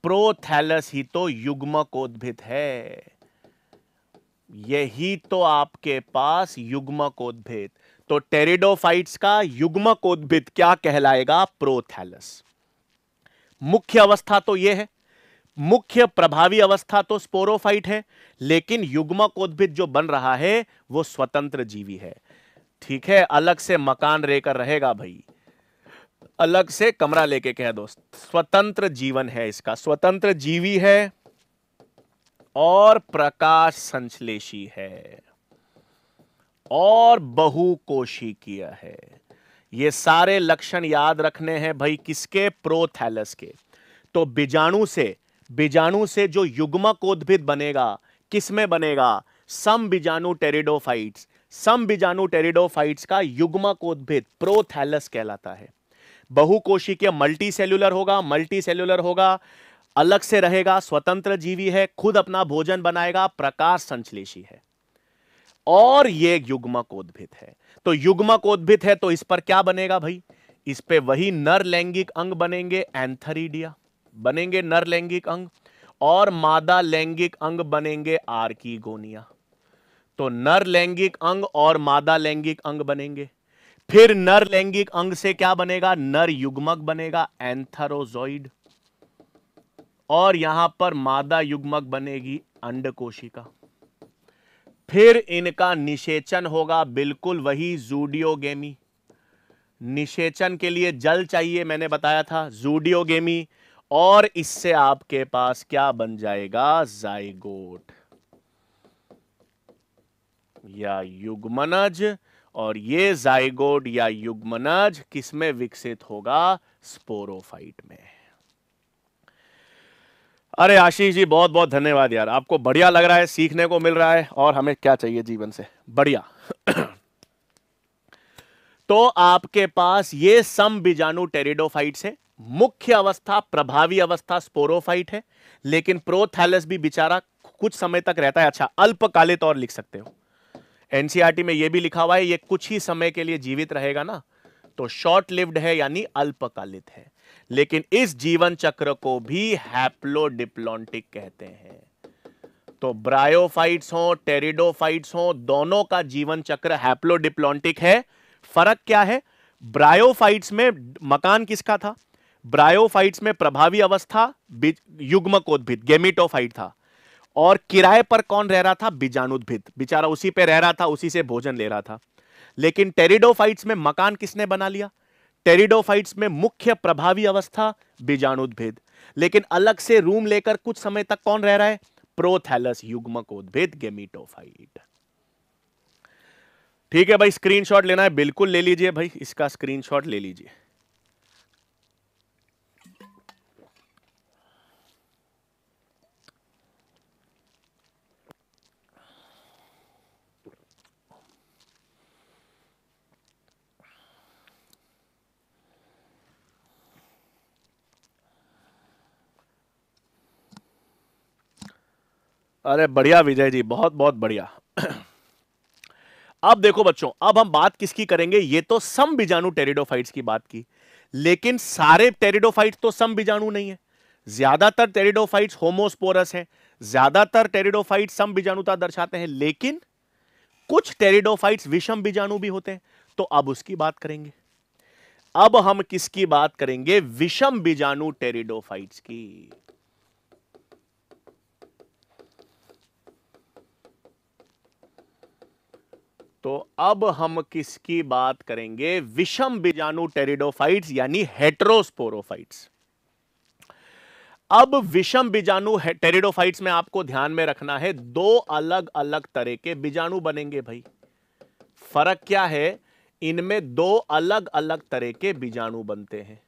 प्रोथेलस ही तो उद्भिद है यही तो आपके पास उद्भिद तो टेरिडोफाइट्स का उद्भिद क्या कहलाएगा प्रोथेलस मुख्य अवस्था तो यह है मुख्य प्रभावी अवस्था तो स्पोरोफाइट है लेकिन युग्मक उद्भिद जो बन रहा है वो स्वतंत्र जीवी है ठीक है अलग से मकान लेकर रहेगा भाई अलग से कमरा लेके कह दोस्त स्वतंत्र जीवन है इसका स्वतंत्र जीवी है और प्रकाश संश्लेषी है और बहुकोशिकीय है ये सारे लक्षण याद रखने हैं भाई किसके प्रोथैलस के तो बीजाणु से बीजाणु से जो युग्मक उद्भिद बनेगा किसमें बनेगा सम बीजाणु टेरिडोफाइट्स सम बीजाणु टेरिडोफाइट्स का युग्मक उद्भिद प्रोथैलस कहलाता है के मल्टी सेल्युलर होगा मल्टी सेल्युलर होगा अलग से रहेगा स्वतंत्र जीवी है खुद अपना भोजन बनाएगा प्रकाश संश्लेषी है और यह उद्भिद है तो उद्भिद है तो इस पर क्या बनेगा भाई इस पे वही नर लैंगिक अंग बनेंगे एंथरीडिया बनेंगे नर लैंगिक अंग और मादा लैंगिक अंग बनेंगे आर की गोनिया तो नर लैंगिक अंग और मादा लैंगिक अंग बनेंगे फिर नर लैंगिक अंग से क्या बनेगा नर युग्मक बनेगा एंथरोजोइड और यहां पर मादा युग्मक बनेगी अंडकोशिका फिर इनका निषेचन होगा बिल्कुल वही जूडियोगेमी निषेचन के लिए जल चाहिए मैंने बताया था जूडियोगेमी और इससे आपके पास क्या बन जाएगा जाइगोट या युग्मनज और ये जाइगोड या युग्मनज किसमें विकसित होगा स्पोरोफाइट में अरे आशीष जी बहुत बहुत धन्यवाद यार आपको बढ़िया लग रहा है सीखने को मिल रहा है और हमें क्या चाहिए जीवन से बढ़िया तो आपके पास ये सम बीजाणु टेरिडोफाइट्स है मुख्य अवस्था प्रभावी अवस्था स्पोरोफाइट है लेकिन प्रोथैलस भी बेचारा कुछ समय तक रहता है अच्छा अल्पकालिक तौर लिख सकते हो एनसीईआरटी e में यह भी लिखा हुआ है ये कुछ ही समय के लिए जीवित रहेगा ना तो शॉर्ट लिव्ड है यानी अल्पकालित है लेकिन इस जीवन चक्र को भी हैप्लोडिप्लॉन्टिक कहते हैं तो ब्रायोफाइट्स हो टेरिडोफाइट्स हो दोनों का जीवन चक्र हैप्लोडिप्लॉन्टिक है फर्क क्या है ब्रायोफाइट्स में मकान किसका था ब्रायोफाइट्स में प्रभावी अवस्था युग्मक उद्भिद गेमिटोफाइट था और किराए पर कौन रह रहा था बीजाणुद्भिद बेचारा उसी पे रह रहा था उसी से भोजन ले रहा था लेकिन टेरिडोफाइट्स में मकान किसने बना लिया टेरिडोफाइट्स में मुख्य प्रभावी अवस्था बीजाणुद्भिद लेकिन अलग से रूम लेकर कुछ समय तक कौन रह रहा है प्रोथैलस युग्मक उद्भिद गेमिटोफाइट ठीक है भाई स्क्रीनशॉट लेना है बिल्कुल ले लीजिए भाई इसका स्क्रीनशॉट ले लीजिए अरे बढ़िया विजय जी बहुत बहुत बढ़िया अब देखो बच्चों अब हम बात किसकी करेंगे ये तो सम बीजाणु टेरिडोफाइट्स की बात की लेकिन सारे टेरिडोफाइट तो सम बीजाणु नहीं है ज्यादातर टेरिडोफाइट्स होमोस्पोरस हैं ज्यादातर टेरिडोफाइट सम बीजाणुता दर्शाते हैं लेकिन कुछ टेरिडोफाइट्स विषम बीजाणु भी होते हैं तो अब उसकी बात करेंगे अब हम किसकी बात करेंगे विषम बीजाणु टेरिडोफाइट्स की तो अब हम किसकी बात करेंगे विषम बीजाणु टेरिडोफाइट्स यानी हेट्रोस्पोरोफाइट्स अब विषम बीजाणु टेरिडोफाइट्स में आपको ध्यान में रखना है दो अलग अलग तरह के बीजाणु बनेंगे भाई फर्क क्या है इनमें दो अलग अलग तरह के बीजाणु बनते हैं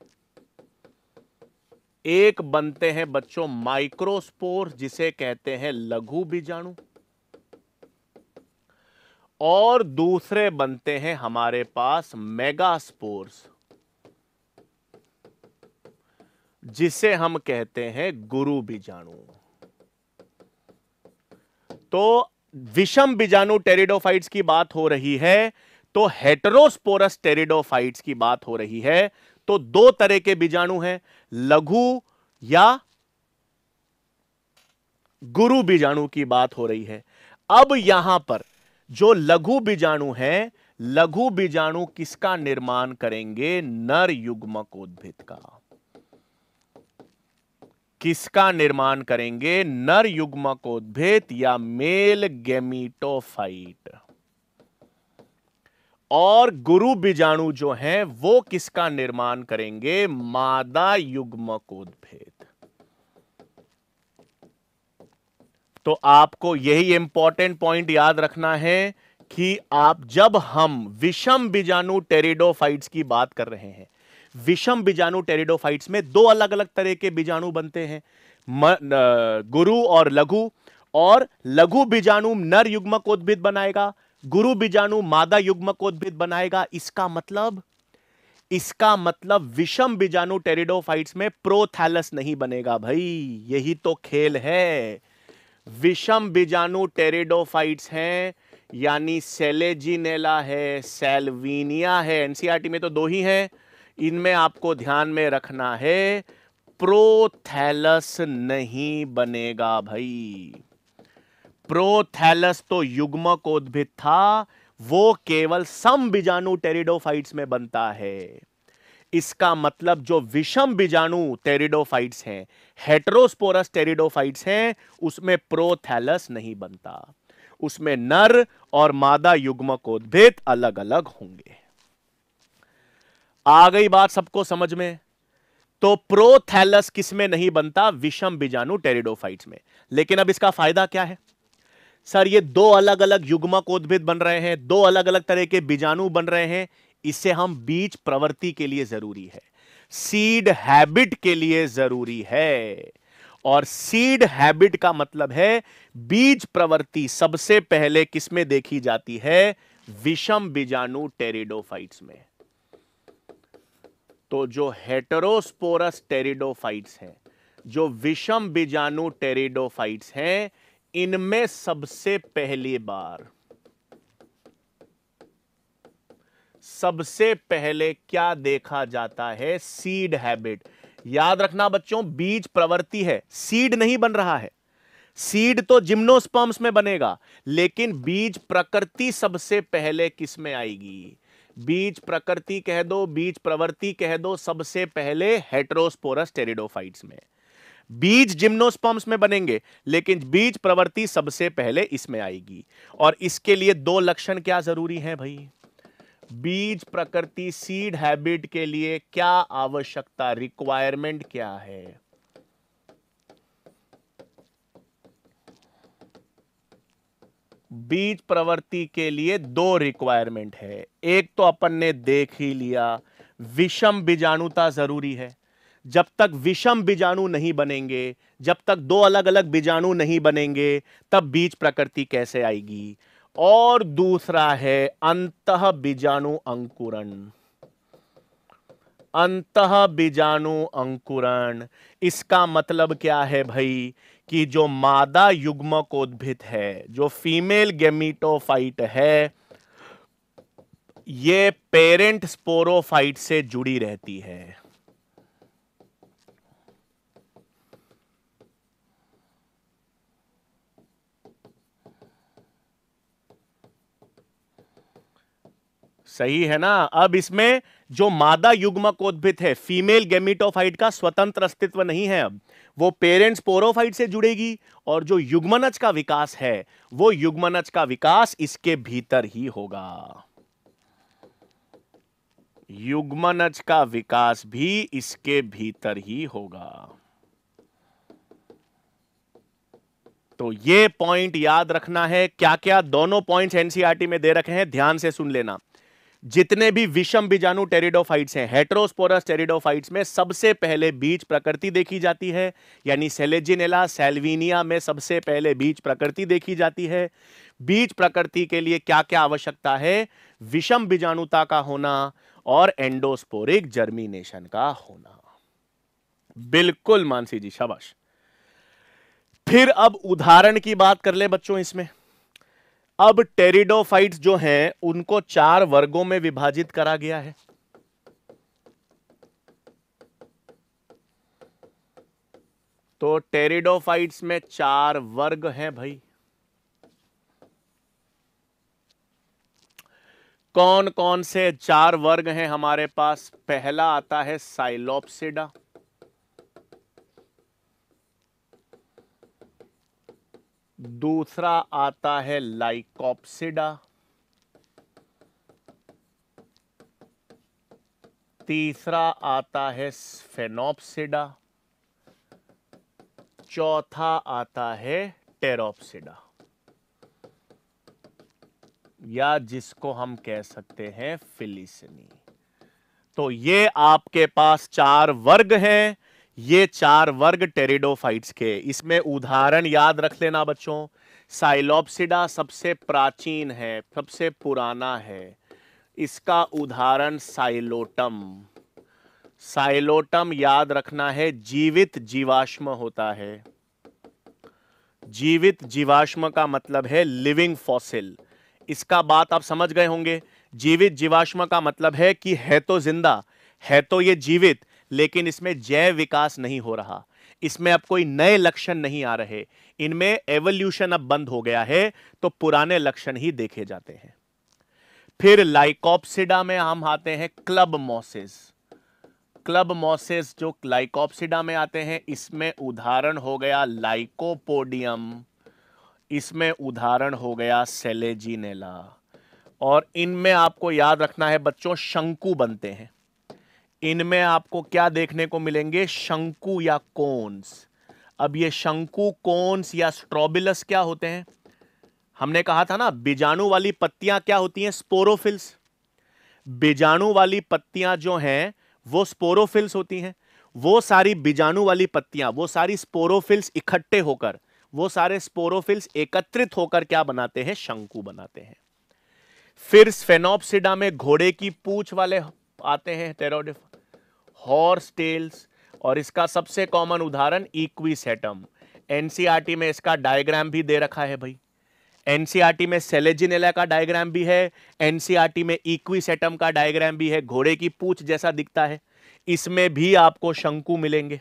एक बनते हैं बच्चों माइक्रोस्पोर जिसे कहते हैं लघु बीजाणु और दूसरे बनते हैं हमारे पास मेगा स्पोर्स जिसे हम कहते हैं गुरु बीजाणु तो विषम बीजाणु टेरिडोफाइट्स की बात हो रही है तो हेटरोस्पोरस टेरिडोफाइट्स की बात हो रही है तो दो तरह के बीजाणु हैं लघु या गुरु बीजाणु की बात हो रही है अब यहां पर जो लघु बीजाणु हैं लघु बीजाणु किसका निर्माण करेंगे नर युग्मक उद्भिद का किसका निर्माण करेंगे नर युग्मक उद्भिद या मेल गेमीटोफाइट और गुरु बीजाणु जो हैं वो किसका निर्माण करेंगे मादा युग्मक उद्भिद तो आपको यही इंपॉर्टेंट पॉइंट याद रखना है कि आप जब हम विषम बीजाणु टेरिडोफाइट्स की बात कर रहे हैं विषम बीजाणु टेरिडोफाइट्स में दो अलग अलग तरह के बीजाणु बनते हैं म, न, गुरु और लघु और लघु बीजाणु नर युग्मकोद्भिद बनाएगा गुरु बीजाणु मादा युग्मकोद्भिद बनाएगा इसका मतलब इसका मतलब विषम बीजाणु टेरिडोफाइट्स में प्रोथैलस नहीं बनेगा भाई यही तो खेल है विषम बीजाणु टेरेडोफाइट्स हैं यानी सेलेजिनेला है सेलवीनिया है एनसीईआरटी e में तो दो ही हैं इनमें आपको ध्यान में रखना है प्रोथैलस नहीं बनेगा भाई प्रोथैलस तो युग्मक उद्भिद था वो केवल सम बीजाणु टेरिडोफाइट्स में बनता है इसका मतलब जो विषम बीजाणु टेरिडोफाइट्स हैं हेटरोस्पोरस टेरिडोफाइट्स हैं उसमें प्रोथैलस नहीं बनता उसमें नर और मादा युग्मकोद्भिद अलग अलग होंगे आ गई बात सबको समझ में तो प्रोथैलस किसमें नहीं बनता विषम बीजाणु टेरिडोफाइट्स में लेकिन अब इसका फायदा क्या है सर ये दो अलग अलग युग्मक बन रहे हैं दो अलग अलग तरह के बीजाणु बन रहे हैं इसे हम बीज प्रवृत्ति के लिए जरूरी है सीड हैबिट के लिए जरूरी है और सीड हैबिट का मतलब है बीज प्रवृत्ति सबसे पहले किसमें देखी जाती है विषम बीजाणु टेरिडोफाइट्स में तो जो हेटरोस्पोरस टेरिडोफाइट्स हैं जो विषम बीजाणु टेरिडोफाइट्स हैं इनमें सबसे पहली बार सबसे पहले क्या देखा जाता है सीड हैबिट याद रखना बच्चों बीज प्रवृत्ति है सीड नहीं बन रहा है सीड तो जिम्नोस्पर्म्स में बनेगा लेकिन बीज प्रकृति सबसे पहले किस में आएगी बीज प्रकृति कह दो बीज प्रवृत्ति कह दो सबसे पहले हेट्रोस्पोरस टेरिडोफाइट्स में बीज जिम्नोस्पर्म्स में बनेंगे लेकिन बीज प्रवृत्ति सबसे पहले इसमें आएगी और इसके लिए दो लक्षण क्या जरूरी हैं भाई बीज प्रकृति सीड हैबिट के लिए क्या आवश्यकता रिक्वायरमेंट क्या है बीज प्रवृत्ति के लिए दो रिक्वायरमेंट है एक तो अपन ने देख ही लिया विषम बीजाणुता जरूरी है जब तक विषम बीजाणु नहीं बनेंगे जब तक दो अलग अलग बीजाणु नहीं बनेंगे तब बीज प्रकृति कैसे आएगी और दूसरा है अंत बीजाणु अंकुरण अंत बीजाणु अंकुरण इसका मतलब क्या है भाई कि जो मादा युग्मकोद्भित है जो फीमेल गेमिटोफाइट है ये पेरेंट स्पोरोफाइट से जुड़ी रहती है सही है ना अब इसमें जो मादा युग्म कोद्भित है फीमेल गेमिटोफाइट का स्वतंत्र अस्तित्व नहीं है अब वो पेरेंट्स पोरोफाइट से जुड़ेगी और जो युग्मनज का विकास है वो युग्मनज का विकास इसके भीतर ही होगा युग्मनज का विकास भी इसके भीतर ही होगा तो ये पॉइंट याद रखना है क्या क्या दोनों पॉइंट्स एनसीईआरटी e में दे रखे हैं ध्यान से सुन लेना जितने भी विषम बीजाणु टेरिडोफाइट्स हैं हेट्रोस्पोरस टेरिडोफाइट्स में सबसे पहले बीज प्रकृति देखी जाती है यानी सेलेजिनेला सेल्विनिया में सबसे पहले बीज प्रकृति देखी जाती है बीज प्रकृति के लिए क्या क्या आवश्यकता है विषम बीजाणुता का होना और एंडोस्पोरिक जर्मिनेशन का होना बिल्कुल मानसी जी शबश फिर अब उदाहरण की बात कर ले बच्चों इसमें अब टेरिडोफाइट्स जो हैं उनको चार वर्गों में विभाजित करा गया है तो टेरिडोफाइट्स में चार वर्ग हैं भाई कौन कौन से चार वर्ग हैं हमारे पास पहला आता है साइलोप्सिडा दूसरा आता है लाइकॉप्सिडा तीसरा आता है स्फेनोप्सिडा चौथा आता है टेरोप्सिडा या जिसको हम कह सकते हैं फिलिसनी तो ये आपके पास चार वर्ग हैं ये चार वर्ग टेरिडोफाइट्स के इसमें उदाहरण याद रख लेना बच्चों साइलोप्सिडा सबसे प्राचीन है सबसे पुराना है इसका उदाहरण साइलोटम साइलोटम याद रखना है जीवित जीवाश्म होता है जीवित जीवाश्म का मतलब है लिविंग फॉसिल इसका बात आप समझ गए होंगे जीवित जीवाश्म का मतलब है कि है तो जिंदा है तो ये जीवित लेकिन इसमें जैव विकास नहीं हो रहा इसमें अब कोई नए लक्षण नहीं आ रहे इनमें एवोल्यूशन अब बंद हो गया है तो पुराने लक्षण ही देखे जाते हैं फिर लाइकोप्सिडा में हम आते हैं क्लब मॉसेस क्लब मॉसेस जो लाइकोप्सिडा में आते हैं इसमें उदाहरण हो गया लाइकोपोडियम इसमें उदाहरण हो गया सेलेजीनेला और इनमें आपको याद रखना है बच्चों शंकु बनते हैं इनमें आपको क्या देखने को मिलेंगे शंकु या कोन्स अब ये शंकु कोन्स या स्ट्रॉबिलस क्या होते हैं हमने कहा था ना बीजाणु वाली पत्तियां क्या होती हैं स्पोरोफिल्स बीजाणु वाली पत्तियां जो हैं वो स्पोरोफिल्स होती हैं वो सारी बीजाणु वाली पत्तियां वो सारी स्पोरोफिल्स इकट्ठे होकर वो सारे स्पोरोफिल्स एकत्रित होकर क्या बनाते हैं शंकु बनाते हैं फिर स्फेनोपसिडा में घोड़े की पूछ वाले आते हैं टेरोडिफा हॉर्स टेल्स और इसका सबसे कॉमन उदाहरण इक्विसेटम एनसीईआरटी e में इसका डायग्राम भी दे रखा है भाई एनसीआरटी e में सेलेजिनेला का डायग्राम भी है एनसीईआरटी e में सेटम का डायग्राम भी है घोड़े की पूछ जैसा दिखता है इसमें भी आपको शंकु मिलेंगे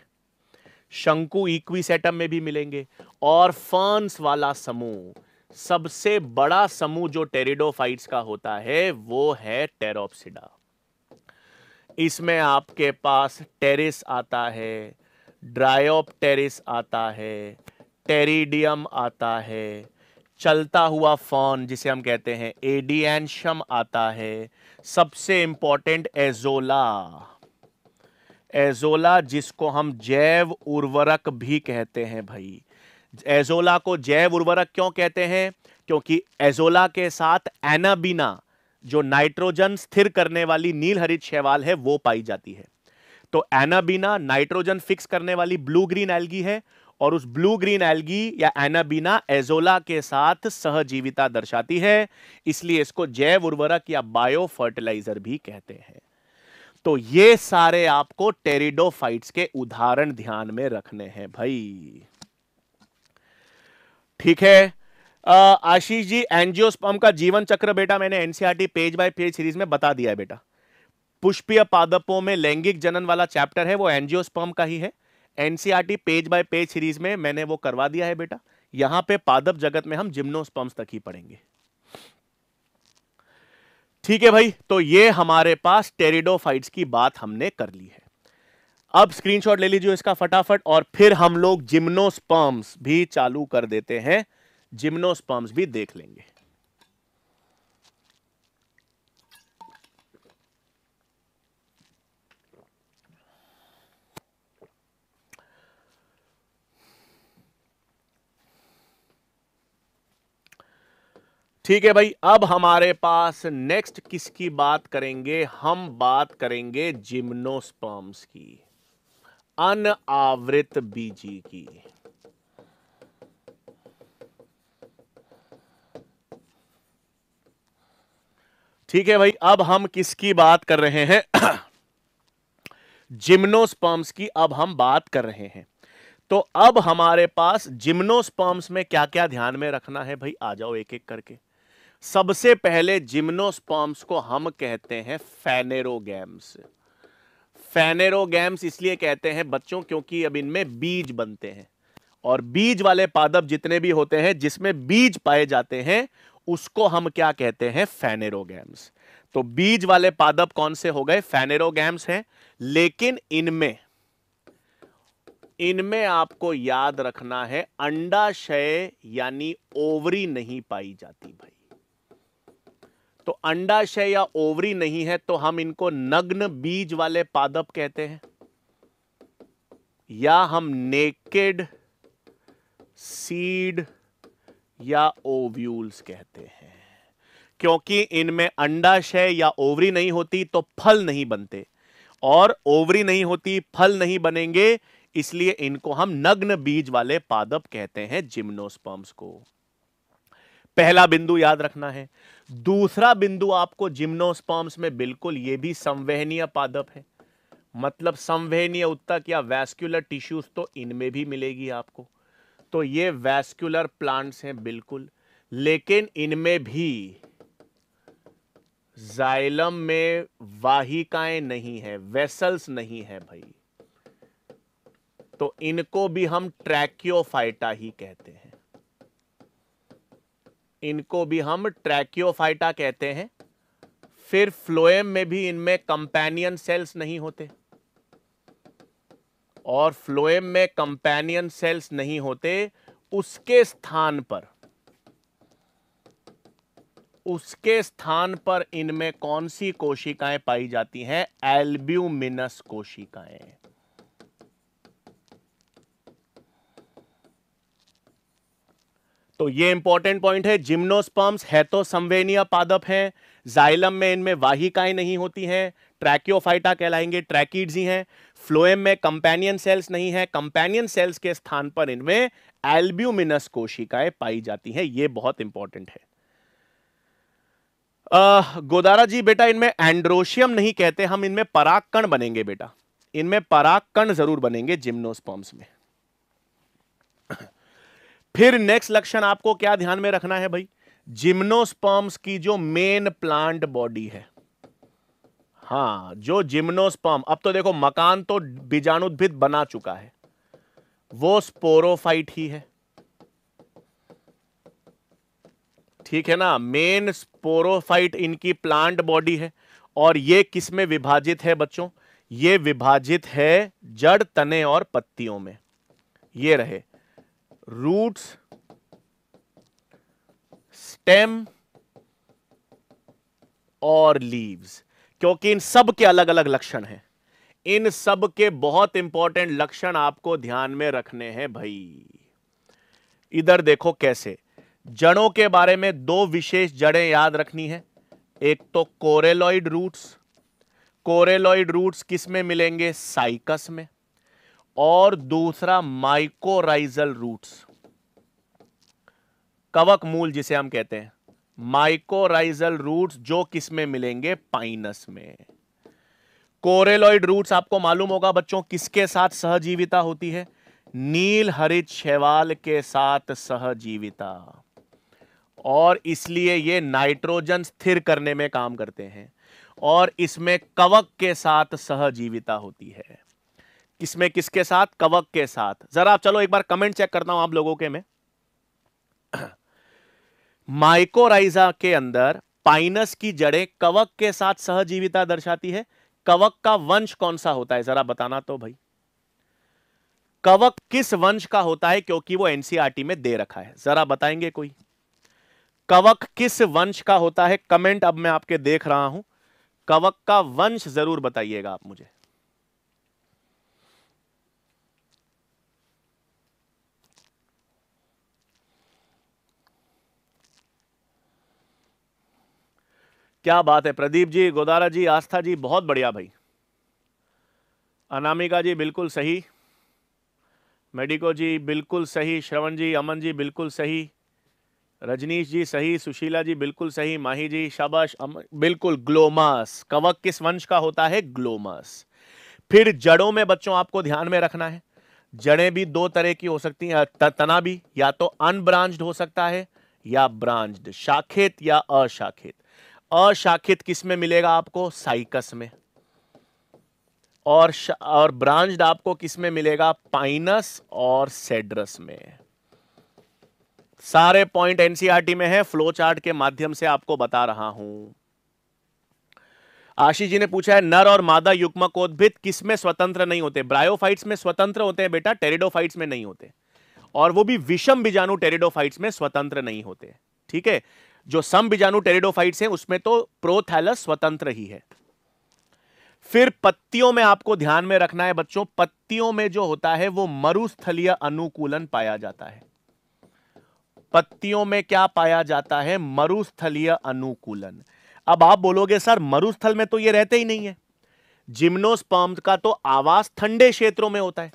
शंकु सेटम में भी मिलेंगे और फर्न्स वाला समूह सबसे बड़ा समूह जो टेरिडोफाइट्स का होता है वो है टेरोप्सिडा इसमें आपके पास टेरिस आता है ड्रायोप टेरिस आता है टेरिडियम आता है चलता हुआ फॉन जिसे हम कहते हैं एडियनशम आता है सबसे इंपॉर्टेंट एजोला एजोला जिसको हम जैव उर्वरक भी कहते हैं भाई एजोला को जैव उर्वरक क्यों कहते हैं क्योंकि एजोला के साथ एनाबीना जो नाइट्रोजन स्थिर करने वाली नील हरित शैवाल है वो पाई जाती है तो एनाबीना नाइट्रोजन फिक्स करने वाली ब्लू ग्रीन एल्गी है और उस ब्लू ग्रीन एल्गी या एनाबीना एजोला के साथ सहजीविता दर्शाती है इसलिए इसको जैव उर्वरक या बायो फर्टिलाइजर भी कहते हैं तो ये सारे आपको टेरिडोफाइट्स के उदाहरण ध्यान में रखने हैं भाई ठीक है आशीष जी स्पम का जीवन चक्र बेटा मैंने NCERT page by page series में बता दिया है बेटा पुष्पीय पादपों में लैंगिक जनन वाला चैप्टर है वो स्पम का ही है NCERT page by page series में मैंने वो करवा दिया है बेटा यहां पे पादप जगत में हम जिम्नोस्पम्स तक ही पढ़ेंगे ठीक है भाई तो ये हमारे पास टेरिडोफाइट्स की बात हमने कर ली है अब स्क्रीनशॉट ले लीजिए इसका फटाफट और फिर हम लोग जिम्नोस्पर्म्स भी चालू कर देते हैं जिम्नोस्पर्म्स भी देख लेंगे ठीक है भाई अब हमारे पास नेक्स्ट किसकी बात करेंगे हम बात करेंगे जिम्नोस्पर्म्स की अनावृत बीजी की ठीक है भाई अब हम किसकी बात कर रहे हैं जिम्नोस्पर्म्स की अब हम बात कर रहे हैं तो अब हमारे पास जिम्नोस्पर्म्स में क्या क्या ध्यान में रखना है भाई आ जाओ एक एक करके सबसे पहले जिम्नोस्पर्म्स को हम कहते हैं फेनेरोगेम्स फेनेरोगेम्स इसलिए कहते हैं बच्चों क्योंकि अब इनमें बीज बनते हैं और बीज वाले पादप जितने भी होते हैं जिसमें बीज पाए जाते हैं उसको हम क्या कहते हैं फैनेरोगैम्स तो बीज वाले पादप कौन से हो गए फैनेरोगैम्स हैं लेकिन इनमें इनमें आपको याद रखना है अंडाशय यानी ओवरी नहीं पाई जाती भाई तो अंडाशय या ओवरी नहीं है तो हम इनको नग्न बीज वाले पादप कहते हैं या हम नेकेड सीड या ओव्यूल्स कहते हैं क्योंकि इनमें अंडाशय या ओवरी नहीं होती तो फल नहीं बनते और ओवरी नहीं होती फल नहीं बनेंगे इसलिए इनको हम नग्न बीज वाले पादप कहते हैं जिम्नोस्पर्म्स को पहला बिंदु याद रखना है दूसरा बिंदु आपको जिम्नोस्पर्म्स में बिल्कुल ये भी संवहनीय पादप है मतलब संवहनीय उत्तक या वैस्क्यूलर टिश्यूज तो इनमें भी मिलेगी आपको तो ये वैस्कुलर प्लांट्स हैं बिल्कुल लेकिन इनमें भी जाइलम में वाहिकाएं नहीं है वेसल्स नहीं है भाई तो इनको भी हम ट्रैक्योफाइटा ही कहते हैं इनको भी हम ट्रैक्योफाइटा कहते हैं फिर फ्लोएम में भी इनमें कंपेनियन सेल्स नहीं होते और फ्लोएम में कंपेनियन सेल्स नहीं होते उसके स्थान पर उसके स्थान पर इनमें कौन सी कोशिकाएं पाई जाती हैं एल्ब्यूमिनस कोशिकाएं तो ये इंपॉर्टेंट पॉइंट है जिम्नोस्पर्म्स है तो संवेनिया पादप हैं जाइलम में इनमें वाहिकाएं नहीं होती हैं ट्रैक्योफाइटा कहलाएंगे ट्रैकिड्स ही हैं फ्लोएम में कंपेनियन सेल्स नहीं है कंपेनियन सेल्स के स्थान पर इनमें एल्ब्यूमिनस कोशिकाएं पाई जाती हैं ये बहुत इंपॉर्टेंट है आ, गोदारा जी बेटा इनमें एंड्रोशियम नहीं कहते हम इनमें पराकण बनेंगे बेटा इनमें पराकण जरूर बनेंगे जिम्नोस्पॉम्स में फिर नेक्स्ट लक्षण आपको क्या ध्यान में रखना है भाई जिम्नोस्पॉम्स की जो मेन प्लांट बॉडी है हाँ जो जिम्नोस्पर्म अब तो देखो मकान तो बीजाणु उद्भिद बना चुका है वो स्पोरोफाइट ही है ठीक है ना मेन स्पोरोफाइट इनकी प्लांट बॉडी है और ये किस में विभाजित है बच्चों ये विभाजित है जड़ तने और पत्तियों में ये रहे रूट्स स्टेम और लीव्स क्योंकि इन सब के अलग अलग लक्षण हैं इन सब के बहुत इंपॉर्टेंट लक्षण आपको ध्यान में रखने हैं भाई इधर देखो कैसे जड़ों के बारे में दो विशेष जड़ें याद रखनी है एक तो कोरेलॉइड रूट्स कोरेलॉइड रूट्स किस में मिलेंगे साइकस में और दूसरा माइकोराइजल रूट्स कवक मूल जिसे हम कहते हैं माइकोराइजल रूट्स जो किसमें मिलेंगे पाइनस में कोरेलॉइड रूट्स आपको मालूम होगा बच्चों किसके साथ सहजीविता होती है नील हरित शैवाल के साथ सहजीविता और इसलिए ये नाइट्रोजन स्थिर करने में काम करते हैं और इसमें कवक के साथ सहजीविता होती है किसमें किसके साथ कवक के साथ जरा आप चलो एक बार कमेंट चेक करता हूं आप लोगों के में माइकोराइजा के अंदर पाइनस की जड़ें कवक के साथ सहजीविता दर्शाती है कवक का वंश कौन सा होता है जरा बताना तो भाई कवक किस वंश का होता है क्योंकि वो एनसीआरटी e में दे रखा है जरा बताएंगे कोई कवक किस वंश का होता है कमेंट अब मैं आपके देख रहा हूं कवक का वंश जरूर बताइएगा आप मुझे क्या बात है प्रदीप जी गोदारा जी आस्था जी बहुत बढ़िया भाई अनामिका जी बिल्कुल सही मेडिको जी बिल्कुल सही श्रवण जी अमन जी बिल्कुल सही रजनीश जी सही सुशीला जी बिल्कुल सही माही जी शाबाश अम बिल्कुल ग्लोमास कवक किस वंश का होता है ग्लोमास फिर जड़ों में बच्चों आपको ध्यान में रखना है जड़ें भी दो तरह की हो सकती हैं तना भी या तो अनब्रांच्ड हो सकता है या ब्रांच्ड शाखेत या अशाखेत अशाखित किस में मिलेगा आपको साइकस में और और ब्रांच्ड आपको किस में मिलेगा पाइनस और सेड्रस में सारे पॉइंट एनसीआर में है फ्लो चार्ट के माध्यम से आपको बता रहा हूं आशीष जी ने पूछा है नर और मादा युग्म किस में स्वतंत्र नहीं होते ब्रायोफाइट्स में स्वतंत्र होते हैं बेटा टेरिडोफाइट्स में नहीं होते और वो भी विषम बीजाणु टेरिडोफाइट्स में स्वतंत्र नहीं होते ठीक है जो सम बीजाणु टेरिडोफाइट है उसमें तो प्रोथैलस स्वतंत्र ही है फिर पत्तियों में आपको ध्यान में रखना है बच्चों पत्तियों में जो होता है वो मरुस्थलीय अनुकूलन पाया जाता है पत्तियों में क्या पाया जाता है मरुस्थलीय अनुकूलन अब आप बोलोगे सर मरुस्थल में तो ये रहते ही नहीं है जिम्नोस्पर्म का तो आवास ठंडे क्षेत्रों में होता है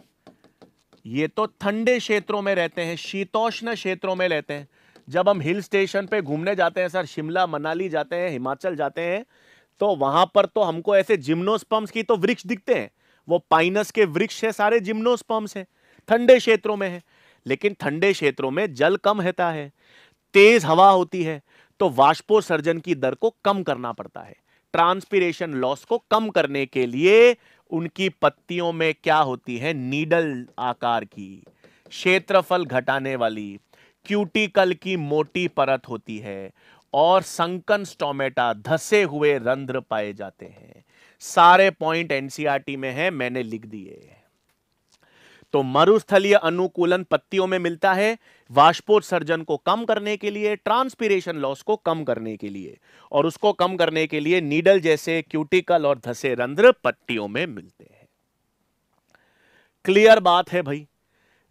ये तो ठंडे क्षेत्रों में रहते हैं शीतोष्ण क्षेत्रों में रहते हैं जब हम हिल स्टेशन पे घूमने जाते हैं सर शिमला मनाली जाते हैं हिमाचल जाते हैं तो वहां पर तो हमको ऐसे जिम्नोस्पम्स की तो वृक्ष दिखते हैं वो पाइनस के वृक्ष है सारे जिम्नोस्पम्स हैं ठंडे क्षेत्रों में है लेकिन ठंडे क्षेत्रों में जल कम रहता है तेज हवा होती है तो वाष्पोसर्जन की दर को कम करना पड़ता है ट्रांसपीरेशन लॉस को कम करने के लिए उनकी पत्तियों में क्या होती है नीडल आकार की क्षेत्रफल घटाने वाली क्यूटिकल की मोटी परत होती है और संकन स्टोमेटा धसे हुए रंध्र पाए जाते हैं सारे पॉइंट एनसीआरटी e में है मैंने लिख दिए तो मरुस्थलीय अनुकूलन पत्तियों में मिलता है वाष्पोत्सर्जन को कम करने के लिए ट्रांसपीरेशन लॉस को कम करने के लिए और उसको कम करने के लिए नीडल जैसे क्यूटिकल और धसे रंध्र पत्तियों में मिलते हैं क्लियर बात है भाई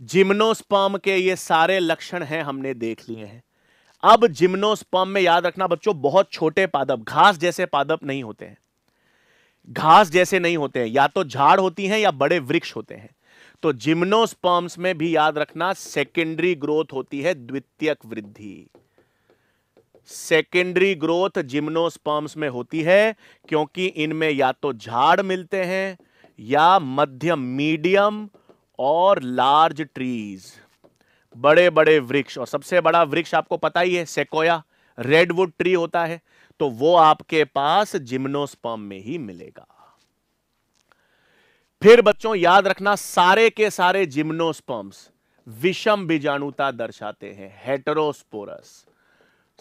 जिम्नोस्पर्म के ये सारे लक्षण हैं हमने देख लिए हैं अब जिम्नोस्पर्म में याद रखना बच्चों बहुत छोटे पादप घास जैसे पादप नहीं होते हैं घास जैसे नहीं होते हैं या तो झाड़ होती हैं या बड़े वृक्ष होते हैं तो जिम्नोस्पर्म्स में भी याद रखना सेकेंडरी ग्रोथ होती है द्वितीयक वृद्धि सेकेंडरी ग्रोथ जिम्नोस्पर्म्स में होती है क्योंकि इनमें या तो झाड़ मिलते हैं या मध्यम मीडियम और लार्ज ट्रीज बड़े बड़े वृक्ष और सबसे बड़ा वृक्ष आपको पता ही है सेकोया रेडवुड ट्री होता है तो वो आपके पास जिम्नोस्पर्म में ही मिलेगा फिर बच्चों याद रखना सारे के सारे जिम्नोस्पर्म्स विषम बीजाणुता दर्शाते हैं हेटरोस्पोरस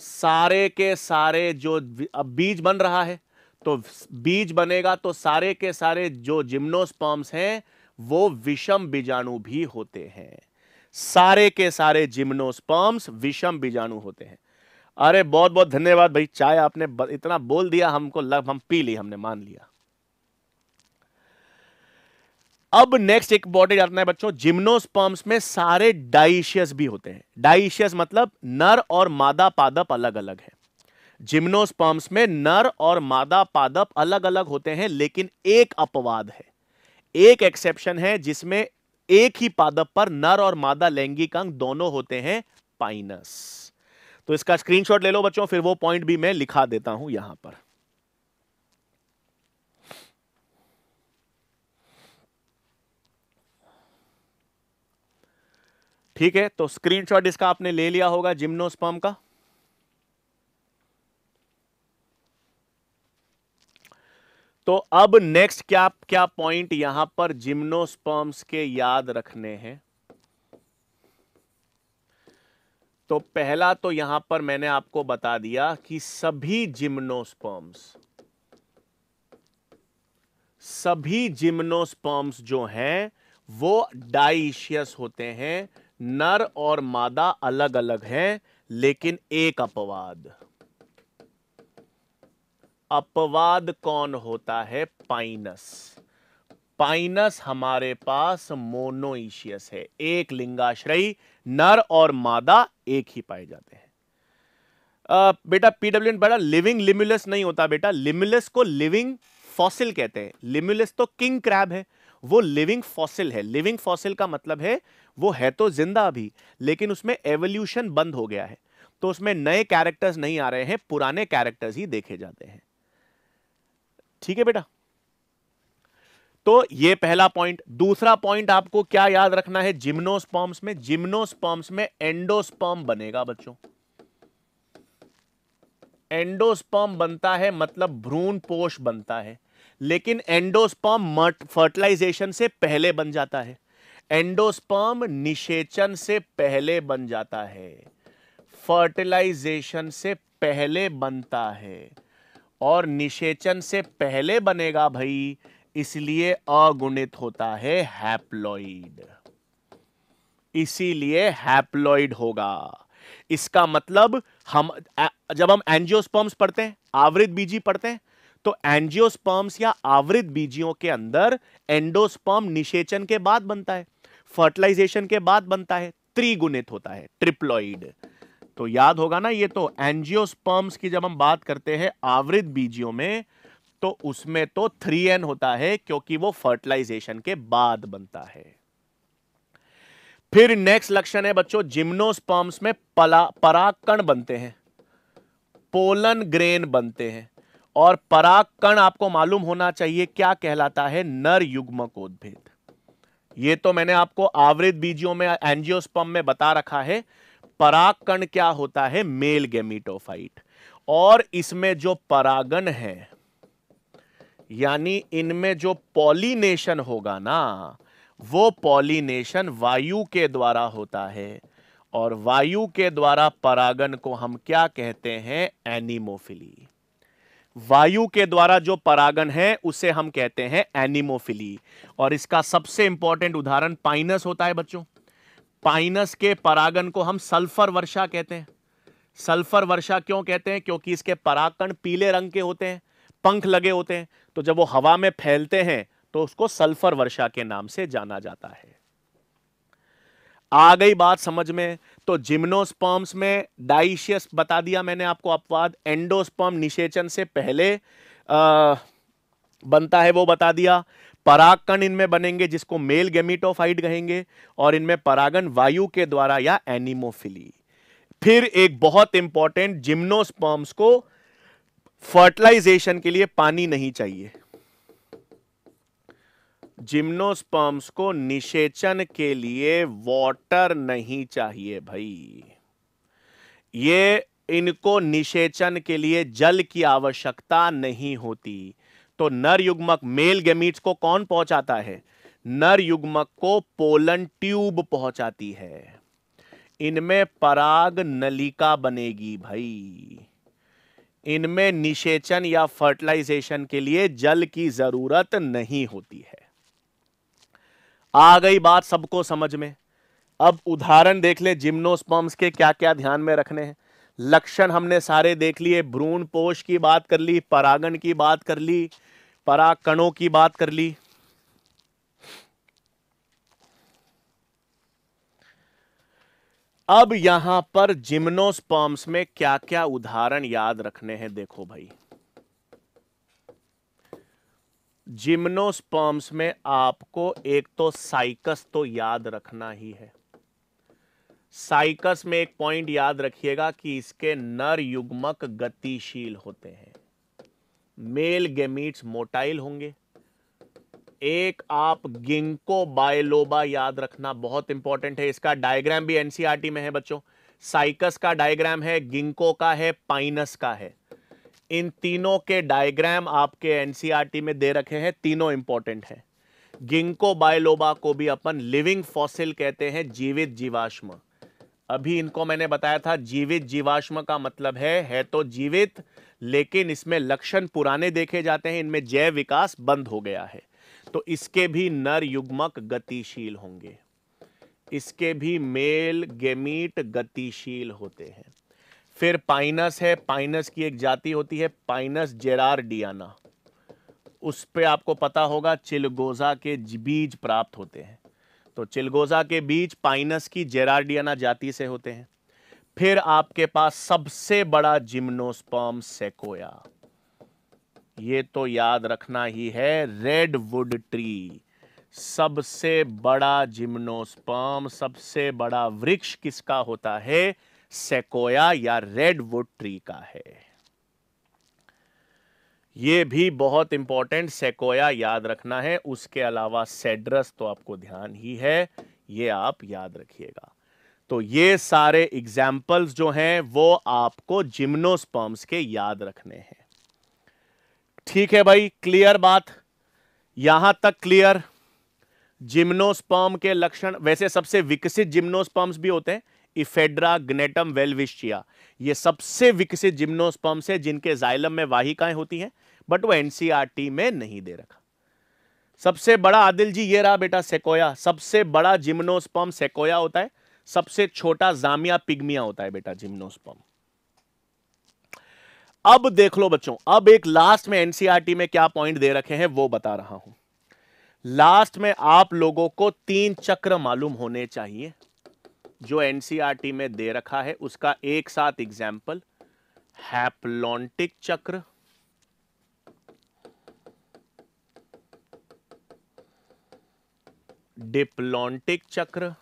सारे के सारे जो अब बीज बन रहा है तो बीज बनेगा तो सारे के सारे जो जिम्नोस्पर्म्स हैं वो विषम बीजाणु भी होते हैं सारे के सारे जिम्नोस्पर्म्स विषम बीजाणु होते हैं अरे बहुत बहुत धन्यवाद भाई चाय आपने इतना बोल दिया हमको लग हम पी ली हमने मान लिया अब नेक्स्ट एक इंपॉर्टेंट आता है बच्चों जिम्नोस्पर्म्स में सारे डाइशियस भी होते हैं डाइशियस मतलब नर और मादा पादप अलग अलग है जिम्नोस्पर्म्स में नर और मादा पादप अलग अलग होते हैं लेकिन एक अपवाद है एक एक्सेप्शन है जिसमें एक ही पादप पर नर और मादा लैंगिक अंग दोनों होते हैं पाइनस तो इसका स्क्रीनशॉट ले लो बच्चों फिर वो पॉइंट भी मैं लिखा देता हूं यहां पर ठीक है तो स्क्रीनशॉट इसका आपने ले लिया होगा जिम्नोस्पर्म का तो अब नेक्स्ट क्या क्या पॉइंट यहां पर जिम्नोस्पर्म्स के याद रखने हैं तो पहला तो यहां पर मैंने आपको बता दिया कि सभी जिम्नोस्पर्म्स सभी जिम्नोस्पर्म्स जो हैं वो डाइशियस होते हैं नर और मादा अलग अलग हैं लेकिन एक अपवाद अपवाद कौन होता है पाइनस पाइनस हमारे पास मोनोइशियस है एक लिंगाश्रयी नर और मादा एक ही पाए जाते हैं आ, बेटा पीडब्ल्यू ने लिविंग लिम्युलस नहीं होता बेटा लिम्युलस को लिविंग फॉसिल कहते हैं लिम्युलस तो किंग क्रैब है वो लिविंग फॉसिल है लिविंग फॉसिल का मतलब है वो है तो जिंदा अभी लेकिन उसमें एवोल्यूशन बंद हो गया है तो उसमें नए कैरेक्टर्स नहीं आ रहे हैं पुराने कैरेक्टर्स ही देखे जाते हैं ठीक है बेटा तो ये पहला पॉइंट दूसरा पॉइंट आपको क्या याद रखना है जिम्नोस्पॉम्स में जिम्नोस्पॉम्स में एंडोस्पॉम बनेगा बच्चों एंडोस्पॉम बनता है मतलब भ्रूण पोष बनता है लेकिन एंडोस्पॉम फर्टिलाइजेशन से पहले बन जाता है एंडोस्पॉम निषेचन से पहले बन जाता है फर्टिलाइजेशन से पहले बनता है और निषेचन से पहले बनेगा भाई इसलिए अगुणित होता है हैप्लॉइड इसीलिए हैप्लॉइड होगा इसका मतलब हम जब हम एंजियोस्पर्म्स पढ़ते हैं आवृत बीजी पढ़ते हैं तो एंजियोस्पर्म्स या आवृत बीजियों के अंदर एंडोस्पर्म निषेचन के बाद बनता है फर्टिलाइजेशन के बाद बनता है त्रिगुणित होता है ट्रिप्लॉइड तो याद होगा ना ये तो एंजियोस्पर्म्स की जब हम बात करते हैं आवृत बीजियों में तो उसमें तो थ्री एन होता है क्योंकि वो फर्टिलाइजेशन के बाद बनता है फिर नेक्स्ट लक्षण है बच्चों जिम्नोस्पर्म्स में पला पराकण बनते हैं पोलन ग्रेन बनते हैं और पराकण आपको मालूम होना चाहिए क्या कहलाता है नर युग्म ये तो मैंने आपको आवृत बीजियों में एंजियोस्पम में बता रखा है परागकण क्या होता है मेल गेमिटोफाइट और इसमें जो परागन है यानी इनमें जो पॉलिनेशन होगा ना वो पॉलिनेशन वायु के द्वारा होता है और वायु के द्वारा परागन को हम क्या कहते हैं एनिमोफिली वायु के द्वारा जो परागन है उसे हम कहते हैं एनिमोफिली और इसका सबसे इंपॉर्टेंट उदाहरण पाइनस होता है बच्चों पाइनस के परागन को हम सल्फर वर्षा कहते हैं सल्फर वर्षा क्यों कहते हैं क्योंकि इसके परागकण पीले रंग के होते हैं पंख लगे होते हैं तो जब वो हवा में फैलते हैं तो उसको सल्फर वर्षा के नाम से जाना जाता है आ गई बात समझ में तो जिम्नोस्पर्म्स में डाइशियस बता दिया मैंने आपको अपवाद एंडोस्पर्म निषेचन से पहले आ, बनता है वो बता दिया परागकण इनमें बनेंगे जिसको मेल गेमिटोफाइट कहेंगे और इनमें परागन वायु के द्वारा या एनिमोफिली फिर एक बहुत इंपॉर्टेंट जिम्नोस्पर्म्स को फर्टिलाइजेशन के लिए पानी नहीं चाहिए जिम्नोस्पर्म्स को निषेचन के लिए वाटर नहीं चाहिए भाई ये इनको निषेचन के लिए जल की आवश्यकता नहीं होती तो नर युग्मक मेल गेमीट्स को कौन पहुंचाता है नर युग्मक को पोलन ट्यूब पहुंचाती है इनमें पराग नलिका बनेगी भाई इनमें निषेचन या फर्टिलाइजेशन के लिए जल की जरूरत नहीं होती है आ गई बात सबको समझ में अब उदाहरण देख ले जिम्नोस्पम्स के क्या क्या ध्यान में रखने हैं लक्षण हमने सारे देख लिए भ्रूण पोष की बात कर ली परागण की बात कर ली पराकणों की बात कर ली अब यहां पर जिम्नोस्पर्म्स में क्या क्या उदाहरण याद रखने हैं देखो भाई जिम्नोस्पर्म्स में आपको एक तो साइकस तो याद रखना ही है साइकस में एक पॉइंट याद रखिएगा कि इसके नर युग्मक गतिशील होते हैं मेल गेमीट्स मोटाइल होंगे एक आप गिंको बायलोबा याद रखना बहुत इंपॉर्टेंट है इसका डायग्राम भी एनसीआरटी e में है बच्चों साइकस का डायग्राम है गिंको का है पाइनस का है इन तीनों के डायग्राम आपके एनसीआरटी e में दे रखे हैं तीनों इंपॉर्टेंट है गिंको बायलोबा को भी अपन लिविंग फॉसिल कहते हैं जीवित जीवाश्म अभी इनको मैंने बताया था जीवित जीवाश्म का मतलब है है तो जीवित लेकिन इसमें लक्षण पुराने देखे जाते हैं इनमें जैव विकास बंद हो गया है तो इसके भी नर युग्मक गतिशील होंगे इसके भी मेल गेमीट गतिशील होते हैं फिर पाइनस है पाइनस की एक जाति होती है पाइनस डियाना उस पर आपको पता होगा चिलगोजा के बीज प्राप्त होते हैं तो चिलगोजा के बीज पाइनस की जेरारडियाना जाति से होते हैं फिर आपके पास सबसे बड़ा जिम्नोस्पर्म सेकोया ये तो याद रखना ही है रेडवुड ट्री सबसे बड़ा जिम्नोस्पर्म सबसे बड़ा वृक्ष किसका होता है सेकोया या रेडवुड ट्री का है ये भी बहुत इंपॉर्टेंट सेकोया याद रखना है उसके अलावा सेड्रस तो आपको ध्यान ही है ये आप याद रखिएगा तो ये सारे एग्जाम्पल्स जो हैं वो आपको जिम्नोस्पर्म्स के याद रखने हैं ठीक है भाई क्लियर बात यहां तक क्लियर जिम्नोस्पर्म के लक्षण वैसे सबसे विकसित जिम्नोस्पर्म्स भी होते हैं इफेड्रा ग्नेटम वेलविशिया ये सबसे विकसित जिम्नोस्पर्म्स है जिनके जाइलम में वाहिकाएं होती हैं बट वो एनसीआरटी e में नहीं दे रखा सबसे बड़ा आदिल जी ये रहा बेटा सेकोया सबसे बड़ा जिम्नोस्पर्म सेकोया होता है सबसे छोटा जामिया पिग्मिया होता है बेटा जिम्नोस्पम अब देख लो बच्चों अब एक लास्ट में एनसीआरटी e में क्या पॉइंट दे रखे हैं वो बता रहा हूं लास्ट में आप लोगों को तीन चक्र मालूम होने चाहिए जो एनसीआरटी e में दे रखा है उसका एक साथ एग्जाम्पल हैप्लॉन्टिक चक्र डिप्लॉन्टिक चक्र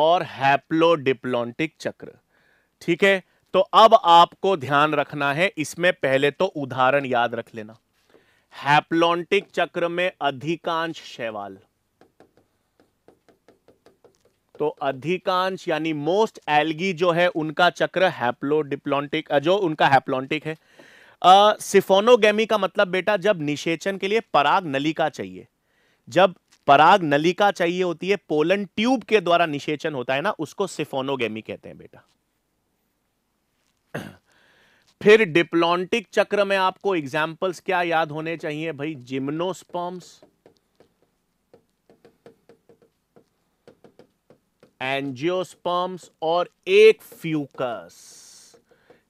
और हैप्लोडिप्लोंटिक चक्र ठीक है तो अब आपको ध्यान रखना है इसमें पहले तो उदाहरण याद रख लेना हैप्लोंटिक चक्र में अधिकांश शैवाल तो अधिकांश यानी मोस्ट एल्गी जो है उनका चक्र हैप्लोडिप्लोंटिक जो उनका हैप्लोंटिक है सिफोनोगेमी का मतलब बेटा जब निषेचन के लिए पराग नलिका चाहिए जब पराग नलिका चाहिए होती है पोलन ट्यूब के द्वारा निषेचन होता है ना उसको सिफोनोगेमी कहते हैं बेटा फिर डिप्लॉन्टिक चक्र में आपको एग्जाम्पल्स क्या याद होने चाहिए भाई जिम्नोस्पर्म्स एंजियोस्पर्म्स और एक फ्यूकस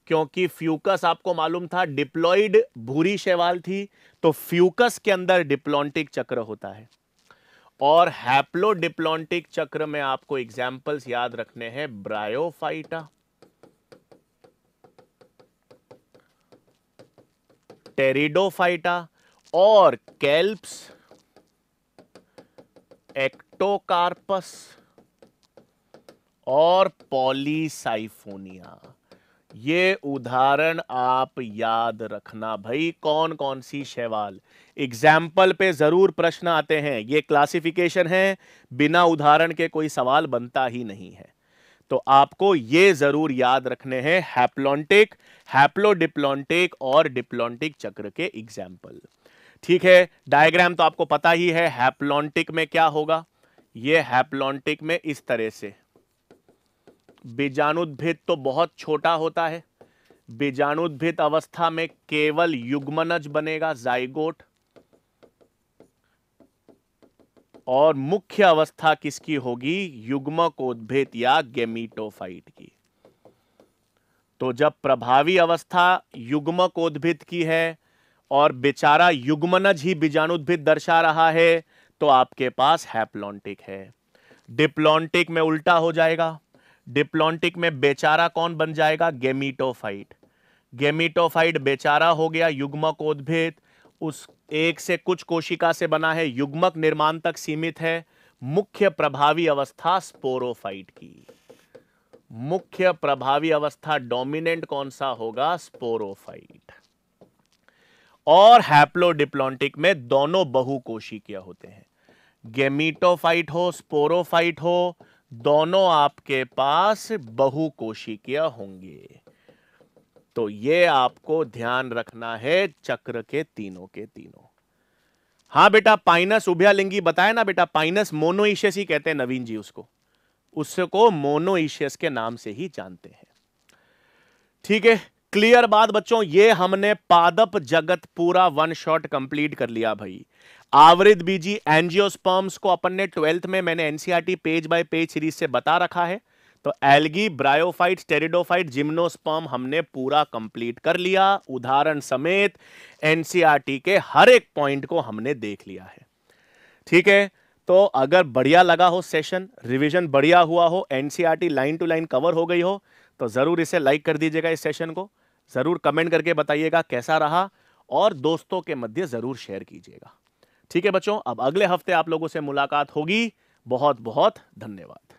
क्योंकि फ्यूकस आपको मालूम था डिप्लॉइड भूरी शैवाल थी तो फ्यूकस के अंदर डिप्लॉन्टिक चक्र होता है और हैप्लोडिप्लोंटिक चक्र में आपको एग्जाम्पल्स याद रखने हैं ब्रायोफाइटा टेरिडोफाइटा और कैल्प्स एक्टोकार्पस और पॉलीसाइफोनिया ये उदाहरण आप याद रखना भाई कौन कौन सी शैवाल एग्जाम्पल पे जरूर प्रश्न आते हैं ये क्लासिफिकेशन है बिना उदाहरण के कोई सवाल बनता ही नहीं है तो आपको ये जरूर याद रखने हैं हैप्लॉन्टिक हैप्लोडिप्लॉन्टिक और डिप्लॉन्टिक चक्र के एग्जाम्पल ठीक है डायग्राम तो आपको पता ही है हैप्लॉन्टिक में क्या होगा ये हैप्लॉन्टिक में इस तरह से बीजाणुद्भिद तो बहुत छोटा होता है बीजाणुद्भिद अवस्था में केवल युग्मनज बनेगा जाइगोट और मुख्य अवस्था किसकी होगी युग्मकोद्भिद या गेमीटोफाइट की तो जब प्रभावी अवस्था युग्मकोद्भिद की है और बेचारा युग्मनज ही बीजाणुद्भिद दर्शा रहा है तो आपके पास हैप्लॉन्टिक है डिप्लॉन्टिक में उल्टा हो जाएगा डिप्लॉन्टिक में बेचारा कौन बन जाएगा गेमिटोफाइट गेमीटोफाइट बेचारा हो गया युग्मक उद्भेद उस एक से कुछ कोशिका से बना है युग्मक निर्माण तक सीमित है मुख्य प्रभावी अवस्था स्पोरोफाइट की मुख्य प्रभावी अवस्था डोमिनेंट कौन सा होगा स्पोरोफाइट और हैप्लोडिप्लॉन्टिक में दोनों बहु बहुकोशिकीय होते हैं गेमीटोफाइट हो स्पोरोफाइट हो दोनों आपके पास बहु कोशिकिया होंगे तो ये आपको ध्यान रखना है चक्र के तीनों के तीनों हाँ बेटा पाइनस उभयालिंगी बताया ना बेटा पाइनस मोनोइशियस ही कहते हैं नवीन जी उसको उसको मोनोइशियस के नाम से ही जानते हैं ठीक है क्लियर बात बच्चों ये हमने पादप जगत पूरा वन शॉट कंप्लीट कर लिया भाई आवृत बीजी एनजियोस्पर्म्स को अपन ने ट्वेल्थ में मैंने NCERT page by page series से बता रखा है तो एल्गी ब्रायोफाइट टेरिडोफाइट जिम्नोस्पर्म हमने पूरा कंप्लीट कर लिया उदाहरण समेत एनसीआरटी के हर एक पॉइंट को हमने देख लिया है ठीक है तो अगर बढ़िया लगा हो सेशन रिवीजन बढ़िया हुआ हो NCERT line to line cover हो गई हो तो ज़रूर इसे लाइक कर दीजिएगा इस सेशन को ज़रूर कमेंट करके बताइएगा कैसा रहा और दोस्तों के मध्य ज़रूर शेयर कीजिएगा ठीक है बच्चों अब अगले हफ्ते आप लोगों से मुलाकात होगी बहुत बहुत धन्यवाद